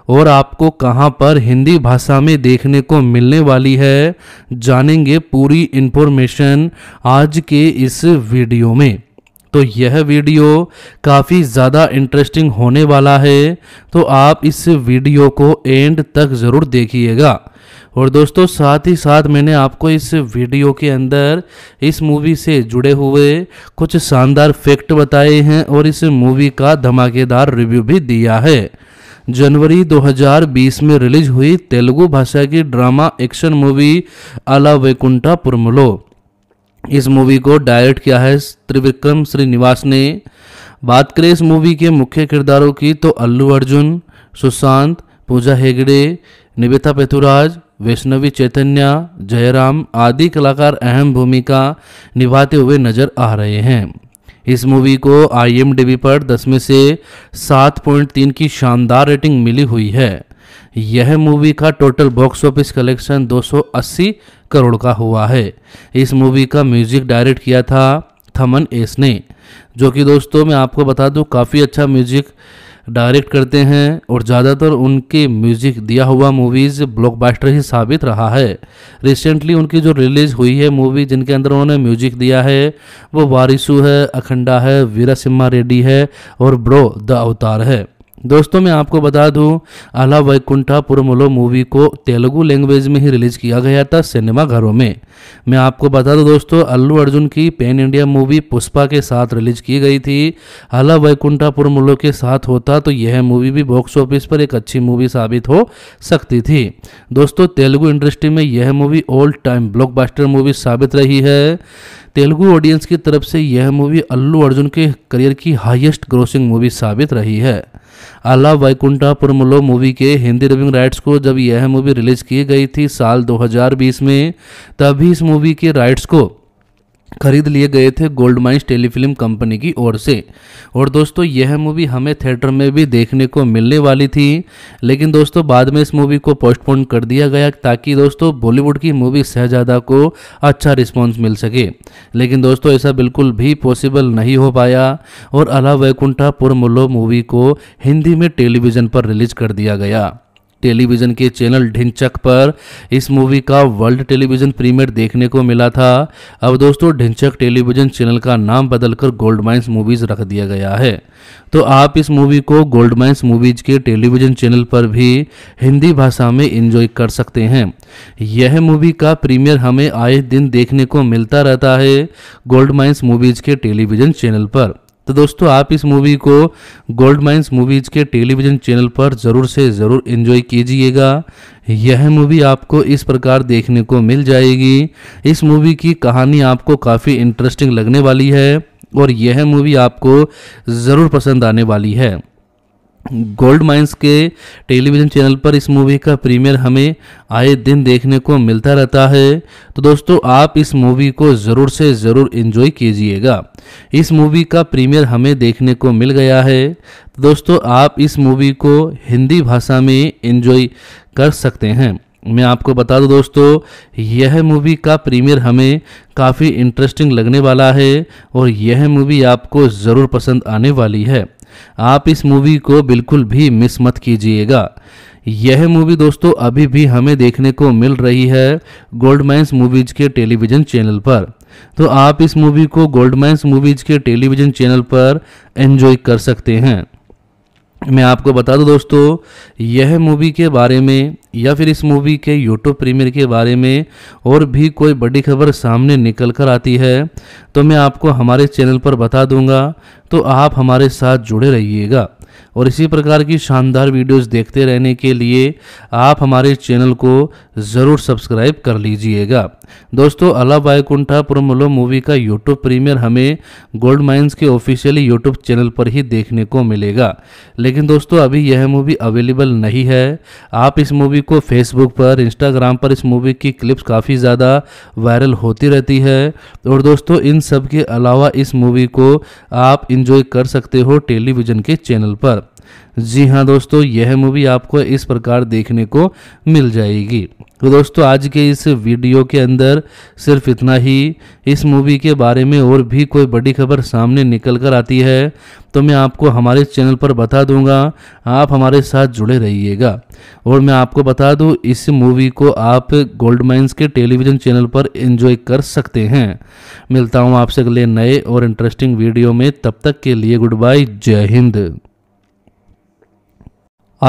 और आपको कहां पर हिंदी भाषा में देखने को मिलने वाली है जानेंगे पूरी इन्फॉर्मेशन आज के इस वीडियो में तो यह वीडियो काफ़ी ज़्यादा इंटरेस्टिंग होने वाला है तो आप इस वीडियो को एंड तक ज़रूर देखिएगा और दोस्तों साथ ही साथ मैंने आपको इस वीडियो के अंदर इस मूवी से जुड़े हुए कुछ शानदार फैक्ट बताए हैं और इस मूवी का धमाकेदार रिव्यू भी दिया है जनवरी 2020 में रिलीज हुई तेलुगु भाषा की ड्रामा एक्शन मूवी अला वैकुंठा पुरमलो इस मूवी को डायरेक्ट किया है त्रिविक्रम श्रीनिवास ने बात करें इस मूवी के मुख्य किरदारों की तो अल्लू अर्जुन सुशांत पूजा हेगड़े निवेता पेथुराज वैष्णवी चैतन्य जयराम आदि कलाकार अहम भूमिका निभाते हुए नजर आ रहे हैं इस मूवी को आई पर दस में से सात पॉइंट तीन की शानदार रेटिंग मिली हुई है यह मूवी का total box office collection 280 crore का हुआ है इस मूवी का म्यूजिक डायरेक्ट किया था थमन एस ने जो कि दोस्तों मैं आपको बता दूं काफ़ी अच्छा म्यूजिक डायरेक्ट करते हैं और ज़्यादातर उनके म्यूजिक दिया हुआ मूवीज़ ब्लॉकबस्टर ही साबित रहा है रिसेंटली उनकी जो रिलीज़ हुई है मूवी जिनके अंदर उन्होंने म्यूजिक दिया है वो वारिसू है अखंडा है वीरा सिम्हा रेड्डी है और ब्रो द अवतार है दोस्तों मैं आपको बता दूं आला वैकुंठा पुरमुलो मूवी को तेलुगु लैंग्वेज में ही रिलीज किया गया था सिनेमा घरों में मैं आपको बता दूं दोस्तों अल्लू अर्जुन की पैन इंडिया मूवी पुष्पा के साथ रिलीज की गई थी आला वैकुंठा पुरमुलो के साथ होता तो यह मूवी भी बॉक्स ऑफिस पर एक अच्छी मूवी साबित हो सकती थी दोस्तों तेलुगु इंडस्ट्री में यह movie old time block movie साबित रही है तेलुगु ऑडियंस की तरफ से यह मूवी अल्लू अर्जुन के करियर की हाइएस्ट ग्रोसिंग मूवी साबित रही है आला वैकुंठापुरमलो मूवी के हिंदी डबिंग राइट्स को जब यह मूवी रिलीज की गई थी साल 2020 में तभी इस मूवी के राइट्स को खरीद लिए गए थे गोल्ड माइंस टेलीफिल्म कंपनी की ओर से और दोस्तों यह मूवी हमें थिएटर में भी देखने को मिलने वाली थी लेकिन दोस्तों बाद में इस मूवी को पोस्टपोन कर दिया गया ताकि दोस्तों बॉलीवुड की मूवी शहजादा को अच्छा रिस्पॉन्स मिल सके लेकिन दोस्तों ऐसा बिल्कुल भी पॉसिबल नहीं हो पाया और अला वैकुंठा पुरमुल्लो मूवी को हिंदी में टेलीविज़न पर रिलीज कर दिया गया टेलीविज़न के चैनल ढिंचक पर इस मूवी का वर्ल्ड टेलीविज़न प्रीमियर देखने को मिला था अब दोस्तों ढिंचक टेलीविज़न चैनल का नाम बदलकर गोल्ड माइंस मूवीज़ रख दिया गया है तो आप इस मूवी को गोल्ड माइंस मूवीज़ के टेलीविज़न चैनल पर भी हिंदी भाषा में इंजॉय कर सकते हैं यह मूवी का प्रीमियर हमें आए दिन देखने को मिलता रहता है गोल्ड माइंस मूवीज़ के टेलीविज़न चैनल पर तो दोस्तों आप इस मूवी को गोल्ड माइंस मूवीज के टेलीविजन चैनल पर ज़रूर से ज़रूर इन्जॉय कीजिएगा यह मूवी आपको इस प्रकार देखने को मिल जाएगी इस मूवी की कहानी आपको काफ़ी इंटरेस्टिंग लगने वाली है और यह मूवी आपको ज़रूर पसंद आने वाली है गोल्ड माइंस के टेलीविज़न चैनल पर इस मूवी का प्रीमियर हमें आए दिन देखने को मिलता रहता है तो दोस्तों आप इस मूवी को ज़रूर से ज़रूर इन्जॉय कीजिएगा इस मूवी का प्रीमियर हमें देखने को मिल गया है तो दोस्तों आप इस मूवी को हिंदी भाषा में इन्जॉय कर सकते हैं मैं आपको बता दूं दोस्तों यह मूवी का प्रीमियर हमें काफ़ी इंटरेस्टिंग लगने वाला है और यह मूवी आपको ज़रूर पसंद आने वाली है आप इस मूवी को बिल्कुल भी मिस मत कीजिएगा यह मूवी दोस्तों अभी भी हमें देखने को मिल रही है गोल्ड माइंस मूवीज के टेलीविजन चैनल पर तो आप इस मूवी को गोल्ड माइंस मूवीज के टेलीविजन चैनल पर एंजॉय कर सकते हैं मैं आपको बता दूं दोस्तों यह मूवी के बारे में या फिर इस मूवी के यूट्यूब प्रीमियर के बारे में और भी कोई बड़ी खबर सामने निकल कर आती है तो मैं आपको हमारे चैनल पर बता दूंगा तो आप हमारे साथ जुड़े रहिएगा और इसी प्रकार की शानदार वीडियोस देखते रहने के लिए आप हमारे चैनल को ज़रूर सब्सक्राइब कर लीजिएगा दोस्तों अला बायकुंठा पुरमलो मूवी का यूट्यूब प्रीमियर हमें गोल्ड माइंस के ऑफिशियली यूट्यूब चैनल पर ही देखने को मिलेगा लेकिन दोस्तों अभी यह मूवी अवेलेबल नहीं है आप इस मूवी मूवी को फेसबुक पर इंस्टाग्राम पर इस मूवी की क्लिप्स काफ़ी ज़्यादा वायरल होती रहती है और दोस्तों इन सब के अलावा इस मूवी को आप इंजॉय कर सकते हो टेलीविज़न के चैनल पर जी हाँ दोस्तों यह मूवी आपको इस प्रकार देखने को मिल जाएगी तो दोस्तों आज के इस वीडियो के अंदर सिर्फ इतना ही इस मूवी के बारे में और भी कोई बड़ी खबर सामने निकल कर आती है तो मैं आपको हमारे चैनल पर बता दूंगा आप हमारे साथ जुड़े रहिएगा और मैं आपको बता दूं इस मूवी को आप गोल्ड माइंस के टेलीविज़न चैनल पर एंजॉय कर सकते हैं मिलता हूं आपसे अगले नए और इंटरेस्टिंग वीडियो में तब तक के लिए गुड बाय जय हिंद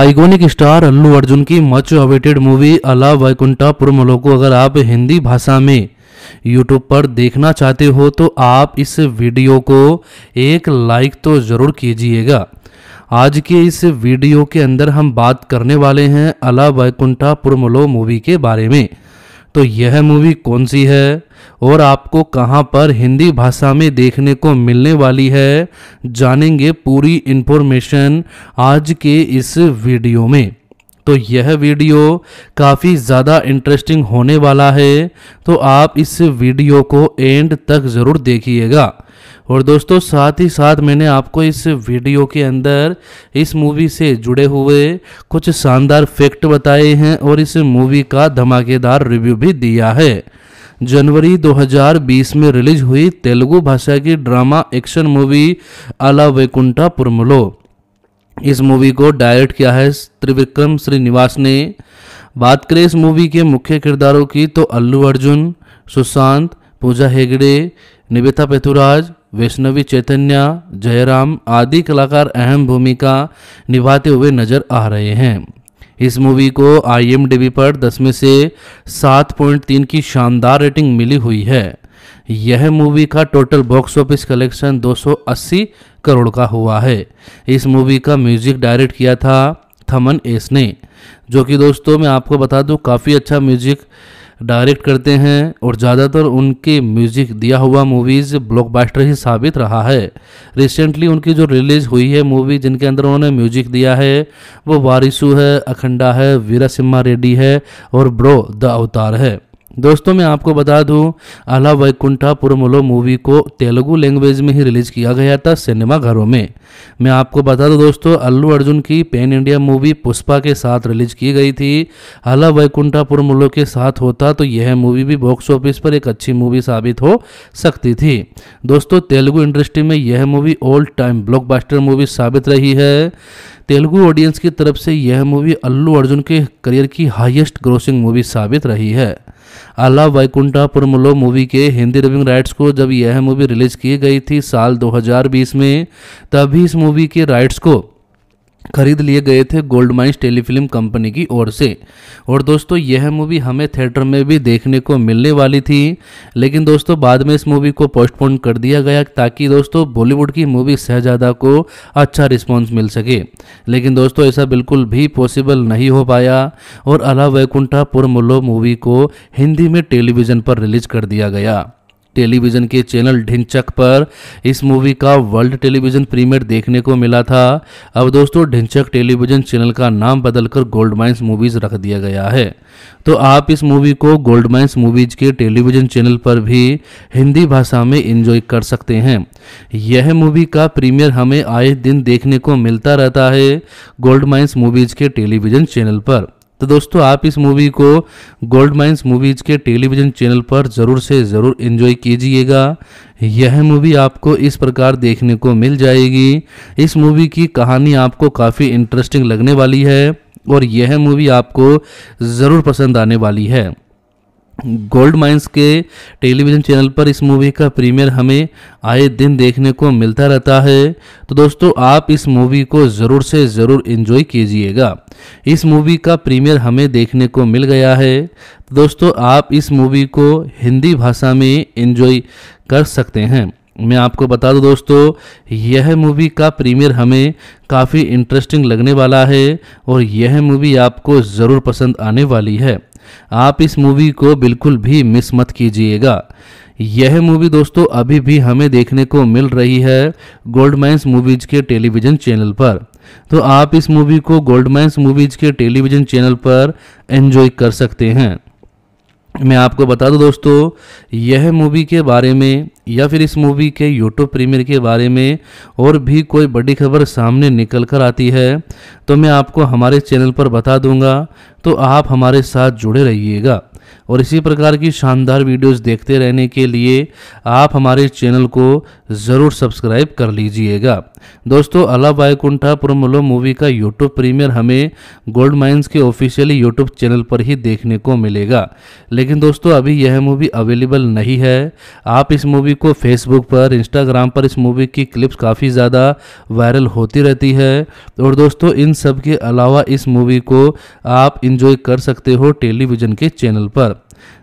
आइगोनिक स्टार अल्लू अर्जुन की मच अवेटेड मूवी अला वैकुंठा वैकुंठापुरमलो को अगर आप हिंदी भाषा में यूट्यूब पर देखना चाहते हो तो आप इस वीडियो को एक लाइक तो ज़रूर कीजिएगा आज के इस वीडियो के अंदर हम बात करने वाले हैं अला वैकुंठा पुरमलो मूवी के बारे में तो यह मूवी कौन सी है और आपको कहां पर हिंदी भाषा में देखने को मिलने वाली है जानेंगे पूरी इन्फॉर्मेशन आज के इस वीडियो में तो यह वीडियो काफ़ी ज़्यादा इंटरेस्टिंग होने वाला है तो आप इस वीडियो को एंड तक ज़रूर देखिएगा और दोस्तों साथ ही साथ मैंने आपको इस वीडियो के अंदर इस मूवी से जुड़े हुए कुछ शानदार फैक्ट बताए हैं और इस मूवी का धमाकेदार रिव्यू भी दिया है जनवरी 2020 में रिलीज हुई तेलुगु भाषा की ड्रामा एक्शन मूवी अला वैकुंठा पुरमलो इस मूवी को डायरेक्ट किया है त्रिविक्रम श्रीनिवास ने बात करें इस मूवी के मुख्य किरदारों की तो अल्लू अर्जुन सुशांत पूजा हेगड़े निवेता पेथुराज वैष्णवी चैतन्य जयराम आदि कलाकार अहम भूमिका निभाते हुए नजर आ रहे हैं इस मूवी को आई पर 10 में से सात पॉइंट तीन की शानदार रेटिंग मिली हुई है यह मूवी का total box office collection 280 crore का हुआ है इस मूवी का म्यूजिक डायरेक्ट किया था थमन एस ने जो कि दोस्तों मैं आपको बता दूं काफ़ी अच्छा म्यूजिक डायरेक्ट करते हैं और ज़्यादातर उनके म्यूजिक दिया हुआ मूवीज़ ब्लॉकबस्टर ही साबित रहा है रिसेंटली उनकी जो रिलीज़ हुई है मूवी जिनके अंदर उन्होंने म्यूजिक दिया है वो वारिसू है अखंडा है वीरा सिम्हा रेड्डी है और ब्रो द अवतार है दोस्तों मैं आपको बता दूं आला वैकुंठा पुरमुलो मूवी को तेलुगु लैंग्वेज में ही रिलीज किया गया था सिनेमा घरों में मैं आपको बता दूं दोस्तों अल्लू अर्जुन की पैन इंडिया मूवी पुष्पा के साथ रिलीज की गई थी आला वैकुंठा पुरमुलो के साथ होता तो यह मूवी भी बॉक्स ऑफिस पर एक अच्छी मूवी साबित हो सकती थी दोस्तों तेलुगु इंडस्ट्री में यह movie old time block movie साबित रही है तेलुगु ऑडियंस की तरफ से यह मूवी अल्लू अर्जुन के करियर की हाइएस्ट ग्रोसिंग मूवी साबित रही है आला वैकुंठापुरमुलो मूवी के हिंदी डबिंग राइट्स को जब यह मूवी रिलीज की गई थी साल 2020 में तभी इस मूवी के राइट्स को खरीद लिए गए थे गोल्ड माइंस टेलीफिल्म कंपनी की ओर से और दोस्तों यह मूवी हमें थिएटर में भी देखने को मिलने वाली थी लेकिन दोस्तों बाद में इस मूवी को पोस्टपोन कर दिया गया ताकि दोस्तों बॉलीवुड की मूवी शहजादा को अच्छा रिस्पॉन्स मिल सके लेकिन दोस्तों ऐसा बिल्कुल भी पॉसिबल नहीं हो पाया और अला वैकुंठा पुरमुल्लो मूवी को हिंदी में टेलीविज़न पर रिलीज कर दिया गया टेलीविज़न के चैनल ढिंचक पर इस मूवी का वर्ल्ड टेलीविज़न प्रीमियर देखने को मिला था अब दोस्तों ढिंचक टेलीविज़न चैनल का नाम बदलकर गोल्ड माइंस मूवीज़ रख दिया गया है तो आप इस मूवी को गोल्ड माइंस मूवीज़ के टेलीविज़न चैनल पर भी हिंदी भाषा में इंजॉय कर सकते हैं यह मूवी का प्रीमियर हमें आए दिन देखने को मिलता रहता है गोल्ड माइंस मूवीज़ के टेलीविज़न चैनल पर तो दोस्तों आप इस मूवी को गोल्ड माइंस मूवीज के टेलीविजन चैनल पर ज़रूर से ज़रूर इन्जॉय कीजिएगा यह मूवी आपको इस प्रकार देखने को मिल जाएगी इस मूवी की कहानी आपको काफ़ी इंटरेस्टिंग लगने वाली है और यह मूवी आपको ज़रूर पसंद आने वाली है गोल्ड माइंस के टेलीविज़न चैनल पर इस मूवी का प्रीमियर हमें आए दिन देखने को मिलता रहता है तो दोस्तों आप इस मूवी को ज़रूर से ज़रूर इन्जॉय कीजिएगा इस मूवी का प्रीमियर हमें देखने को मिल गया है तो दोस्तों आप इस मूवी को हिंदी भाषा में इन्जॉय कर सकते हैं मैं आपको बता दूं दोस्तों यह मूवी का प्रीमियर हमें काफ़ी इंटरेस्टिंग लगने वाला है और यह मूवी आपको ज़रूर पसंद आने वाली है आप इस मूवी को बिल्कुल भी मिस मत कीजिएगा यह मूवी दोस्तों अभी भी हमें देखने को मिल रही है गोल्डमैन्स मूवीज के टेलीविजन चैनल पर तो आप इस मूवी को गोल्डमैंस मूवीज के टेलीविजन चैनल पर एंजॉय कर सकते हैं मैं आपको बता दूं दोस्तों यह मूवी के बारे में या फिर इस मूवी के यूट्यूब प्रीमियर के बारे में और भी कोई बड़ी खबर सामने निकल कर आती है तो मैं आपको हमारे चैनल पर बता दूंगा तो आप हमारे साथ जुड़े रहिएगा और इसी प्रकार की शानदार वीडियोस देखते रहने के लिए आप हमारे चैनल को ज़रूर सब्सक्राइब कर लीजिएगा दोस्तों अला बायकुंठा पुरमलो मूवी का यूट्यूब प्रीमियर हमें गोल्ड माइंस के ऑफिशियली यूट्यूब चैनल पर ही देखने को मिलेगा लेकिन दोस्तों अभी यह मूवी अवेलेबल नहीं है आप इस मूवी को फेसबुक पर इंस्टाग्राम पर इस मूवी की क्लिप्स काफ़ी ज़्यादा वायरल होती रहती है और दोस्तों इन सब के अलावा इस मूवी को आप इंजॉय कर सकते हो टेलीविज़न के चैनल पर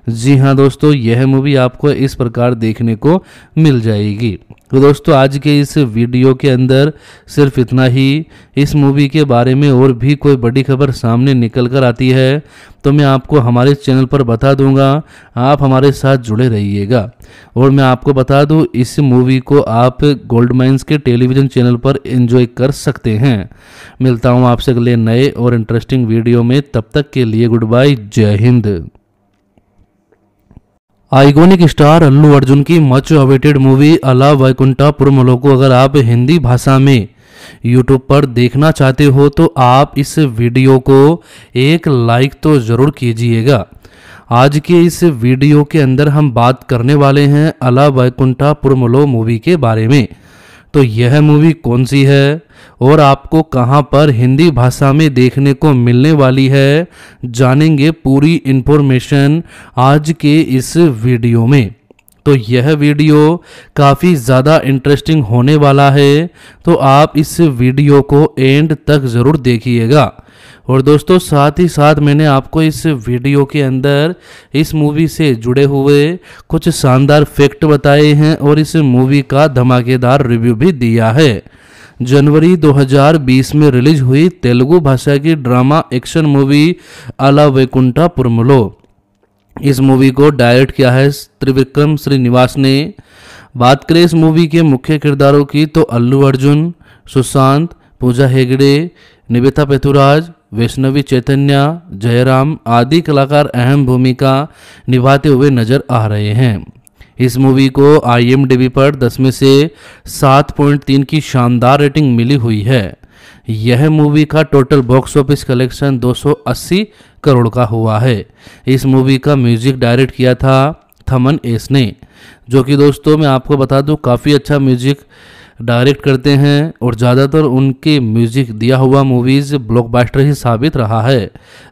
जी हाँ दोस्तों यह मूवी आपको इस प्रकार देखने को मिल जाएगी तो दोस्तों आज के इस वीडियो के अंदर सिर्फ इतना ही इस मूवी के बारे में और भी कोई बड़ी खबर सामने निकल कर आती है तो मैं आपको हमारे चैनल पर बता दूंगा आप हमारे साथ जुड़े रहिएगा और मैं आपको बता दूं इस मूवी को आप गोल्ड माइंस के टेलीविज़न चैनल पर एंजॉय कर सकते हैं मिलता हूँ आपसे अगले नए और इंटरेस्टिंग वीडियो में तब तक के लिए गुड बाय जय हिंद आइकोनिक स्टार अल्लू अर्जुन की मच अवेटेड मूवी अला वैकुंठा पुरमलो को अगर आप हिंदी भाषा में यूट्यूब पर देखना चाहते हो तो आप इस वीडियो को एक लाइक तो ज़रूर कीजिएगा आज के इस वीडियो के अंदर हम बात करने वाले हैं अला वैकुंठा पुरमलो मूवी के बारे में तो यह मूवी कौन सी है और आपको कहां पर हिंदी भाषा में देखने को मिलने वाली है जानेंगे पूरी इन्फॉर्मेशन आज के इस वीडियो में तो यह वीडियो काफ़ी ज़्यादा इंटरेस्टिंग होने वाला है तो आप इस वीडियो को एंड तक ज़रूर देखिएगा और दोस्तों साथ ही साथ मैंने आपको इस वीडियो के अंदर इस मूवी से जुड़े हुए कुछ शानदार फैक्ट बताए हैं और इस मूवी का धमाकेदार रिव्यू भी दिया है जनवरी 2020 में रिलीज हुई तेलुगु भाषा की ड्रामा एक्शन मूवी अला वैकुंठा पुरमलो इस मूवी को डायरेक्ट किया है त्रिविक्रम श्रीनिवास ने बात करें इस मूवी के मुख्य किरदारों की तो अल्लू अर्जुन सुशांत पूजा हेगड़े निवेता पेथुराज वैष्णवी चैतन्य जयराम आदि कलाकार अहम भूमिका निभाते हुए नजर आ रहे हैं इस मूवी को आई पर दस में से 7.3 की शानदार रेटिंग मिली हुई है यह मूवी का total box office collection 280 crore का हुआ है इस मूवी का म्यूजिक डायरेक्ट किया था थमन एस ने जो कि दोस्तों मैं आपको बता दूं काफ़ी अच्छा म्यूजिक डायरेक्ट करते हैं और ज़्यादातर उनके म्यूजिक दिया हुआ मूवीज़ ब्लॉकबस्टर ही साबित रहा है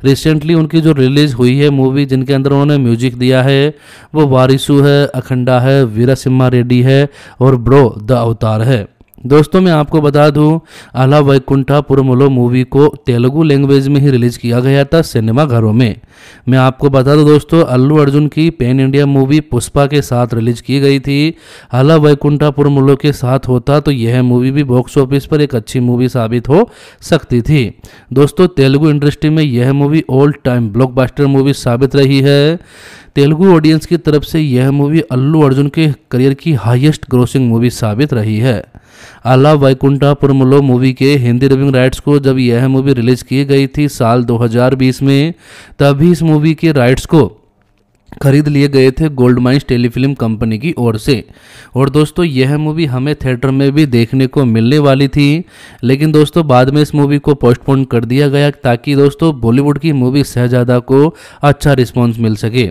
रिसेंटली उनकी जो रिलीज़ हुई है मूवी जिनके अंदर उन्होंने म्यूजिक दिया है वो वारिसू है अखंडा है वीरा सिम्हा रेड्डी है और ब्रो द अवतार है दोस्तों मैं आपको बता दूं आला वैकुंठा पुरमुलो मूवी को तेलुगु लैंग्वेज में ही रिलीज किया गया था सिनेमा घरों में मैं आपको बता दूं दोस्तों अल्लू अर्जुन की पैन इंडिया मूवी पुष्पा के साथ रिलीज की गई थी आला वैकुंठा पुरमुलो के साथ होता तो यह मूवी भी बॉक्स ऑफिस पर एक अच्छी मूवी साबित हो सकती थी दोस्तों तेलुगु इंडस्ट्री में यह movie old time block movie साबित रही है तेलुगु ऑडियंस की तरफ से यह मूवी अल्लू अर्जुन के करियर की हाइएस्ट ग्रोसिंग मूवी साबित रही है आला वैकुंठापुरमलो मूवी के हिंदी रिविंग राइट्स को जब यह मूवी रिलीज की गई थी साल 2020 में तभी इस मूवी के राइट्स को खरीद लिए गए थे गोल्ड माइंस टेलीफिल्म कंपनी की ओर से और दोस्तों यह मूवी हमें थिएटर में भी देखने को मिलने वाली थी लेकिन दोस्तों बाद में इस मूवी को पोस्टपोन कर दिया गया ताकि दोस्तों बॉलीवुड की मूवी शहजादा को अच्छा रिस्पॉन्स मिल सके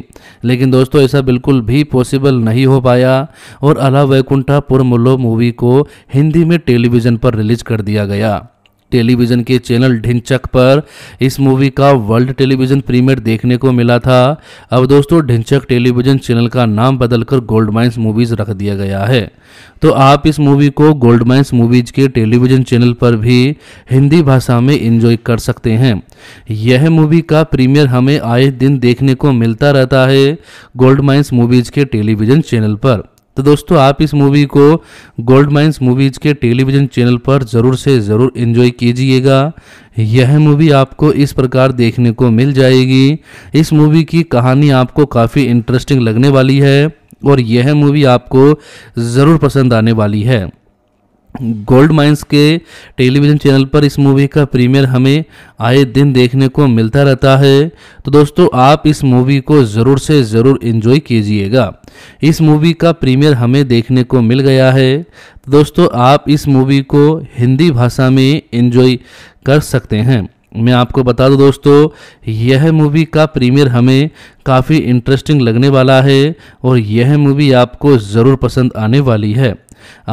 लेकिन दोस्तों ऐसा बिल्कुल भी पॉसिबल नहीं हो पाया और अला वैकुंठा पुरमुल्लो मूवी को हिंदी में टेलीविज़न पर रिलीज कर दिया गया टेलीविज़न के चैनल ढिंचक पर इस मूवी का वर्ल्ड टेलीविज़न प्रीमियर देखने को मिला था अब दोस्तों ढिंचक टेलीविज़न चैनल का नाम बदलकर गोल्ड माइंस मूवीज़ रख दिया गया है तो आप इस मूवी को गोल्ड माइंस मूवीज़ के टेलीविज़न चैनल पर भी हिंदी भाषा में इंजॉय कर सकते हैं यह मूवी का प्रीमियर हमें आए दिन देखने को मिलता रहता है गोल्ड माइंस मूवीज़ के टेलीविज़न चैनल पर तो दोस्तों आप इस मूवी को गोल्ड माइंस मूवीज़ के टेलीविज़न चैनल पर ज़रूर से ज़रूर इन्जॉय कीजिएगा यह मूवी आपको इस प्रकार देखने को मिल जाएगी इस मूवी की कहानी आपको काफ़ी इंटरेस्टिंग लगने वाली है और यह मूवी आपको ज़रूर पसंद आने वाली है गोल्ड माइंस के टेलीविज़न चैनल पर इस मूवी का प्रीमियर हमें आए दिन देखने को मिलता रहता है तो दोस्तों आप इस मूवी को ज़रूर से ज़रूर इन्जॉय कीजिएगा इस मूवी का प्रीमियर हमें देखने को मिल गया है तो दोस्तों आप इस मूवी को हिंदी भाषा में इन्जॉय कर सकते हैं मैं आपको बता दूं दोस्तों यह मूवी का प्रीमियर हमें काफ़ी इंटरेस्टिंग लगने वाला है और यह मूवी आपको ज़रूर पसंद आने वाली है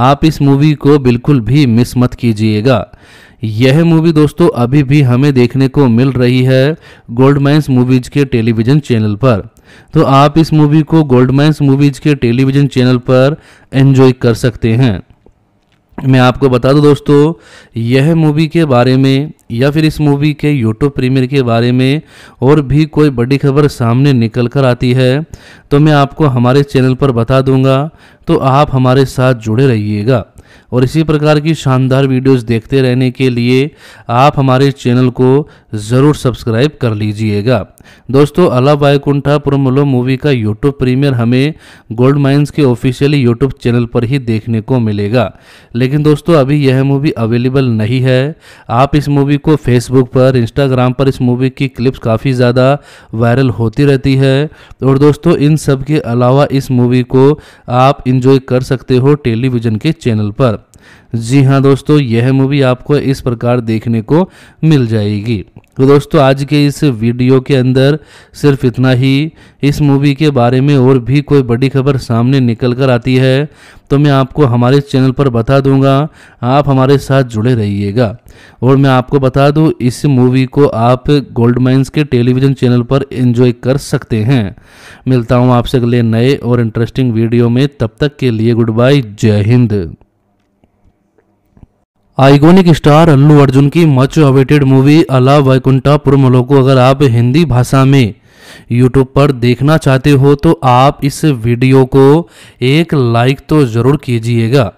आप इस मूवी को बिल्कुल भी मिस मत कीजिएगा यह मूवी दोस्तों अभी भी हमें देखने को मिल रही है गोल्डमैन्स मूवीज के टेलीविजन चैनल पर तो आप इस मूवी को गोल्डमैन्स मूवीज के टेलीविजन चैनल पर एंजॉय कर सकते हैं मैं आपको बता दूं दोस्तों यह मूवी के बारे में या फिर इस मूवी के यूट्यूब प्रीमियर के बारे में और भी कोई बड़ी खबर सामने निकल कर आती है तो मैं आपको हमारे चैनल पर बता दूंगा तो आप हमारे साथ जुड़े रहिएगा और इसी प्रकार की शानदार वीडियोस देखते रहने के लिए आप हमारे चैनल को ज़रूर सब्सक्राइब कर लीजिएगा दोस्तों अला वायकुंठा पुरमलो मूवी का यूट्यूब प्रीमियर हमें गोल्ड माइंस के ऑफिशियली यूट्यूब चैनल पर ही देखने को मिलेगा लेकिन दोस्तों अभी यह मूवी अवेलेबल नहीं है आप इस मूवी को फेसबुक पर इंस्टाग्राम पर इस मूवी की क्लिप्स काफ़ी ज़्यादा वायरल होती रहती है और दोस्तों इन सब के अलावा इस मूवी को आप इंजॉय कर सकते हो टेलीविज़न के चैनल पर जी हाँ दोस्तों यह मूवी आपको इस प्रकार देखने को मिल जाएगी तो दोस्तों आज के इस वीडियो के अंदर सिर्फ इतना ही इस मूवी के बारे में और भी कोई बड़ी खबर सामने निकल कर आती है तो मैं आपको हमारे चैनल पर बता दूंगा आप हमारे साथ जुड़े रहिएगा और मैं आपको बता दूं इस मूवी को आप गोल्ड माइंस के टेलीविज़न चैनल पर एंजॉय कर सकते हैं मिलता हूं आपसे अगले नए और इंटरेस्टिंग वीडियो में तब तक के लिए गुड बाय जय हिंद आइकोनिक स्टार अल्लू अर्जुन की मच अवेटेड मूवी अला वैकुंठा पुरमलो को अगर आप हिंदी भाषा में यूट्यूब पर देखना चाहते हो तो आप इस वीडियो को एक लाइक तो ज़रूर कीजिएगा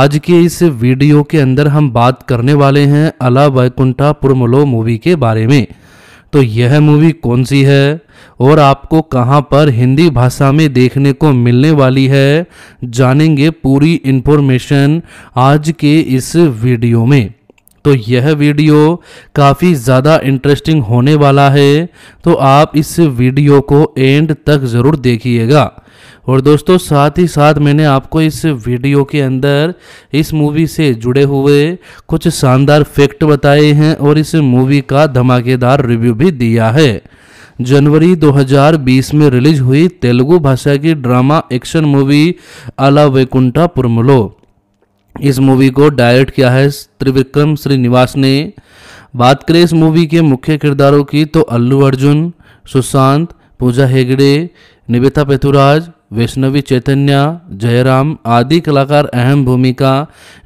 आज के इस वीडियो के अंदर हम बात करने वाले हैं अला वैकुंठा पुरमलो मूवी के बारे में तो यह मूवी कौन सी है और आपको कहां पर हिंदी भाषा में देखने को मिलने वाली है जानेंगे पूरी इन्फॉर्मेशन आज के इस वीडियो में तो यह वीडियो काफ़ी ज़्यादा इंटरेस्टिंग होने वाला है तो आप इस वीडियो को एंड तक ज़रूर देखिएगा और दोस्तों साथ ही साथ मैंने आपको इस वीडियो के अंदर इस मूवी से जुड़े हुए कुछ शानदार फैक्ट बताए हैं और इस मूवी का धमाकेदार रिव्यू भी दिया है जनवरी 2020 में रिलीज हुई तेलुगु भाषा की ड्रामा एक्शन मूवी अला वैकुंठा पुरमलो इस मूवी को डायरेक्ट किया है त्रिविक्रम श्रीनिवास ने बात करें इस मूवी के मुख्य किरदारों की तो अल्लू अर्जुन सुशांत पूजा हेगड़े निवेता पेथुराज वैष्णवी चैतन्य जयराम आदि कलाकार अहम भूमिका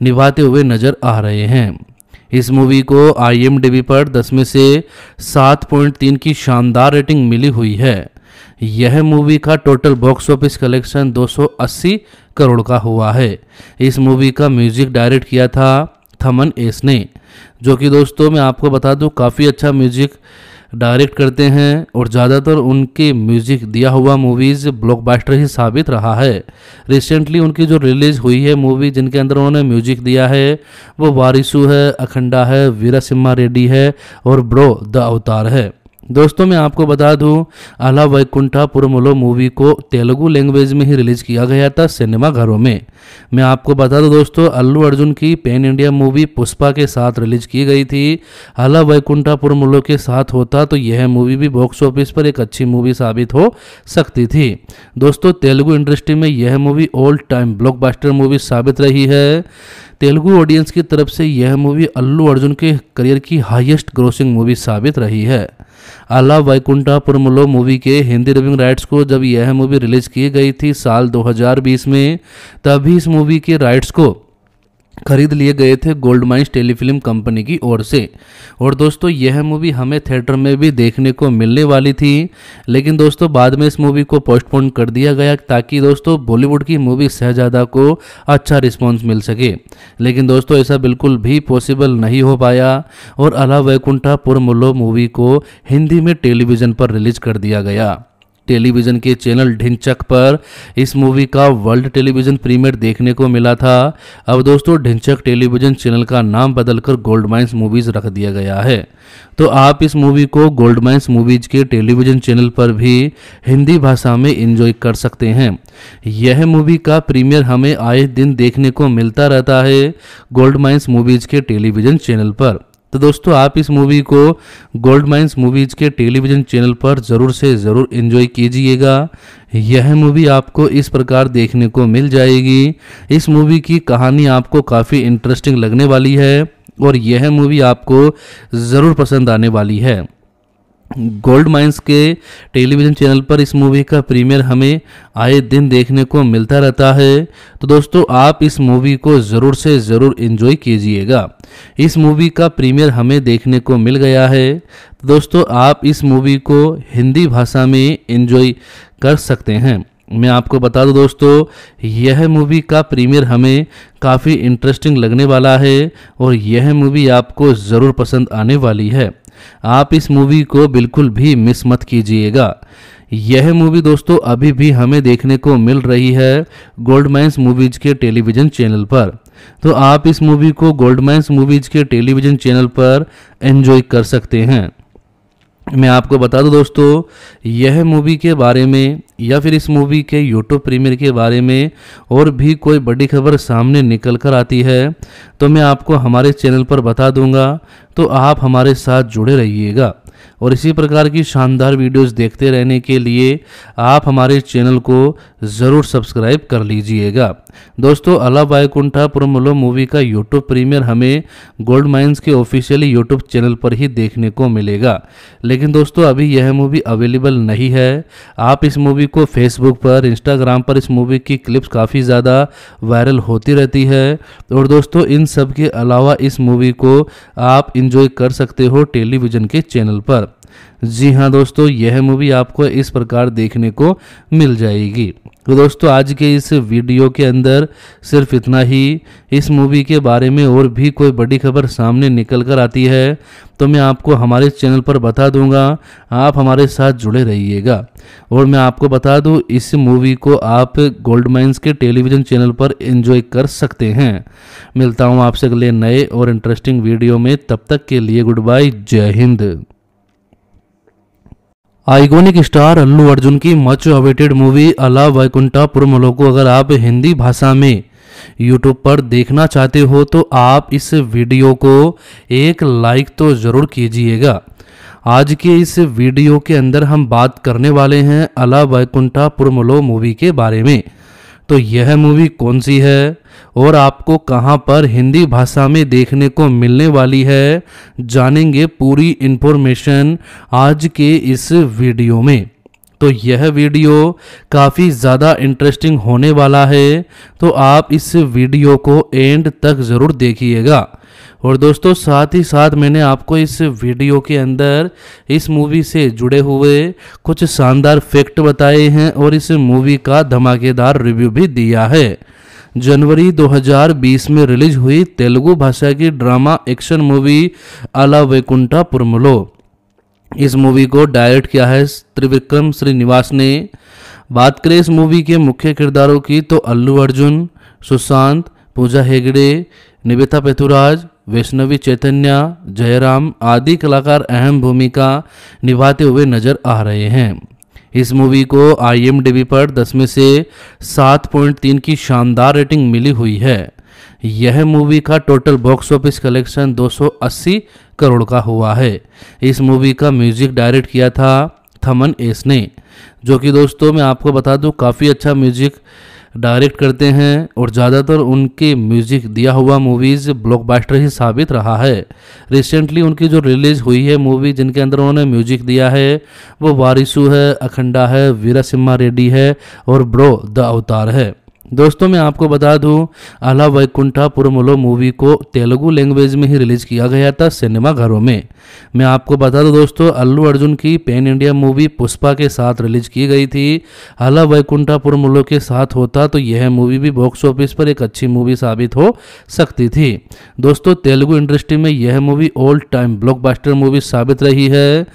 निभाते हुए नजर आ रहे हैं इस मूवी को आई पर 10 में से 7.3 की शानदार रेटिंग मिली हुई है यह मूवी का total box office collection 280 crore का हुआ है इस मूवी का म्यूजिक डायरेक्ट किया था थमन एस ने जो कि दोस्तों मैं आपको बता दूं काफ़ी अच्छा म्यूजिक डायरेक्ट करते हैं और ज़्यादातर उनके म्यूजिक दिया हुआ मूवीज़ ब्लॉकबस्टर ही साबित रहा है रिसेंटली उनकी जो रिलीज़ हुई है मूवी जिनके अंदर उन्होंने म्यूजिक दिया है वो वारिसू है अखंडा है वीरा सिम्हा रेड्डी है और ब्रो द अवतार है दोस्तों मैं आपको बता दूं आला वैकुंठा पुरमलो मूवी को तेलुगु लैंग्वेज में ही रिलीज किया गया था सिनेमा घरों में मैं आपको बता दूं दोस्तों अल्लू अर्जुन की पैन इंडिया मूवी पुष्पा के साथ रिलीज की गई थी आला वैकुंठा पुरमलो के साथ होता तो यह मूवी भी बॉक्स ऑफिस पर एक अच्छी मूवी साबित हो सकती थी दोस्तों तेलुगु इंडस्ट्री में यह movie old time block movie साबित रही है तेलुगु ऑडियंस की तरफ से यह मूवी अल्लू अर्जुन के करियर की हाइएस्ट ग्रोसिंग मूवी साबित रही है आला वैकुंठापुरमुलो मूवी के हिंदी डबिंग राइट्स को जब यह मूवी रिलीज की गई थी साल 2020 में तभी इस मूवी के राइट्स को खरीद लिए गए थे गोल्ड माइंस टेलीफिल्म कंपनी की ओर से और दोस्तों यह मूवी हमें थिएटर में भी देखने को मिलने वाली थी लेकिन दोस्तों बाद में इस मूवी को पोस्टपोन कर दिया गया ताकि दोस्तों बॉलीवुड की मूवी शहजादा को अच्छा रिस्पॉन्स मिल सके लेकिन दोस्तों ऐसा बिल्कुल भी पॉसिबल नहीं हो पाया और अला वैकुंठा पुरमुल्लो मूवी को हिंदी में टेलीविज़न पर रिलीज कर दिया गया टेलीविज़न के चैनल ढिंचक पर इस मूवी का वर्ल्ड टेलीविज़न प्रीमियर देखने को मिला था अब दोस्तों ढिंचक टेलीविज़न चैनल का नाम बदलकर गोल्ड माइंस मूवीज़ रख दिया गया है तो आप इस मूवी को गोल्ड माइंस मूवीज़ के टेलीविज़न चैनल पर भी हिंदी भाषा में इंजॉय कर सकते हैं यह मूवी का प्रीमियर हमें आए दिन देखने को मिलता रहता है गोल्ड माइंस मूवीज़ के टेलीविज़न चैनल पर तो दोस्तों आप इस मूवी को गोल्ड माइंस मूवीज के टेलीविजन चैनल पर ज़रूर से ज़रूर इन्जॉय कीजिएगा यह मूवी आपको इस प्रकार देखने को मिल जाएगी इस मूवी की कहानी आपको काफ़ी इंटरेस्टिंग लगने वाली है और यह मूवी आपको ज़रूर पसंद आने वाली है गोल्ड माइंस के टेलीविज़न चैनल पर इस मूवी का प्रीमियर हमें आए दिन देखने को मिलता रहता है तो दोस्तों आप इस मूवी को ज़रूर से ज़रूर इन्जॉय कीजिएगा इस मूवी का प्रीमियर हमें देखने को मिल गया है तो दोस्तों आप इस मूवी को हिंदी भाषा में इन्जॉय कर सकते हैं मैं आपको बता दूं दोस्तों यह मूवी का प्रीमियर हमें काफ़ी इंटरेस्टिंग लगने वाला है और यह मूवी आपको ज़रूर पसंद आने वाली है आप इस मूवी को बिल्कुल भी मिस मत कीजिएगा यह मूवी दोस्तों अभी भी हमें देखने को मिल रही है गोल्डमैंस मूवीज के टेलीविजन चैनल पर तो आप इस मूवी को गोल्डमैंस मूवीज के टेलीविजन चैनल पर एंजॉय कर सकते हैं मैं आपको बता दूं दोस्तों यह मूवी के बारे में या फिर इस मूवी के यूट्यूब प्रीमियर के बारे में और भी कोई बड़ी खबर सामने निकल कर आती है तो मैं आपको हमारे चैनल पर बता दूंगा तो आप हमारे साथ जुड़े रहिएगा और इसी प्रकार की शानदार वीडियोस देखते रहने के लिए आप हमारे चैनल को ज़रूर सब्सक्राइब कर लीजिएगा दोस्तों अला बायकुंठा पुरमलो मूवी का यूट्यूब प्रीमियर हमें गोल्ड माइंस के ऑफिशियली यूट्यूब चैनल पर ही देखने को मिलेगा लेकिन दोस्तों अभी यह मूवी अवेलेबल नहीं है आप इस मूवी को फेसबुक पर इंस्टाग्राम पर इस मूवी की क्लिप्स काफ़ी ज़्यादा वायरल होती रहती है और दोस्तों इन सब के अलावा इस मूवी को आप इंजॉय कर सकते हो टेलीविज़न के चैनल पर पर जी हाँ दोस्तों यह मूवी आपको इस प्रकार देखने को मिल जाएगी तो दोस्तों आज के इस वीडियो के अंदर सिर्फ इतना ही इस मूवी के बारे में और भी कोई बड़ी खबर सामने निकल कर आती है तो मैं आपको हमारे चैनल पर बता दूंगा आप हमारे साथ जुड़े रहिएगा और मैं आपको बता दूं इस मूवी को आप गोल्ड माइंस के टेलीविज़न चैनल पर एंजॉय कर सकते हैं मिलता हूं आपसे अगले नए और इंटरेस्टिंग वीडियो में तब तक के लिए गुड बाय जय हिंद आइकोनिक स्टार अल्लू अर्जुन की मच अवेटेड मूवी अला वैकुंठा पुरमलो को अगर आप हिंदी भाषा में यूट्यूब पर देखना चाहते हो तो आप इस वीडियो को एक लाइक तो ज़रूर कीजिएगा आज के इस वीडियो के अंदर हम बात करने वाले हैं अला वैकुंठा पुरमलो मूवी के बारे में तो यह मूवी कौन सी है और आपको कहां पर हिंदी भाषा में देखने को मिलने वाली है जानेंगे पूरी इन्फॉर्मेशन आज के इस वीडियो में तो यह वीडियो काफ़ी ज़्यादा इंटरेस्टिंग होने वाला है तो आप इस वीडियो को एंड तक ज़रूर देखिएगा और दोस्तों साथ ही साथ मैंने आपको इस वीडियो के अंदर इस मूवी से जुड़े हुए कुछ शानदार फैक्ट बताए हैं और इस मूवी का धमाकेदार रिव्यू भी दिया है जनवरी 2020 में रिलीज हुई तेलुगु भाषा की ड्रामा एक्शन मूवी अला वैकुंठा पुरमलो इस मूवी को डायरेक्ट किया है त्रिविक्रम श्रीनिवास ने बात करें इस मूवी के मुख्य किरदारों की तो अल्लू अर्जुन सुशांत पूजा हेगड़े निवेता पेतुराज वैष्णवी चैतन्य जयराम आदि कलाकार अहम भूमिका निभाते हुए नजर आ रहे हैं इस मूवी को आई पर 10 में से 7.3 की शानदार रेटिंग मिली हुई है यह मूवी का total box office collection 280 crore का हुआ है इस मूवी का म्यूजिक डायरेक्ट किया था थमन एस ने जो कि दोस्तों मैं आपको बता दूं काफ़ी अच्छा म्यूजिक डायरेक्ट करते हैं और ज़्यादातर उनके म्यूजिक दिया हुआ मूवीज़ ब्लॉकबस्टर ही साबित रहा है रिसेंटली उनकी जो रिलीज़ हुई है मूवी जिनके अंदर उन्होंने म्यूजिक दिया है वो वारिसू है अखंडा है वीरा सिम्हा रेड्डी है और ब्रो द अवतार है दोस्तों मैं आपको बता दूं आला वैकुंठा पुरमलो मूवी को तेलुगु लैंग्वेज में ही रिलीज किया गया था सिनेमा घरों में मैं आपको बता दूं दोस्तों अल्लू अर्जुन की पैन इंडिया मूवी पुष्पा के साथ रिलीज की गई थी आला वैकुंठा पुरमुलो के साथ होता तो यह मूवी भी बॉक्स ऑफिस पर एक अच्छी मूवी साबित हो सकती थी दोस्तों तेलुगु इंडस्ट्री में यह movie old time blockbuster movie साबित रही है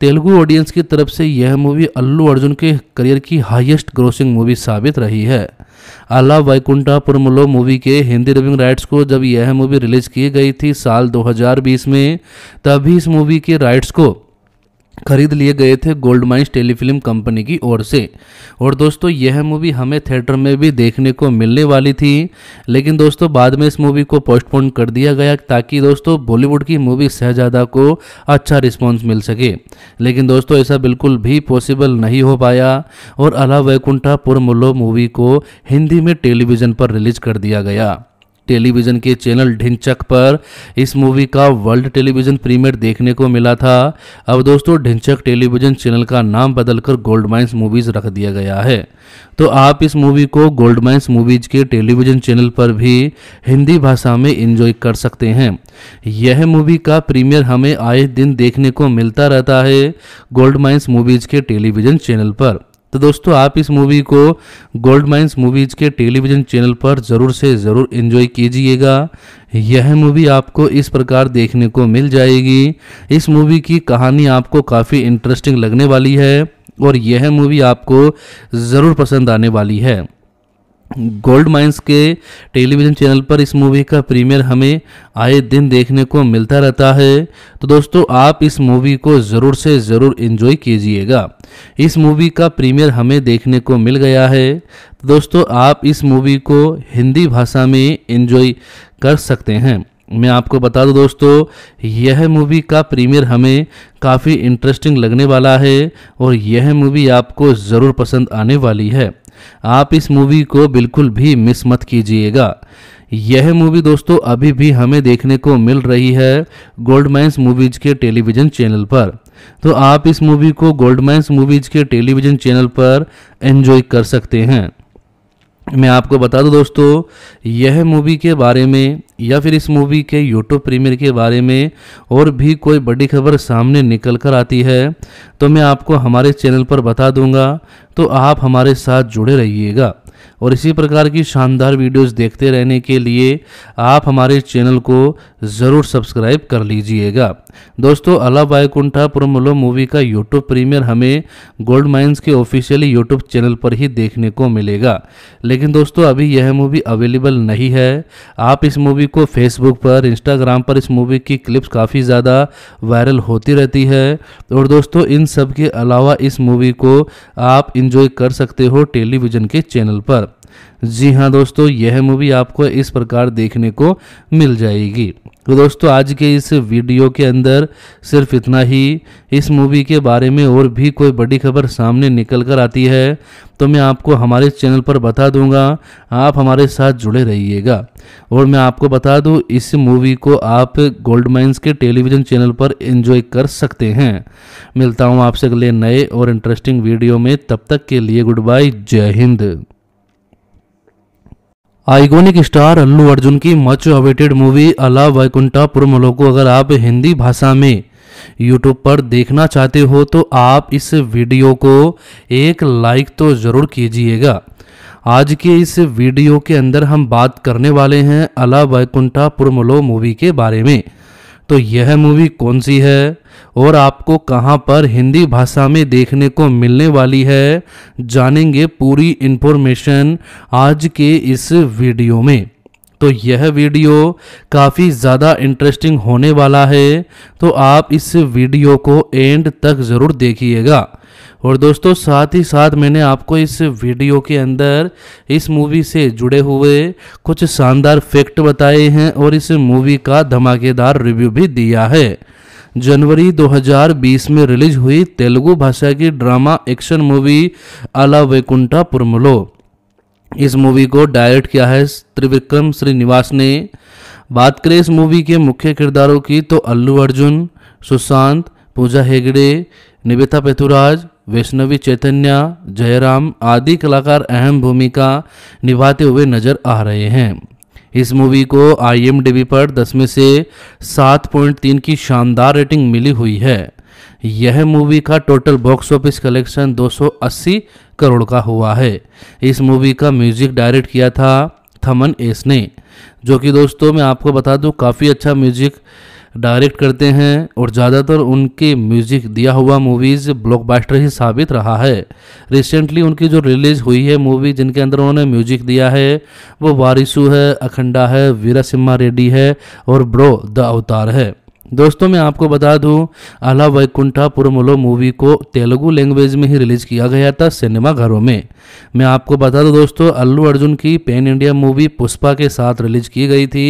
तेलुगु ऑडियंस की तरफ से यह मूवी अल्लू अर्जुन के करियर की हाइएस्ट ग्रोसिंग मूवी साबित रही है आला वैकुंठापुरमुलो मूवी के हिंदी डबिंग राइट्स को जब यह मूवी रिलीज की गई थी साल 2020 में तभी इस मूवी के राइट्स को खरीद लिए गए थे गोल्ड माइंस टेलीफिल्म कंपनी की ओर से और दोस्तों यह मूवी हमें थिएटर में भी देखने को मिलने वाली थी लेकिन दोस्तों बाद में इस मूवी को पोस्टपोन कर दिया गया ताकि दोस्तों बॉलीवुड की मूवी शहजादा को अच्छा रिस्पॉन्स मिल सके लेकिन दोस्तों ऐसा बिल्कुल भी पॉसिबल नहीं हो पाया और अला वैकुंठा पुरमुल्लो मूवी को हिंदी में टेलीविज़न पर रिलीज कर दिया गया टेलीविज़न के चैनल ढिंचक पर इस मूवी का वर्ल्ड टेलीविज़न प्रीमियर देखने को मिला था अब दोस्तों ढिंचक टेलीविज़न चैनल का नाम बदलकर गोल्ड माइंस मूवीज़ रख दिया गया है तो आप इस मूवी को गोल्ड माइंस मूवीज़ के टेलीविज़न चैनल पर भी हिंदी भाषा में इंजॉय कर सकते हैं यह मूवी का प्रीमियर हमें आए दिन देखने को मिलता रहता है गोल्ड माइंस मूवीज़ के टेलीविज़न चैनल पर तो दोस्तों आप इस मूवी को गोल्ड माइंस मूवीज के टेलीविजन चैनल पर ज़रूर से ज़रूर इन्जॉय कीजिएगा यह मूवी आपको इस प्रकार देखने को मिल जाएगी इस मूवी की कहानी आपको काफ़ी इंटरेस्टिंग लगने वाली है और यह मूवी आपको ज़रूर पसंद आने वाली है गोल्ड माइंस के टेलीविज़न चैनल पर इस मूवी का प्रीमियर हमें आए दिन देखने को मिलता रहता है तो दोस्तों आप इस मूवी को ज़रूर से ज़रूर इन्जॉय कीजिएगा इस मूवी का प्रीमियर हमें देखने को मिल गया है तो दोस्तों आप इस मूवी को हिंदी भाषा में इन्जॉय कर सकते हैं मैं आपको बता दूं दोस्तों यह मूवी का प्रीमियर हमें काफ़ी इंटरेस्टिंग लगने वाला है और यह मूवी आपको ज़रूर पसंद आने वाली है आप इस मूवी को बिल्कुल भी मिस मत कीजिएगा यह मूवी दोस्तों अभी भी हमें देखने को मिल रही है गोल्डमैंस मूवीज के टेलीविजन चैनल पर तो आप इस मूवी को गोल्डमैंस मूवीज के टेलीविजन चैनल पर एंजॉय कर सकते हैं मैं आपको बता दूं दोस्तों यह मूवी के बारे में या फिर इस मूवी के यूट्यूब प्रीमियर के बारे में और भी कोई बड़ी खबर सामने निकल कर आती है तो मैं आपको हमारे चैनल पर बता दूंगा तो आप हमारे साथ जुड़े रहिएगा और इसी प्रकार की शानदार वीडियोस देखते रहने के लिए आप हमारे चैनल को ज़रूर सब्सक्राइब कर लीजिएगा दोस्तों अला बायकुंठा पुरमलो मूवी का यूट्यूब प्रीमियर हमें गोल्ड माइंस के ऑफिशियली यूट्यूब चैनल पर ही देखने को मिलेगा लेकिन दोस्तों अभी यह मूवी अवेलेबल नहीं है आप इस मूवी को फेसबुक पर इंस्टाग्राम पर इस मूवी की क्लिप्स काफ़ी ज़्यादा वायरल होती रहती है और दोस्तों इन सब के अलावा इस मूवी को आप इंजॉय कर सकते हो टेलीविज़न के चैनल पर जी हाँ दोस्तों यह मूवी आपको इस प्रकार देखने को मिल जाएगी तो दोस्तों आज के इस वीडियो के अंदर सिर्फ इतना ही इस मूवी के बारे में और भी कोई बड़ी खबर सामने निकल कर आती है तो मैं आपको हमारे चैनल पर बता दूंगा आप हमारे साथ जुड़े रहिएगा और मैं आपको बता दूं इस मूवी को आप गोल्ड माइंस के टेलीविज़न चैनल पर एंजॉय कर सकते हैं मिलता हूं आपसे अगले नए और इंटरेस्टिंग वीडियो में तब तक के लिए गुड बाय जय हिंद आइकोनिक स्टार अल्लू अर्जुन की मच अवेटेड मूवी अला वैकुंठा पुरमलो को अगर आप हिंदी भाषा में यूट्यूब पर देखना चाहते हो तो आप इस वीडियो को एक लाइक तो ज़रूर कीजिएगा आज के इस वीडियो के अंदर हम बात करने वाले हैं अला वैकुंठा पुरमलो मूवी के बारे में तो यह मूवी कौन सी है और आपको कहां पर हिंदी भाषा में देखने को मिलने वाली है जानेंगे पूरी इन्फॉर्मेशन आज के इस वीडियो में तो यह वीडियो काफ़ी ज़्यादा इंटरेस्टिंग होने वाला है तो आप इस वीडियो को एंड तक ज़रूर देखिएगा और दोस्तों साथ ही साथ मैंने आपको इस वीडियो के अंदर इस मूवी से जुड़े हुए कुछ शानदार फैक्ट बताए हैं और इस मूवी का धमाकेदार रिव्यू भी दिया है जनवरी 2020 में रिलीज हुई तेलुगु भाषा की ड्रामा एक्शन मूवी अला वैकुंठा पुरमलो इस मूवी को डायरेक्ट किया है त्रिविक्रम श्रीनिवास ने बात करें इस मूवी के मुख्य किरदारों की तो अल्लू अर्जुन सुशांत पूजा हेगड़े निवेता पेथुराज वैष्णवी चैतन्य जयराम आदि कलाकार अहम भूमिका निभाते हुए नजर आ रहे हैं इस मूवी को आई पर दस में से सात पॉइंट तीन की शानदार रेटिंग मिली हुई है यह मूवी का total box office collection 280 crore का हुआ है इस मूवी का म्यूजिक डायरेक्ट किया था थमन एस ने जो कि दोस्तों मैं आपको बता दूं काफ़ी अच्छा म्यूजिक डायरेक्ट करते हैं और ज़्यादातर उनके म्यूजिक दिया हुआ मूवीज़ ब्लॉकबस्टर ही साबित रहा है रिसेंटली उनकी जो रिलीज़ हुई है मूवी जिनके अंदर उन्होंने म्यूजिक दिया है वो वारिसू है अखंडा है वीरा सिम्हा रेड्डी है और ब्रो द अवतार है दोस्तों मैं आपको बता दूं आला वैकुंठा पुरमुलो मूवी को तेलुगु लैंग्वेज में ही रिलीज किया गया था सिनेमा घरों में मैं आपको बता दूं दोस्तों अल्लू अर्जुन की पैन इंडिया मूवी पुष्पा के साथ रिलीज की गई थी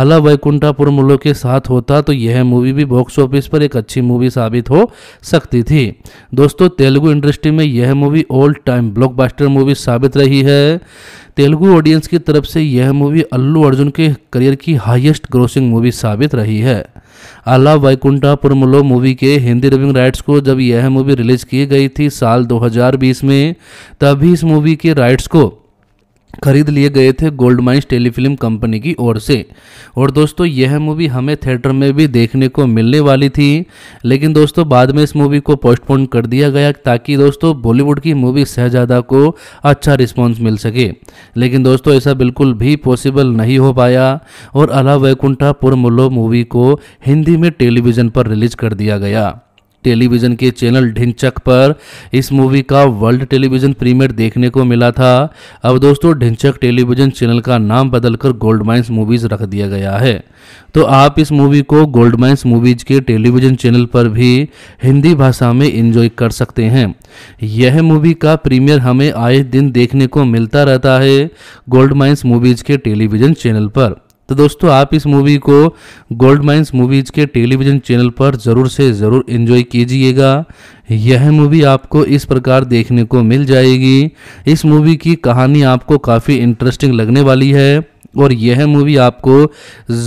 आला वैकुंठा पुरमुलो के साथ होता तो यह मूवी भी बॉक्स ऑफिस पर एक अच्छी मूवी साबित हो सकती थी दोस्तों तेलुगु इंडस्ट्री में यह movie old time block movie साबित रही है तेलुगु ऑडियंस की तरफ से यह मूवी अल्लू अर्जुन के करियर की हाइएस्ट ग्रोसिंग मूवी साबित रही है आला वैकुंठापुरमुलो मूवी के हिंदी डबिंग राइट्स को जब यह मूवी रिलीज की गई थी साल 2020 में तभी इस मूवी के राइट्स को खरीद लिए गए थे गोल्ड माइंस टेलीफिल्म कंपनी की ओर से और दोस्तों यह मूवी हमें थिएटर में भी देखने को मिलने वाली थी लेकिन दोस्तों बाद में इस मूवी को पोस्टपोन कर दिया गया ताकि दोस्तों बॉलीवुड की मूवी शहजादा को अच्छा रिस्पॉन्स मिल सके लेकिन दोस्तों ऐसा बिल्कुल भी पॉसिबल नहीं हो पाया और अला वैकुंठा पुरमुल्लो मूवी को हिंदी में टेलीविज़न पर रिलीज कर दिया गया टेलीविज़न के चैनल ढिंचक पर इस मूवी का वर्ल्ड टेलीविज़न प्रीमियर देखने को मिला था अब दोस्तों ढिंचक टेलीविज़न चैनल का नाम बदलकर गोल्ड माइंस मूवीज़ रख दिया गया है तो आप इस मूवी को गोल्ड माइंस मूवीज़ के टेलीविज़न चैनल पर भी हिंदी भाषा में इंजॉय कर सकते हैं यह मूवी का प्रीमियर हमें आए दिन देखने को मिलता रहता है गोल्ड माइंस मूवीज़ के टेलीविज़न चैनल पर तो दोस्तों आप इस मूवी को गोल्ड माइंस मूवीज के टेलीविजन चैनल पर ज़रूर से ज़रूर इन्जॉय कीजिएगा यह मूवी आपको इस प्रकार देखने को मिल जाएगी इस मूवी की कहानी आपको काफ़ी इंटरेस्टिंग लगने वाली है और यह मूवी आपको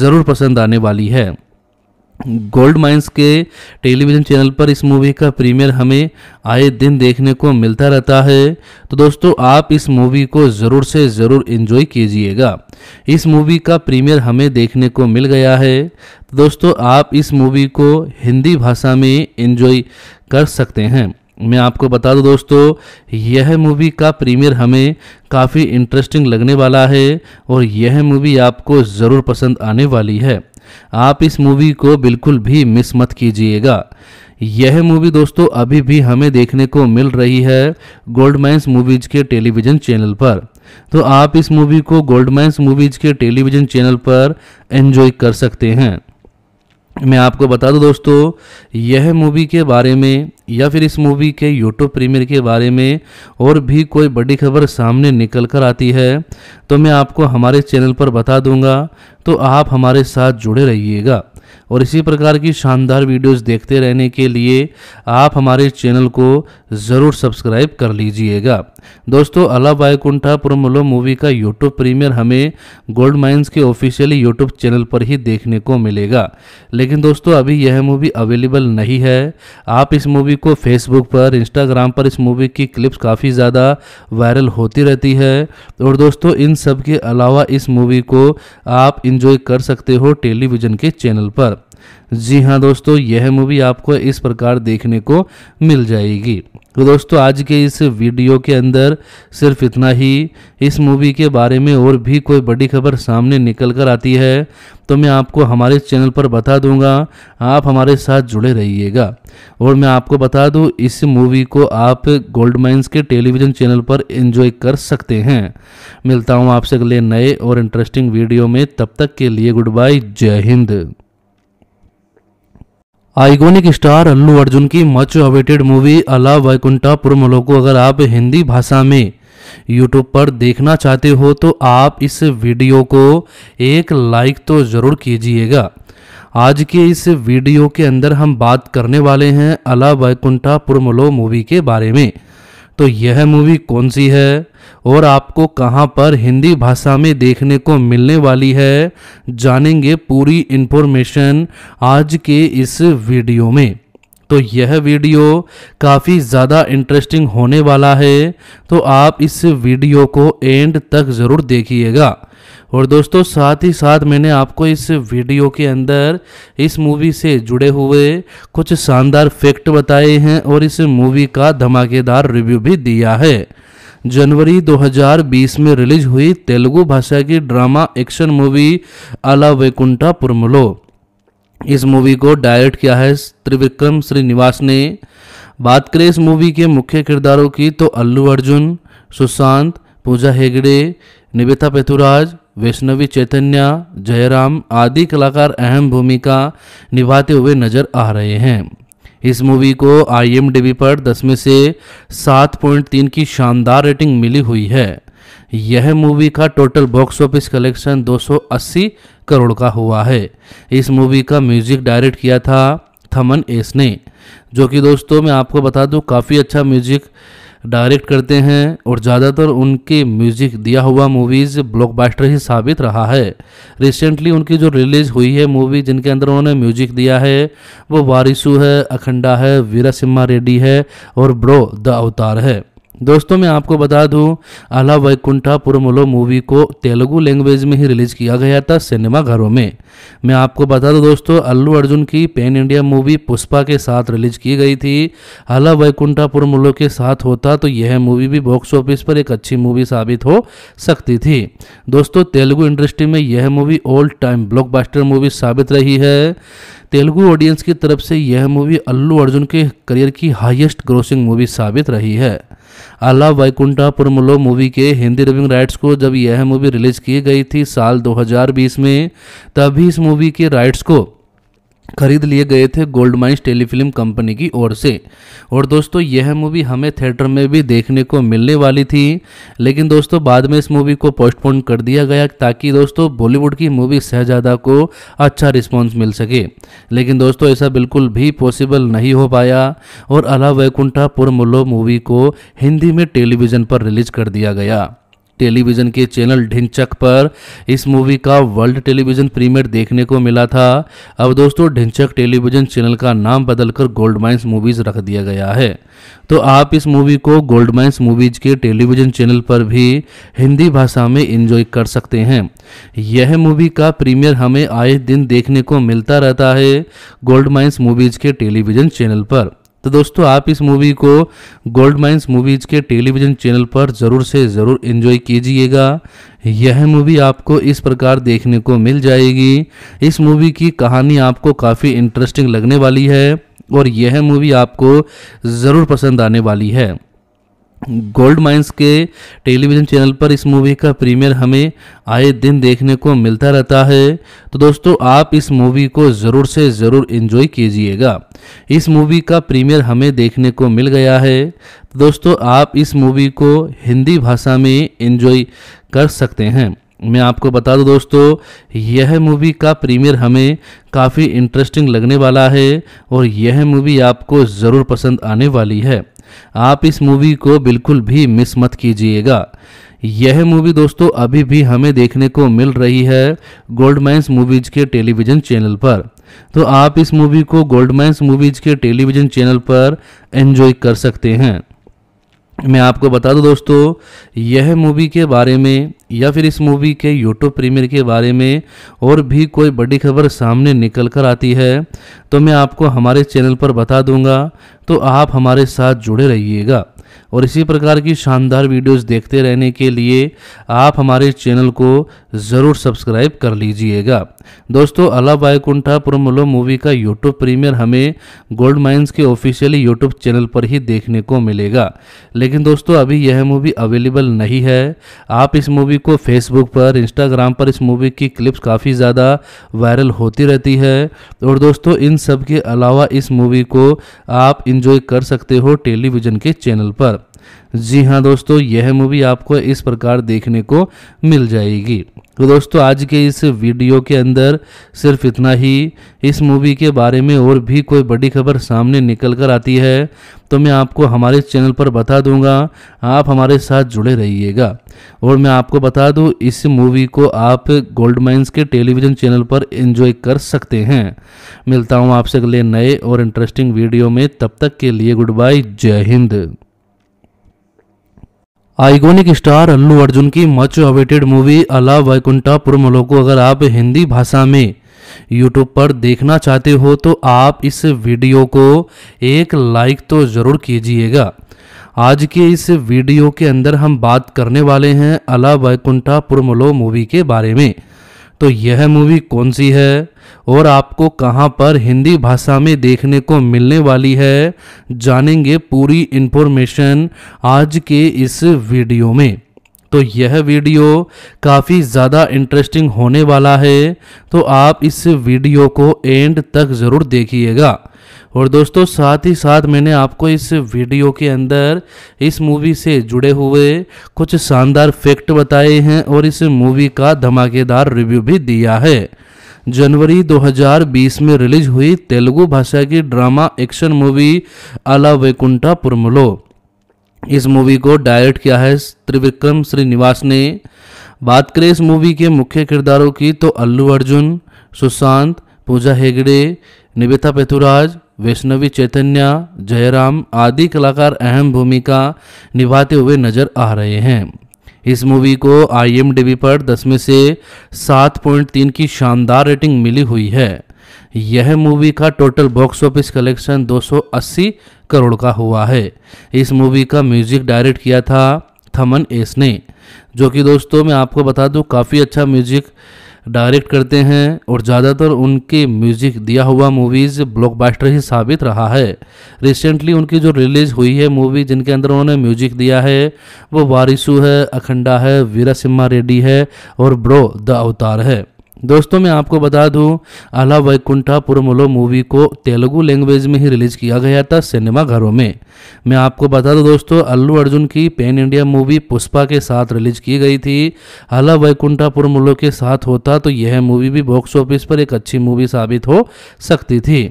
ज़रूर पसंद आने वाली है गोल्ड माइंस के टेलीविज़न चैनल पर इस मूवी का प्रीमियर हमें आए दिन देखने को मिलता रहता है तो दोस्तों आप इस मूवी को ज़रूर से ज़रूर इन्जॉय कीजिएगा इस मूवी का प्रीमियर हमें देखने को मिल गया है तो दोस्तों आप इस मूवी को हिंदी भाषा में इन्जॉय कर सकते हैं मैं आपको बता दूं दोस्तों यह मूवी का प्रीमियर हमें काफ़ी इंटरेस्टिंग लगने वाला है और यह मूवी आपको ज़रूर पसंद आने वाली है आप इस मूवी को बिल्कुल भी मिस मत कीजिएगा यह मूवी दोस्तों अभी भी हमें देखने को मिल रही है गोल्डमैन्स मूवीज के टेलीविजन चैनल पर तो आप इस मूवी को गोल्डमैन्स मूवीज के टेलीविजन चैनल पर एंजॉय कर सकते हैं मैं आपको बता दूं दोस्तों यह मूवी के बारे में या फिर इस मूवी के यूट्यूब प्रीमियर के बारे में और भी कोई बड़ी खबर सामने निकल कर आती है तो मैं आपको हमारे चैनल पर बता दूंगा तो आप हमारे साथ जुड़े रहिएगा और इसी प्रकार की शानदार वीडियोस देखते रहने के लिए आप हमारे चैनल को ज़रूर सब्सक्राइब कर लीजिएगा दोस्तों अला बायकुंठा पुरमलो मूवी का यूट्यूब प्रीमियर हमें गोल्ड माइंस के ऑफिशियली यूट्यूब चैनल पर ही देखने को मिलेगा लेकिन दोस्तों अभी यह मूवी अवेलेबल नहीं है आप इस मूवी को फेसबुक पर इंस्टाग्राम पर इस मूवी की क्लिप्स काफ़ी ज़्यादा वायरल होती रहती है और दोस्तों इन सब के अलावा इस मूवी को आप इंजॉय कर सकते हो टेलीविज़न के चैनल पर जी हाँ दोस्तों यह मूवी आपको इस प्रकार देखने को मिल जाएगी तो दोस्तों आज के इस वीडियो के अंदर सिर्फ इतना ही इस मूवी के बारे में और भी कोई बड़ी खबर सामने निकल कर आती है तो मैं आपको हमारे चैनल पर बता दूंगा आप हमारे साथ जुड़े रहिएगा और मैं आपको बता दूं इस मूवी को आप गोल्ड माइंस के टेलीविज़न चैनल पर एंजॉय कर सकते हैं मिलता हूं आपसे अगले नए और इंटरेस्टिंग वीडियो में तब तक के लिए गुड बाय जय हिंद आइकोनिक स्टार अल्लू अर्जुन की मच अवेटेड मूवी अला वैकुंठा वैकुंठापुरमलो को अगर आप हिंदी भाषा में यूट्यूब पर देखना चाहते हो तो आप इस वीडियो को एक लाइक तो ज़रूर कीजिएगा आज के इस वीडियो के अंदर हम बात करने वाले हैं अला वैकुंठा पुरमलो मूवी के बारे में तो यह मूवी कौन सी है और आपको कहां पर हिंदी भाषा में देखने को मिलने वाली है जानेंगे पूरी इन्फॉर्मेशन आज के इस वीडियो में तो यह वीडियो काफ़ी ज़्यादा इंटरेस्टिंग होने वाला है तो आप इस वीडियो को एंड तक ज़रूर देखिएगा और दोस्तों साथ ही साथ मैंने आपको इस वीडियो के अंदर इस मूवी से जुड़े हुए कुछ शानदार फैक्ट बताए हैं और इस मूवी का धमाकेदार रिव्यू भी दिया है जनवरी 2020 में रिलीज हुई तेलुगु भाषा की ड्रामा एक्शन मूवी अला वैकुंठा पुरमलो इस मूवी को डायरेक्ट किया है त्रिविक्रम श्रीनिवास ने बात करें इस मूवी के मुख्य किरदारों की तो अल्लू अर्जुन सुशांत पूजा हेगड़े निवेता पेथुराज वैष्णवी चैतन्य जयराम आदि कलाकार अहम भूमिका निभाते हुए नजर आ रहे हैं इस मूवी को आई पर दस में से 7.3 की शानदार रेटिंग मिली हुई है यह मूवी का total box office collection 280 crore का हुआ है इस मूवी का म्यूजिक डायरेक्ट किया था थमन एस ने जो कि दोस्तों मैं आपको बता दूं काफ़ी अच्छा म्यूजिक डायरेक्ट करते हैं और ज़्यादातर उनके म्यूजिक दिया हुआ मूवीज़ ब्लॉकबस्टर ही साबित रहा है रिसेंटली उनकी जो रिलीज़ हुई है मूवी जिनके अंदर उन्होंने म्यूजिक दिया है वो वारिसू है अखंडा है वीरा सिम्हा रेड्डी है और ब्रो द अवतार है दोस्तों मैं आपको बता दूं आला वैकुंठा पुरमुलो मूवी को तेलुगु लैंग्वेज में ही रिलीज किया गया था सिनेमा घरों में मैं आपको बता दूं दोस्तों अल्लू अर्जुन की पैन इंडिया मूवी पुष्पा के साथ रिलीज की गई थी आला वैकुंठा पुरमुलो के साथ होता तो यह मूवी भी बॉक्स ऑफिस पर एक अच्छी मूवी साबित हो सकती थी दोस्तों तेलुगु इंडस्ट्री में यह movie old time block movie साबित रही है तेलुगु ऑडियंस की तरफ से यह मूवी अल्लू अर्जुन के करियर की हाइएस्ट ग्रोसिंग मूवी साबित रही है आला वैकुंठापुरमुलो मूवी के हिंदी डबिंग राइट्स को जब यह मूवी रिलीज की गई थी साल 2020 में तभी इस मूवी के राइट्स को खरीद लिए गए थे गोल्ड माइंस टेलीफिल्म कंपनी की ओर से और दोस्तों यह मूवी हमें थिएटर में भी देखने को मिलने वाली थी लेकिन दोस्तों बाद में इस मूवी को पोस्टपोन कर दिया गया ताकि दोस्तों बॉलीवुड की मूवी शहजादा को अच्छा रिस्पॉन्स मिल सके लेकिन दोस्तों ऐसा बिल्कुल भी पॉसिबल नहीं हो पाया और अला वैकुंठा पुरमुल्लो मूवी को हिंदी में टेलीविज़न पर रिलीज कर दिया गया टेलीविज़न के चैनल ढिंचक पर इस मूवी का वर्ल्ड टेलीविज़न प्रीमियर देखने को मिला था अब दोस्तों ढिंचक टेलीविज़न चैनल का नाम बदलकर गोल्ड माइंस मूवीज़ रख दिया गया है तो आप इस मूवी को गोल्ड माइंस मूवीज़ के टेलीविज़न चैनल पर भी हिंदी भाषा में इंजॉय कर सकते हैं यह मूवी का प्रीमियर हमें आए दिन देखने को मिलता रहता है गोल्ड माइंस मूवीज़ के टेलीविज़न चैनल पर तो दोस्तों आप इस मूवी को गोल्ड माइंस मूवीज़ के टेलीविज़न चैनल पर ज़रूर से ज़रूर इन्जॉय कीजिएगा यह मूवी आपको इस प्रकार देखने को मिल जाएगी इस मूवी की कहानी आपको काफ़ी इंटरेस्टिंग लगने वाली है और यह मूवी आपको ज़रूर पसंद आने वाली है गोल्ड माइंस के टेलीविज़न चैनल पर इस मूवी का प्रीमियर हमें आए दिन देखने को मिलता रहता है तो दोस्तों आप इस मूवी को ज़रूर से ज़रूर इन्जॉय कीजिएगा इस मूवी का प्रीमियर हमें देखने को मिल गया है तो दोस्तों आप इस मूवी को हिंदी भाषा में इन्जॉय कर सकते हैं मैं आपको बता दूं दोस्तों यह मूवी का प्रीमियर हमें काफ़ी इंटरेस्टिंग लगने वाला है और यह मूवी आपको ज़रूर पसंद आने वाली है आप इस मूवी को बिल्कुल भी मिस मत कीजिएगा यह मूवी दोस्तों अभी भी हमें देखने को मिल रही है गोल्डमैन्स मूवीज के टेलीविजन चैनल पर तो आप इस मूवी को गोल्डमैंस मूवीज के टेलीविजन चैनल पर एंजॉय कर सकते हैं मैं आपको बता दूं दोस्तों यह मूवी के बारे में या फिर इस मूवी के यूट्यूब प्रीमियर के बारे में और भी कोई बड़ी खबर सामने निकल कर आती है तो मैं आपको हमारे चैनल पर बता दूंगा तो आप हमारे साथ जुड़े रहिएगा और इसी प्रकार की शानदार वीडियोस देखते रहने के लिए आप हमारे चैनल को ज़रूर सब्सक्राइब कर लीजिएगा दोस्तों अला बायकुंठा पुरमलो मूवी का यूट्यूब प्रीमियर हमें गोल्ड माइंस के ऑफिशियली यूट्यूब चैनल पर ही देखने को मिलेगा लेकिन दोस्तों अभी यह मूवी अवेलेबल नहीं है आप इस मूवी को फेसबुक पर इंस्टाग्राम पर इस मूवी की क्लिप्स काफ़ी ज़्यादा वायरल होती रहती है और दोस्तों इन सब के अलावा इस मूवी को आप इंजॉय कर सकते हो टेलीविज़न के चैनल पर जी हाँ दोस्तों यह मूवी आपको इस प्रकार देखने को मिल जाएगी तो दोस्तों आज के इस वीडियो के अंदर सिर्फ इतना ही इस मूवी के बारे में और भी कोई बड़ी खबर सामने निकल कर आती है तो मैं आपको हमारे चैनल पर बता दूंगा आप हमारे साथ जुड़े रहिएगा और मैं आपको बता दूं इस मूवी को आप गोल्ड माइंस के टेलीविज़न चैनल पर एंजॉय कर सकते हैं मिलता हूँ आपसे अगले नए और इंटरेस्टिंग वीडियो में तब तक के लिए गुड बाय जय हिंद आइकोनिक स्टार अल्लू अर्जुन की मच अवेटेड मूवी अला वैकुंठा पुरमलो को अगर आप हिंदी भाषा में यूट्यूब पर देखना चाहते हो तो आप इस वीडियो को एक लाइक तो ज़रूर कीजिएगा आज के इस वीडियो के अंदर हम बात करने वाले हैं अला वैकुंठा पुरमलो मूवी के बारे में तो यह मूवी कौन सी है और आपको कहां पर हिंदी भाषा में देखने को मिलने वाली है जानेंगे पूरी इन्फॉर्मेशन आज के इस वीडियो में तो यह वीडियो काफ़ी ज़्यादा इंटरेस्टिंग होने वाला है तो आप इस वीडियो को एंड तक ज़रूर देखिएगा और दोस्तों साथ ही साथ मैंने आपको इस वीडियो के अंदर इस मूवी से जुड़े हुए कुछ शानदार फैक्ट बताए हैं और इस मूवी का धमाकेदार रिव्यू भी दिया है जनवरी 2020 में रिलीज हुई तेलुगु भाषा की ड्रामा एक्शन मूवी अला वैकुंठा पुरमलो इस मूवी को डायरेक्ट किया है त्रिविक्रम श्रीनिवास ने बात करें इस मूवी के मुख्य किरदारों की तो अल्लू अर्जुन सुशांत पूजा हेगड़े निवेता पेथुराज वैष्णवी चैतन्य जयराम आदि कलाकार अहम भूमिका निभाते हुए नजर आ रहे हैं इस मूवी को आई पर दस में से सात पॉइंट तीन की शानदार रेटिंग मिली हुई है यह मूवी का total box office collection 280 crore का हुआ है इस मूवी का म्यूजिक डायरेक्ट किया था थमन एस ने जो कि दोस्तों मैं आपको बता दूं काफ़ी अच्छा म्यूजिक डायरेक्ट करते हैं और ज़्यादातर उनके म्यूजिक दिया हुआ मूवीज़ ब्लॉकबस्टर ही साबित रहा है रिसेंटली उनकी जो रिलीज़ हुई है मूवी जिनके अंदर उन्होंने म्यूजिक दिया है वो वारिसू है अखंडा है वीरा सिम्हा रेड्डी है और ब्रो द अवतार है दोस्तों मैं आपको बता दूं आला वैकुंठापुरमुलो मूवी को तेलुगु लैंग्वेज में ही रिलीज किया गया था सिनेमा घरों में मैं आपको बता दूं दोस्तों अल्लू अर्जुन की पैन इंडिया मूवी पुष्पा के साथ रिलीज की गई थी आला वैकुंठापुरमुलो के साथ होता तो यह मूवी भी बॉक्स ऑफिस पर एक अच्छी मूवी साबित हो सकती थी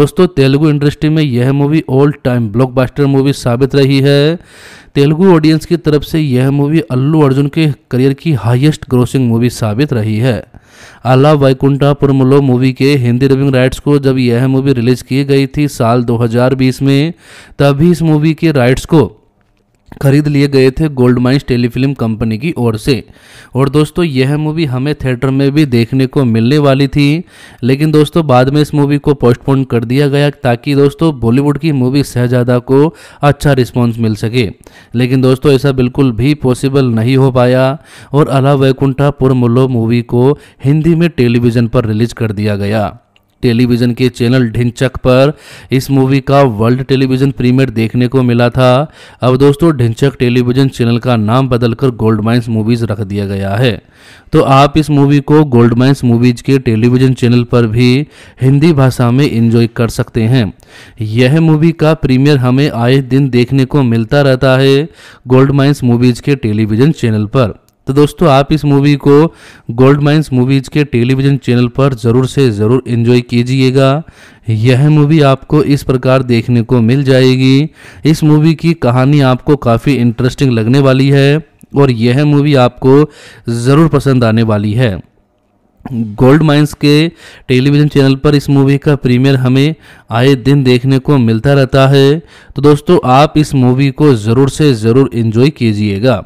दोस्तों तेलुगु इंडस्ट्री में यह movie old time block movie साबित रही है तेलुगु ऑडियंस की तरफ से यह मूवी अल्लू अर्जुन के करियर की हाइएस्ट ग्रोसिंग मूवी साबित रही है आला वैकुंठापुरमलो मूवी के हिंदी रिविंग राइट्स को जब यह मूवी रिलीज की गई थी साल 2020 में तभी इस मूवी के राइट्स को खरीद लिए गए थे गोल्ड माइंस टेलीफिल्म कंपनी की ओर से और दोस्तों यह मूवी हमें थिएटर में भी देखने को मिलने वाली थी लेकिन दोस्तों बाद में इस मूवी को पोस्टपोन कर दिया गया ताकि दोस्तों बॉलीवुड की मूवी शहजादा को अच्छा रिस्पॉन्स मिल सके लेकिन दोस्तों ऐसा बिल्कुल भी पॉसिबल नहीं हो पाया और अला वैकुंठा पुरमुल्लो मूवी को हिंदी में टेलीविज़न पर रिलीज कर दिया गया टेलीविज़न के चैनल ढिंचक पर इस मूवी का वर्ल्ड टेलीविज़न प्रीमियर देखने को मिला था अब दोस्तों ढिंचक टेलीविज़न चैनल का नाम बदलकर गोल्ड माइंस मूवीज़ रख दिया गया है तो आप इस मूवी को गोल्ड माइंस मूवीज़ के टेलीविज़न चैनल पर भी हिंदी भाषा में इंजॉय कर सकते हैं यह मूवी का प्रीमियर हमें आए दिन देखने को मिलता रहता है गोल्ड माइंस मूवीज़ के टेलीविज़न चैनल पर तो दोस्तों आप इस मूवी को गोल्ड माइंस मूवीज़ के टेलीविज़न चैनल पर ज़रूर से ज़रूर इन्जॉय कीजिएगा यह मूवी आपको इस प्रकार देखने को मिल जाएगी इस मूवी की कहानी आपको काफ़ी इंटरेस्टिंग लगने वाली है और यह मूवी आपको ज़रूर पसंद आने वाली है गोल्ड माइंस के टेलीविज़न चैनल पर इस मूवी का प्रीमियर हमें आए दिन देखने को मिलता रहता है तो दोस्तों आप इस मूवी को ज़रूर से ज़रूर इन्जॉय कीजिएगा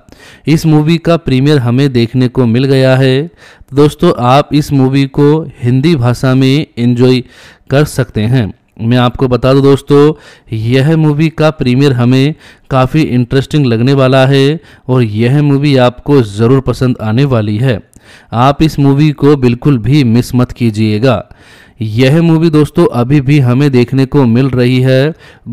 इस मूवी का प्रीमियर हमें देखने को मिल गया है तो दोस्तों आप इस मूवी को हिंदी भाषा में इन्जॉय कर सकते हैं मैं आपको बता दूं दोस्तों यह मूवी का प्रीमियर हमें काफ़ी इंटरेस्टिंग लगने वाला है और यह मूवी आपको ज़रूर पसंद आने वाली है आप इस मूवी को बिल्कुल भी मिस मत कीजिएगा यह मूवी दोस्तों अभी भी हमें देखने को मिल रही है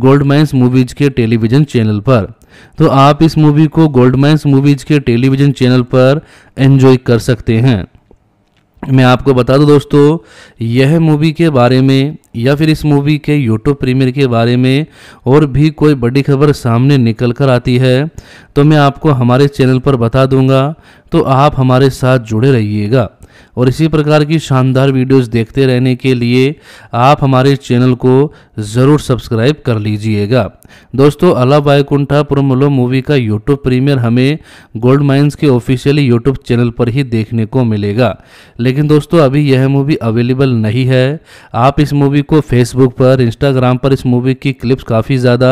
गोल्डमैंस मूवीज के टेलीविजन चैनल पर तो आप इस मूवी को गोल्डमैंस मूवीज के टेलीविजन चैनल पर एंजॉय कर सकते हैं मैं आपको बता दूं दोस्तों यह मूवी के बारे में या फिर इस मूवी के यूट्यूब प्रीमियर के बारे में और भी कोई बड़ी खबर सामने निकल कर आती है तो मैं आपको हमारे चैनल पर बता दूंगा तो आप हमारे साथ जुड़े रहिएगा और इसी प्रकार की शानदार वीडियोस देखते रहने के लिए आप हमारे चैनल को ज़रूर सब्सक्राइब कर लीजिएगा दोस्तों अला बायकुंठा पुरमलो मूवी का यूट्यूब प्रीमियर हमें गोल्ड माइंस के ऑफिशियली यूट्यूब चैनल पर ही देखने को मिलेगा लेकिन दोस्तों अभी यह मूवी अवेलेबल नहीं है आप इस मूवी को फेसबुक पर इंस्टाग्राम पर इस मूवी की क्लिप्स काफ़ी ज़्यादा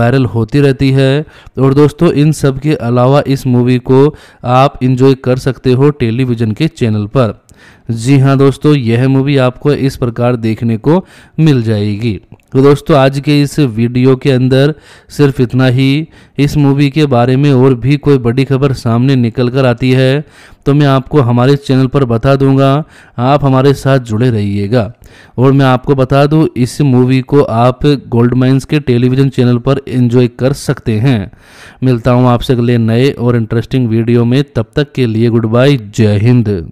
वायरल होती रहती है और दोस्तों इन सब के अलावा इस मूवी को आप इंजॉय कर सकते हो टेलीविज़न के चैनल पर जी हाँ दोस्तों यह मूवी आपको इस प्रकार देखने को मिल जाएगी तो दोस्तों आज के इस वीडियो के अंदर सिर्फ इतना ही इस मूवी के बारे में और भी कोई बड़ी खबर सामने निकल कर आती है तो मैं आपको हमारे चैनल पर बता दूंगा आप हमारे साथ जुड़े रहिएगा और मैं आपको बता दूं इस मूवी को आप गोल्ड माइंस के टेलीविज़न चैनल पर एंजॉय कर सकते हैं मिलता हूं आपसे अगले नए और इंटरेस्टिंग वीडियो में तब तक के लिए गुड बाय जय हिंद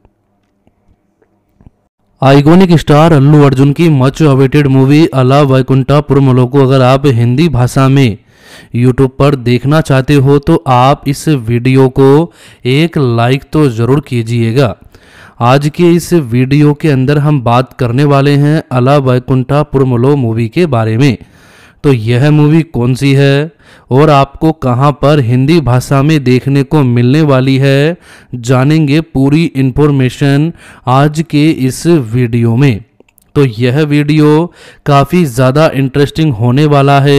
आइगोनिक स्टार अल्लू अर्जुन की मच अवेटेड मूवी अला वैकुंठा पुरमलो को अगर आप हिंदी भाषा में यूट्यूब पर देखना चाहते हो तो आप इस वीडियो को एक लाइक तो ज़रूर कीजिएगा आज के इस वीडियो के अंदर हम बात करने वाले हैं अला वैकुंठा पुरमलो मूवी के बारे में तो यह मूवी कौन सी है और आपको कहां पर हिंदी भाषा में देखने को मिलने वाली है जानेंगे पूरी इन्फॉर्मेशन आज के इस वीडियो में तो यह वीडियो काफ़ी ज़्यादा इंटरेस्टिंग होने वाला है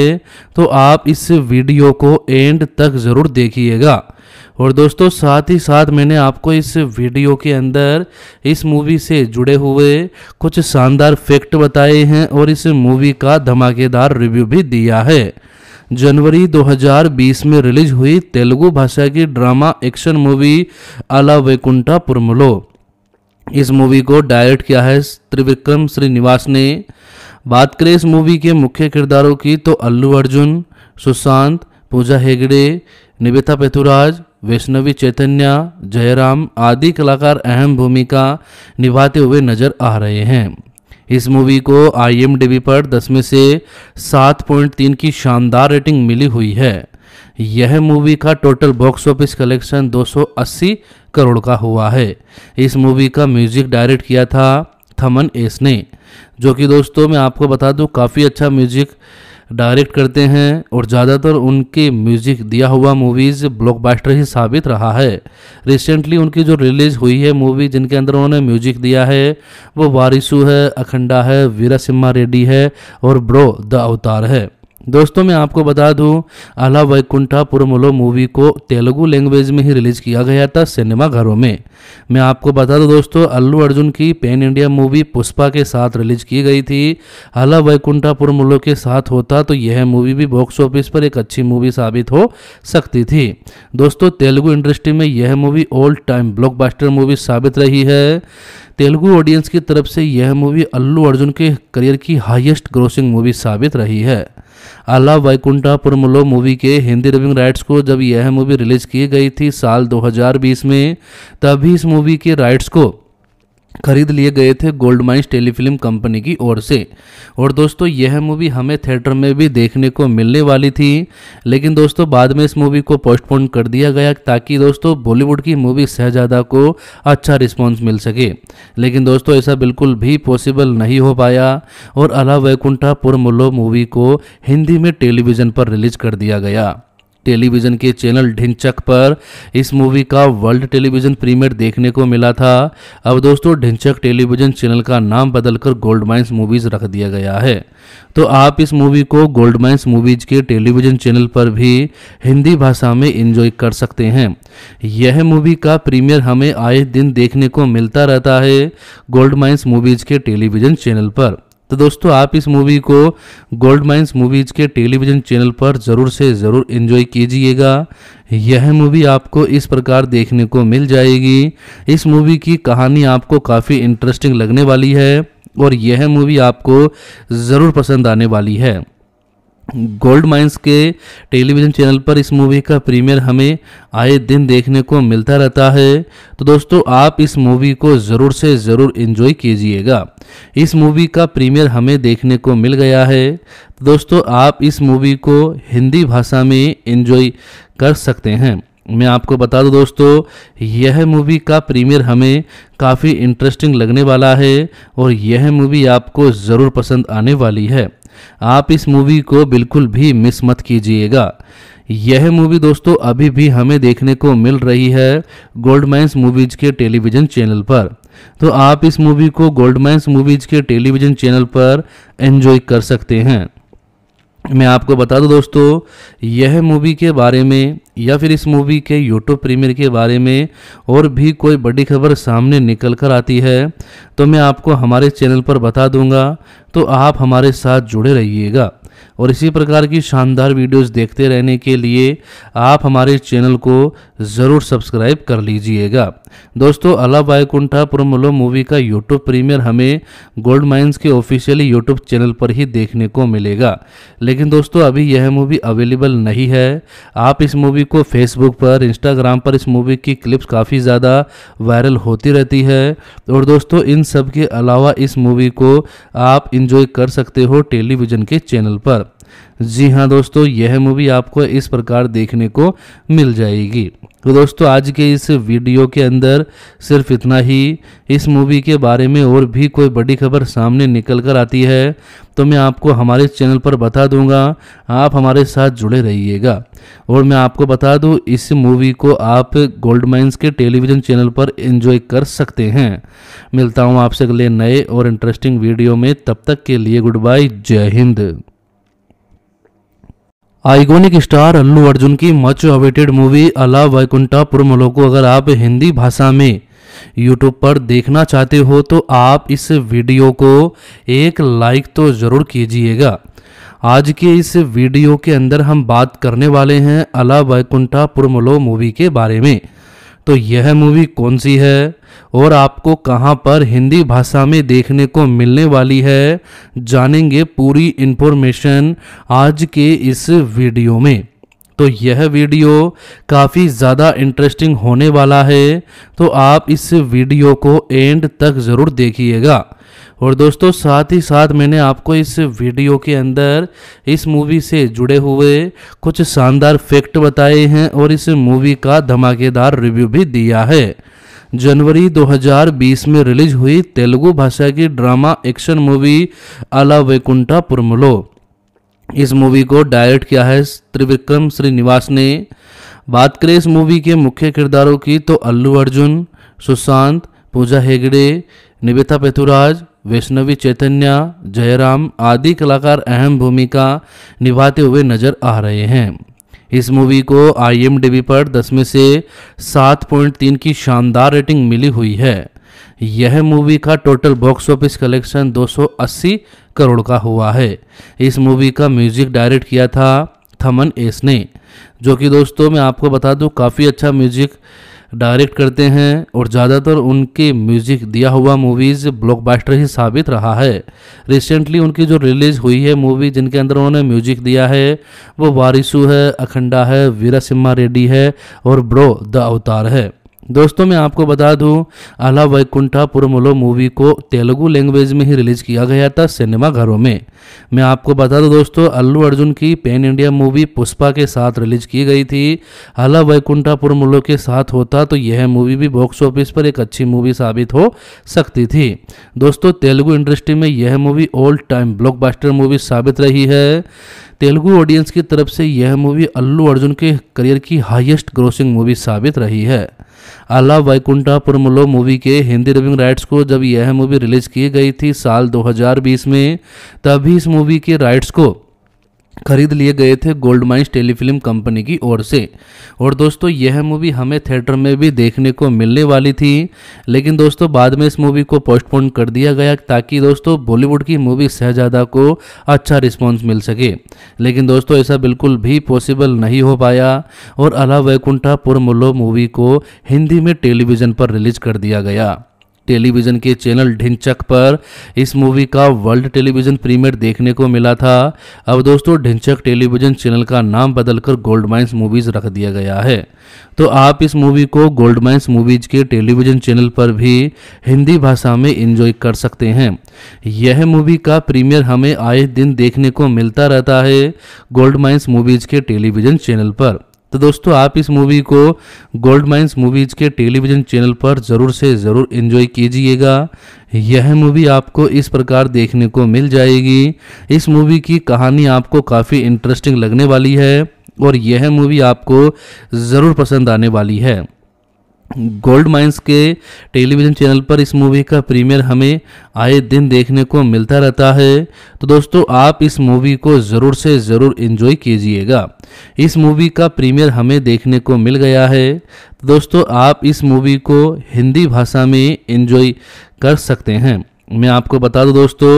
तो आप इस वीडियो को एंड तक ज़रूर देखिएगा और दोस्तों साथ ही साथ मैंने आपको इस वीडियो के अंदर इस मूवी से जुड़े हुए कुछ शानदार फैक्ट बताए हैं और इस मूवी का धमाकेदार रिव्यू भी दिया है जनवरी 2020 में रिलीज हुई तेलुगु भाषा की ड्रामा एक्शन मूवी अला वैकुंठा पुरमलो इस मूवी को डायरेक्ट किया है त्रिविक्रम श्रीनिवास ने बात करें इस मूवी के मुख्य किरदारों की तो अल्लू अर्जुन सुशांत पूजा हेगड़े निवेता पेथुराज वैष्णवी चैतन्य जयराम आदि कलाकार अहम भूमिका निभाते हुए नजर आ रहे हैं इस मूवी को आई पर 10 में से 7.3 की शानदार रेटिंग मिली हुई है यह मूवी का total box office collection 280 crore का हुआ है इस मूवी का म्यूजिक डायरेक्ट किया था थमन एस ने जो कि दोस्तों मैं आपको बता दूं काफ़ी अच्छा म्यूजिक डायरेक्ट करते हैं और ज़्यादातर उनके म्यूजिक दिया हुआ मूवीज़ ब्लॉकबस्टर ही साबित रहा है रिसेंटली उनकी जो रिलीज़ हुई है मूवी जिनके अंदर उन्होंने म्यूजिक दिया है वो वारिसू है अखंडा है वीरा सिम्हा रेड्डी है और ब्रो द अवतार है दोस्तों मैं आपको बता दूं आला वैकुंठा पुरमलो मूवी को तेलुगु लैंग्वेज में ही रिलीज किया गया था सिनेमा घरों में मैं आपको बता दूं दोस्तों अल्लू अर्जुन की पैन इंडिया मूवी पुष्पा के साथ रिलीज की गई थी आला वैकुंठा पुरमलो के साथ होता तो यह मूवी भी बॉक्स ऑफिस पर एक अच्छी मूवी साबित हो सकती थी दोस्तों तेलुगु इंडस्ट्री में यह movie old time blockbuster movie साबित रही है तेलुगु ऑडियंस की तरफ से यह मूवी अल्लू अर्जुन के करियर की हाइएस्ट ग्रोसिंग मूवी साबित रही है आला वैकुंठापुरमुलो मूवी के हिंदी डबिंग राइट्स को जब यह मूवी रिलीज की गई थी साल 2020 में तभी इस मूवी के राइट्स को खरीद लिए गए थे गोल्ड माइंस टेलीफिल्म कंपनी की ओर से और दोस्तों यह मूवी हमें थिएटर में भी देखने को मिलने वाली थी लेकिन दोस्तों बाद में इस मूवी को पोस्टपोन कर दिया गया ताकि दोस्तों बॉलीवुड की मूवी शहजादा को अच्छा रिस्पॉन्स मिल सके लेकिन दोस्तों ऐसा बिल्कुल भी पॉसिबल नहीं हो पाया और अला वैकुंठा पुरमुल्लो मूवी को हिंदी में टेलीविज़न पर रिलीज कर दिया गया टेलीविज़न के चैनल ढिंचक पर इस मूवी का वर्ल्ड टेलीविज़न प्रीमियर देखने को मिला था अब दोस्तों ढिंचक टेलीविज़न चैनल का नाम बदलकर गोल्ड माइंस मूवीज़ रख दिया गया है तो आप इस मूवी को गोल्ड माइंस मूवीज़ के टेलीविज़न चैनल पर भी हिंदी भाषा में इंजॉय कर सकते हैं यह मूवी का प्रीमियर हमें आए दिन देखने को मिलता रहता है गोल्ड माइंस मूवीज़ के टेलीविज़न चैनल पर तो दोस्तों आप इस मूवी को गोल्ड माइंस मूवीज के टेलीविजन चैनल पर ज़रूर से ज़रूर इन्जॉय कीजिएगा यह मूवी आपको इस प्रकार देखने को मिल जाएगी इस मूवी की कहानी आपको काफ़ी इंटरेस्टिंग लगने वाली है और यह मूवी आपको ज़रूर पसंद आने वाली है गोल्ड माइंस के टेलीविज़न चैनल पर इस मूवी का प्रीमियर हमें आए दिन देखने को मिलता रहता है तो दोस्तों आप इस मूवी को ज़रूर से ज़रूर इन्जॉय कीजिएगा इस मूवी का प्रीमियर हमें देखने को मिल गया है तो दोस्तों आप इस मूवी को हिंदी भाषा में इन्जॉय कर सकते हैं मैं आपको बता दूं दोस्तों यह मूवी का प्रीमियर हमें काफ़ी इंटरेस्टिंग लगने वाला है और यह मूवी आपको ज़रूर पसंद आने वाली है आप इस मूवी को बिल्कुल भी मिस मत कीजिएगा यह मूवी दोस्तों अभी भी हमें देखने को मिल रही है मैंस मूवीज के टेलीविज़न चैनल पर तो आप इस मूवी को मैंस मूवीज के टेलीविज़न चैनल पर एंजॉय कर सकते हैं मैं आपको बता दूं दोस्तों यह मूवी के बारे में या फिर इस मूवी के यूट्यूब प्रीमियर के बारे में और भी कोई बड़ी खबर सामने निकल कर आती है तो मैं आपको हमारे चैनल पर बता दूंगा तो आप हमारे साथ जुड़े रहिएगा और इसी प्रकार की शानदार वीडियोस देखते रहने के लिए आप हमारे चैनल को ज़रूर सब्सक्राइब कर लीजिएगा दोस्तों अला बायकुंठा पुरमलो मूवी का यूट्यूब प्रीमियर हमें गोल्ड माइंस के ऑफिशियली यूट्यूब चैनल पर ही देखने को मिलेगा लेकिन दोस्तों अभी यह मूवी अवेलेबल नहीं है आप इस मूवी को फेसबुक पर इंस्टाग्राम पर इस मूवी की क्लिप्स काफ़ी ज़्यादा वायरल होती रहती है और दोस्तों इन सब के अलावा इस मूवी को आप इंजॉय कर सकते हो टेलीविज़न के चैनल पर जी हाँ दोस्तों यह मूवी आपको इस प्रकार देखने को मिल जाएगी तो दोस्तों आज के इस वीडियो के अंदर सिर्फ इतना ही इस मूवी के बारे में और भी कोई बड़ी खबर सामने निकल कर आती है तो मैं आपको हमारे चैनल पर बता दूंगा आप हमारे साथ जुड़े रहिएगा और मैं आपको बता दूं इस मूवी को आप गोल्ड माइंस के टेलीविज़न चैनल पर एंजॉय कर सकते हैं मिलता हूं आपसे अगले नए और इंटरेस्टिंग वीडियो में तब तक के लिए गुड बाय जय हिंद आइकोनिक स्टार अल्लू अर्जुन की मच अवेटेड मूवी अला वैकुंठा पुरमलो को अगर आप हिंदी भाषा में यूट्यूब पर देखना चाहते हो तो आप इस वीडियो को एक लाइक तो ज़रूर कीजिएगा आज के इस वीडियो के अंदर हम बात करने वाले हैं अला वैकुंठा पुरमलो मूवी के बारे में तो यह मूवी कौन सी है और आपको कहां पर हिंदी भाषा में देखने को मिलने वाली है जानेंगे पूरी इन्फॉर्मेशन आज के इस वीडियो में तो यह वीडियो काफ़ी ज़्यादा इंटरेस्टिंग होने वाला है तो आप इस वीडियो को एंड तक ज़रूर देखिएगा और दोस्तों साथ ही साथ मैंने आपको इस वीडियो के अंदर इस मूवी से जुड़े हुए कुछ शानदार फैक्ट बताए हैं और इस मूवी का धमाकेदार रिव्यू भी दिया है जनवरी 2020 में रिलीज हुई तेलुगु भाषा की ड्रामा एक्शन मूवी अला वैकुंठा पुरमलो इस मूवी को डायरेक्ट किया है त्रिविक्रम श्रीनिवास ने बात करें इस मूवी के मुख्य किरदारों की तो अल्लू अर्जुन सुशांत पूजा हेगड़े निवेता पेथुराज वैष्णवी चैतन्य जयराम आदि कलाकार अहम भूमिका निभाते हुए नजर आ रहे हैं इस मूवी को आई पर दस में से 7.3 की शानदार रेटिंग मिली हुई है यह मूवी का total box office collection 280 crore का हुआ है इस मूवी का म्यूजिक डायरेक्ट किया था थमन एस ने जो कि दोस्तों मैं आपको बता दूं काफ़ी अच्छा म्यूजिक डायरेक्ट करते हैं और ज़्यादातर उनके म्यूजिक दिया हुआ मूवीज़ ब्लॉकबस्टर ही साबित रहा है रिसेंटली उनकी जो रिलीज़ हुई है मूवी जिनके अंदर उन्होंने म्यूजिक दिया है वो वारिसू है अखंडा है वीरा सिम्हा रेड्डी है और ब्रो द अवतार है दोस्तों मैं आपको बता दूं आला वैकुंठा पुरमलो मूवी को तेलुगु लैंग्वेज में ही रिलीज किया गया था सिनेमा घरों में मैं आपको बता दूं दोस्तों अल्लू अर्जुन की पैन इंडिया मूवी पुष्पा के साथ रिलीज की गई थी आला वैकुंठा पुरमलो के साथ होता तो यह मूवी भी बॉक्स ऑफिस पर एक अच्छी मूवी साबित हो सकती थी दोस्तों तेलुगु इंडस्ट्री में यह movie old time blockbuster movie साबित रही है तेलुगु ऑडियंस की तरफ से यह मूवी अल्लू अर्जुन के करियर की हाइएस्ट ग्रोसिंग मूवी साबित रही है आला वैकुंठापुरमलो मूवी के हिंदी डबिंग राइट्स को जब यह मूवी रिलीज की गई थी साल 2020 में तभी इस मूवी के राइट्स को खरीद लिए गए थे गोल्ड माइंस टेलीफिल्म कंपनी की ओर से और दोस्तों यह मूवी हमें थिएटर में भी देखने को मिलने वाली थी लेकिन दोस्तों बाद में इस मूवी को पोस्टपोन कर दिया गया ताकि दोस्तों बॉलीवुड की मूवी शहजादा को अच्छा रिस्पॉन्स मिल सके लेकिन दोस्तों ऐसा बिल्कुल भी पॉसिबल नहीं हो पाया और अला वैकुंठा पुरमुल्लो मूवी को हिंदी में टेलीविज़न पर रिलीज कर दिया गया टेलीविज़न के चैनल ढिंचक पर इस मूवी का वर्ल्ड टेलीविज़न प्रीमियर देखने को मिला था अब दोस्तों ढिंचक टेलीविज़न चैनल का नाम बदलकर गोल्ड माइंस मूवीज़ रख दिया गया है तो आप इस मूवी को गोल्ड माइंस मूवीज़ के टेलीविज़न चैनल पर भी हिंदी भाषा में इंजॉय कर सकते हैं यह मूवी का प्रीमियर हमें आए दिन देखने को मिलता रहता है गोल्ड माइंस मूवीज़ के टेलीविज़न चैनल पर तो दोस्तों आप इस मूवी को गोल्ड माइंस मूवीज के टेलीविजन चैनल पर ज़रूर से ज़रूर इन्जॉय कीजिएगा यह मूवी आपको इस प्रकार देखने को मिल जाएगी इस मूवी की कहानी आपको काफ़ी इंटरेस्टिंग लगने वाली है और यह मूवी आपको ज़रूर पसंद आने वाली है गोल्ड माइंस के टेलीविज़न चैनल पर इस मूवी का प्रीमियर हमें आए दिन देखने को मिलता रहता है तो दोस्तों आप इस मूवी को ज़रूर से ज़रूर इन्जॉय कीजिएगा इस मूवी का प्रीमियर हमें देखने को मिल गया है तो दोस्तों आप इस मूवी को हिंदी भाषा में इन्जॉय कर सकते हैं मैं आपको बता दूं दोस्तों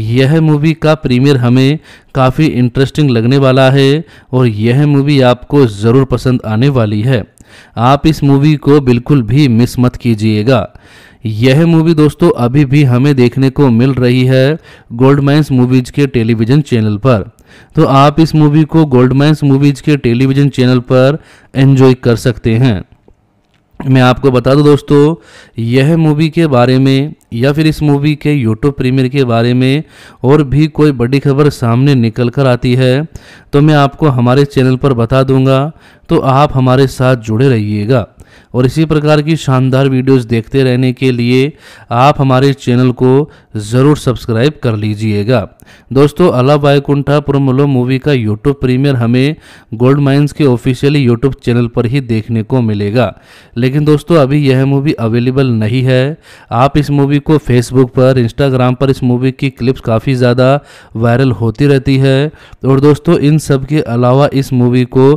यह मूवी का प्रीमियर हमें काफ़ी इंटरेस्टिंग लगने वाला है और यह मूवी आपको ज़रूर पसंद आने वाली है आप इस मूवी को बिल्कुल भी मिस मत कीजिएगा यह मूवी दोस्तों अभी भी हमें देखने को मिल रही है गोल्डमैन्स मूवीज के टेलीविजन चैनल पर तो आप इस मूवी को गोल्डमैन्स मूवीज के टेलीविजन चैनल पर एंजॉय कर सकते हैं मैं आपको बता दूं दोस्तों यह मूवी के बारे में या फिर इस मूवी के यूट्यूब प्रीमियर के बारे में और भी कोई बड़ी खबर सामने निकल कर आती है तो मैं आपको हमारे चैनल पर बता दूंगा तो आप हमारे साथ जुड़े रहिएगा और इसी प्रकार की शानदार वीडियोस देखते रहने के लिए आप हमारे चैनल को ज़रूर सब्सक्राइब कर लीजिएगा दोस्तों अला वायकुंठा पुरमलो मूवी का यूट्यूब प्रीमियर हमें गोल्ड माइंस के ऑफिशियली यूट्यूब चैनल पर ही देखने को मिलेगा लेकिन दोस्तों अभी यह मूवी अवेलेबल नहीं है आप इस मूवी को फेसबुक पर इंस्टाग्राम पर इस मूवी की क्लिप्स काफ़ी ज़्यादा वायरल होती रहती है और दोस्तों इन सब के अलावा इस मूवी को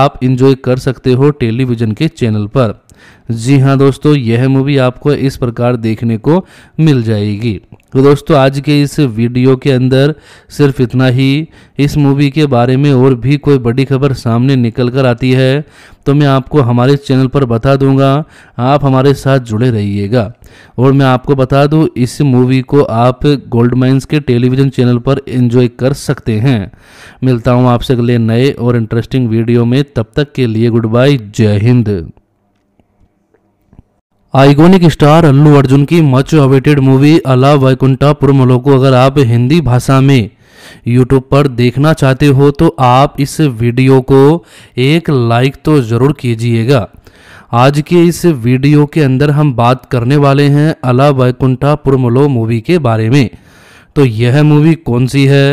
आप इंजॉय कर सकते हो टेलीविज़न के चैनल पर जी हाँ दोस्तों यह मूवी आपको इस प्रकार देखने को मिल जाएगी तो दोस्तों आज के इस वीडियो के अंदर सिर्फ इतना ही इस मूवी के बारे में और भी कोई बड़ी खबर सामने निकल कर आती है तो मैं आपको हमारे चैनल पर बता दूंगा आप हमारे साथ जुड़े रहिएगा और मैं आपको बता दूं इस मूवी को आप गोल्ड माइंस के टेलीविज़न चैनल पर एंजॉय कर सकते हैं मिलता हूँ आपसे अगले नए और इंटरेस्टिंग वीडियो में तब तक के लिए गुड बाय जय हिंद आइकोनिक स्टार अल्लू अर्जुन की मच अवेटेड मूवी अला वैकुंठा वैकुंठापुरमलो को अगर आप हिंदी भाषा में यूट्यूब पर देखना चाहते हो तो आप इस वीडियो को एक लाइक तो ज़रूर कीजिएगा आज के इस वीडियो के अंदर हम बात करने वाले हैं अला वैकुंठा वैकुंठापुरमलो मूवी के बारे में तो यह मूवी कौन सी है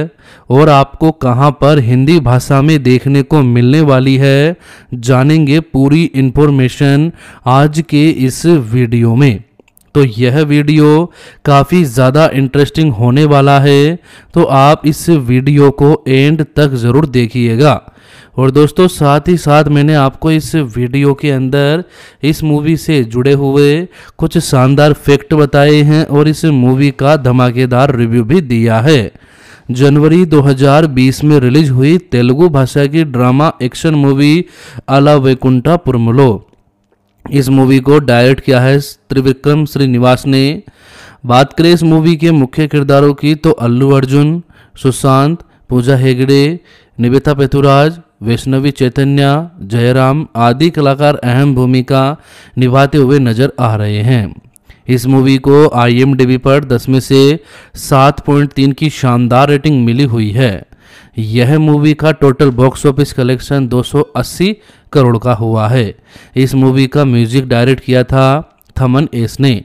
और आपको कहां पर हिंदी भाषा में देखने को मिलने वाली है जानेंगे पूरी इन्फॉर्मेशन आज के इस वीडियो में तो यह वीडियो काफ़ी ज़्यादा इंटरेस्टिंग होने वाला है तो आप इस वीडियो को एंड तक ज़रूर देखिएगा और दोस्तों साथ ही साथ मैंने आपको इस वीडियो के अंदर इस मूवी से जुड़े हुए कुछ शानदार फैक्ट बताए हैं और इस मूवी का धमाकेदार रिव्यू भी दिया है जनवरी 2020 में रिलीज हुई तेलुगु भाषा की ड्रामा एक्शन मूवी अला वैकुंठा पुरमलो इस मूवी को डायरेक्ट किया है त्रिविक्रम श्रीनिवास ने बात करें इस मूवी के मुख्य किरदारों की तो अल्लू अर्जुन सुशांत पूजा हेगड़े निवेता पेथुराज वैष्णवी चैतन्य जयराम आदि कलाकार अहम भूमिका निभाते हुए नजर आ रहे हैं इस मूवी को आई पर 10 में से 7.3 की शानदार रेटिंग मिली हुई है यह मूवी का total box office collection 280 crore का हुआ है इस मूवी का म्यूजिक डायरेक्ट किया था थमन एस ने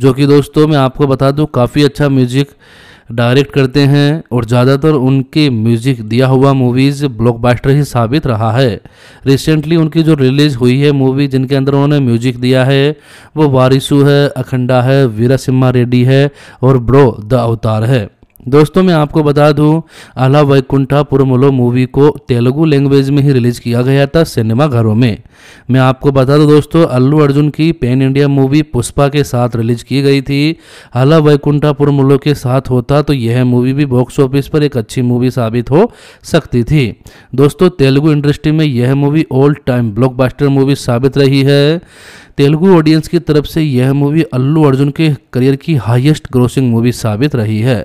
जो कि दोस्तों मैं आपको बता दूं काफ़ी अच्छा म्यूजिक डायरेक्ट करते हैं और ज़्यादातर उनके म्यूजिक दिया हुआ मूवीज़ ब्लॉकबस्टर ही साबित रहा है रिसेंटली उनकी जो रिलीज़ हुई है मूवी जिनके अंदर उन्होंने म्यूजिक दिया है वो वारिसू है अखंडा है वीरा सिम्हा रेड्डी है और ब्रो द अवतार है दोस्तों मैं आपको बता दूं आला वैकुंठा पुरमुलो मूवी को तेलुगु लैंग्वेज में ही रिलीज किया गया था सिनेमा घरों में मैं आपको बता दूं दोस्तों अल्लू अर्जुन की पैन इंडिया मूवी पुष्पा के साथ रिलीज की गई थी आला वैकुंठा पुरमुलो के साथ होता तो यह मूवी भी बॉक्स ऑफिस पर एक अच्छी मूवी साबित हो सकती थी दोस्तों तेलुगु इंडस्ट्री में यह movie old time block movie साबित रही है तेलुगु ऑडियंस की तरफ से यह मूवी अल्लू अर्जुन के करियर की हाइएस्ट ग्रोसिंग मूवी साबित रही है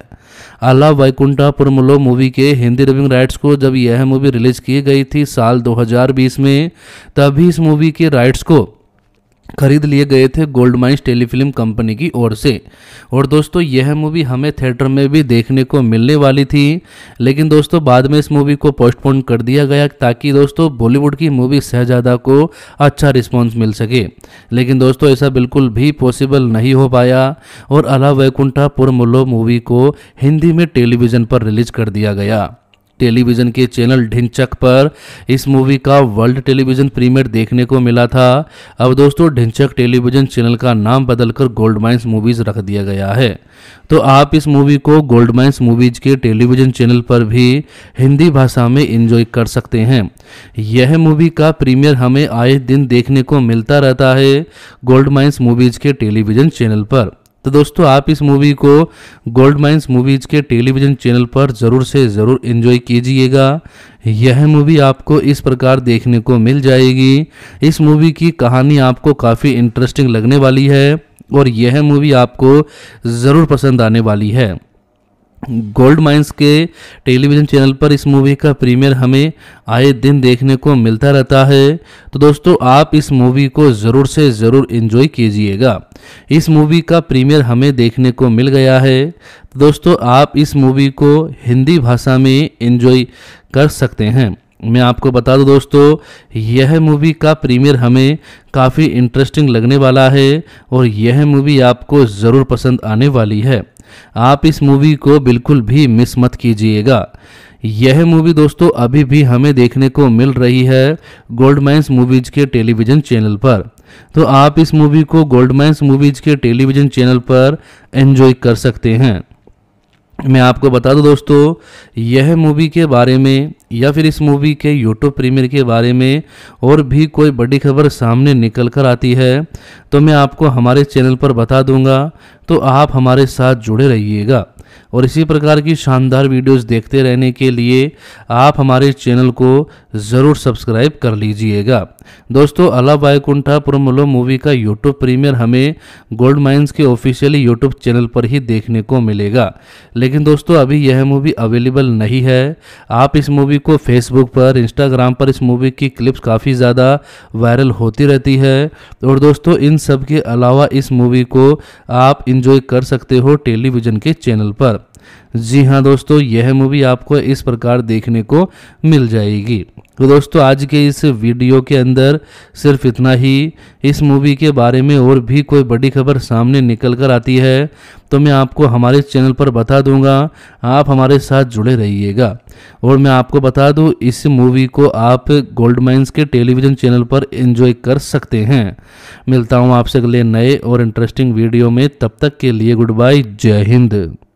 आला वैकुंठापुरमुलो मूवी के हिंदी डबिंग राइट्स को जब यह मूवी रिलीज की गई थी साल 2020 में तभी इस मूवी के राइट्स को खरीद लिए गए थे गोल्ड माइंस टेलीफिल्म कंपनी की ओर से और दोस्तों यह मूवी हमें थिएटर में भी देखने को मिलने वाली थी लेकिन दोस्तों बाद में इस मूवी को पोस्टपोन कर दिया गया ताकि दोस्तों बॉलीवुड की मूवी शहजादा को अच्छा रिस्पॉन्स मिल सके लेकिन दोस्तों ऐसा बिल्कुल भी पॉसिबल नहीं हो पाया और अला वैकुंठा पुरमुल्लो मूवी को हिंदी में टेलीविज़न पर रिलीज कर दिया गया टेलीविज़न के चैनल ढिंचक पर इस मूवी का वर्ल्ड टेलीविज़न प्रीमियर देखने को मिला था अब दोस्तों ढिंचक टेलीविज़न चैनल का नाम बदलकर गोल्ड माइंस मूवीज़ रख दिया गया है तो आप इस मूवी को गोल्ड माइंस मूवीज़ के टेलीविज़न चैनल पर भी हिंदी भाषा में इंजॉय कर सकते हैं यह मूवी का प्रीमियर हमें आए दिन देखने को मिलता रहता है गोल्ड माइंस मूवीज़ के टेलीविज़न चैनल पर तो दोस्तों आप इस मूवी को गोल्ड माइंस मूवीज के टेलीविजन चैनल पर ज़रूर से ज़रूर इन्जॉय कीजिएगा यह मूवी आपको इस प्रकार देखने को मिल जाएगी इस मूवी की कहानी आपको काफ़ी इंटरेस्टिंग लगने वाली है और यह मूवी आपको ज़रूर पसंद आने वाली है गोल्ड माइंस के टेलीविज़न चैनल पर इस मूवी का प्रीमियर हमें आए दिन देखने को मिलता रहता है तो दोस्तों आप इस मूवी को ज़रूर से ज़रूर इन्जॉय कीजिएगा इस मूवी का प्रीमियर हमें देखने को मिल गया है तो दोस्तों आप इस मूवी को हिंदी भाषा में इन्जॉय कर सकते हैं मैं आपको बता दूं दोस्तों यह मूवी का प्रीमियर हमें काफ़ी इंटरेस्टिंग लगने वाला है और यह मूवी आपको ज़रूर पसंद आने वाली है आप इस मूवी को बिल्कुल भी मिस मत कीजिएगा यह मूवी दोस्तों अभी भी हमें देखने को मिल रही है गोल्डमैंस मूवीज के टेलीविजन चैनल पर तो आप इस मूवी को गोल्डमैंस मूवीज के टेलीविजन चैनल पर एंजॉय कर सकते हैं मैं आपको बता दूं दोस्तों यह मूवी के बारे में या फिर इस मूवी के यूट्यूब प्रीमियर के बारे में और भी कोई बड़ी खबर सामने निकल कर आती है तो मैं आपको हमारे चैनल पर बता दूंगा तो आप हमारे साथ जुड़े रहिएगा और इसी प्रकार की शानदार वीडियोस देखते रहने के लिए आप हमारे चैनल को ज़रूर सब्सक्राइब कर लीजिएगा दोस्तों अला बायकुंठा पुरमलो मूवी का यूट्यूब प्रीमियर हमें गोल्ड माइंस के ऑफिशियली यूट्यूब चैनल पर ही देखने को मिलेगा लेकिन दोस्तों अभी यह मूवी अवेलेबल नहीं है आप इस मूवी को फेसबुक पर इंस्टाग्राम पर इस मूवी की क्लिप्स काफ़ी ज़्यादा वायरल होती रहती है और दोस्तों इन सब के अलावा इस मूवी को आप इंजॉय कर सकते हो टेलीविज़न के चैनल पर जी हाँ दोस्तों यह मूवी आपको इस प्रकार देखने को मिल जाएगी तो दोस्तों आज के इस वीडियो के अंदर सिर्फ इतना ही इस मूवी के बारे में और भी कोई बड़ी खबर सामने निकल कर आती है तो मैं आपको हमारे चैनल पर बता दूंगा आप हमारे साथ जुड़े रहिएगा और मैं आपको बता दूं इस मूवी को आप गोल्ड माइंस के टेलीविज़न चैनल पर एंजॉय कर सकते हैं मिलता हूं आपसे अगले नए और इंटरेस्टिंग वीडियो में तब तक के लिए गुड बाय जय हिंद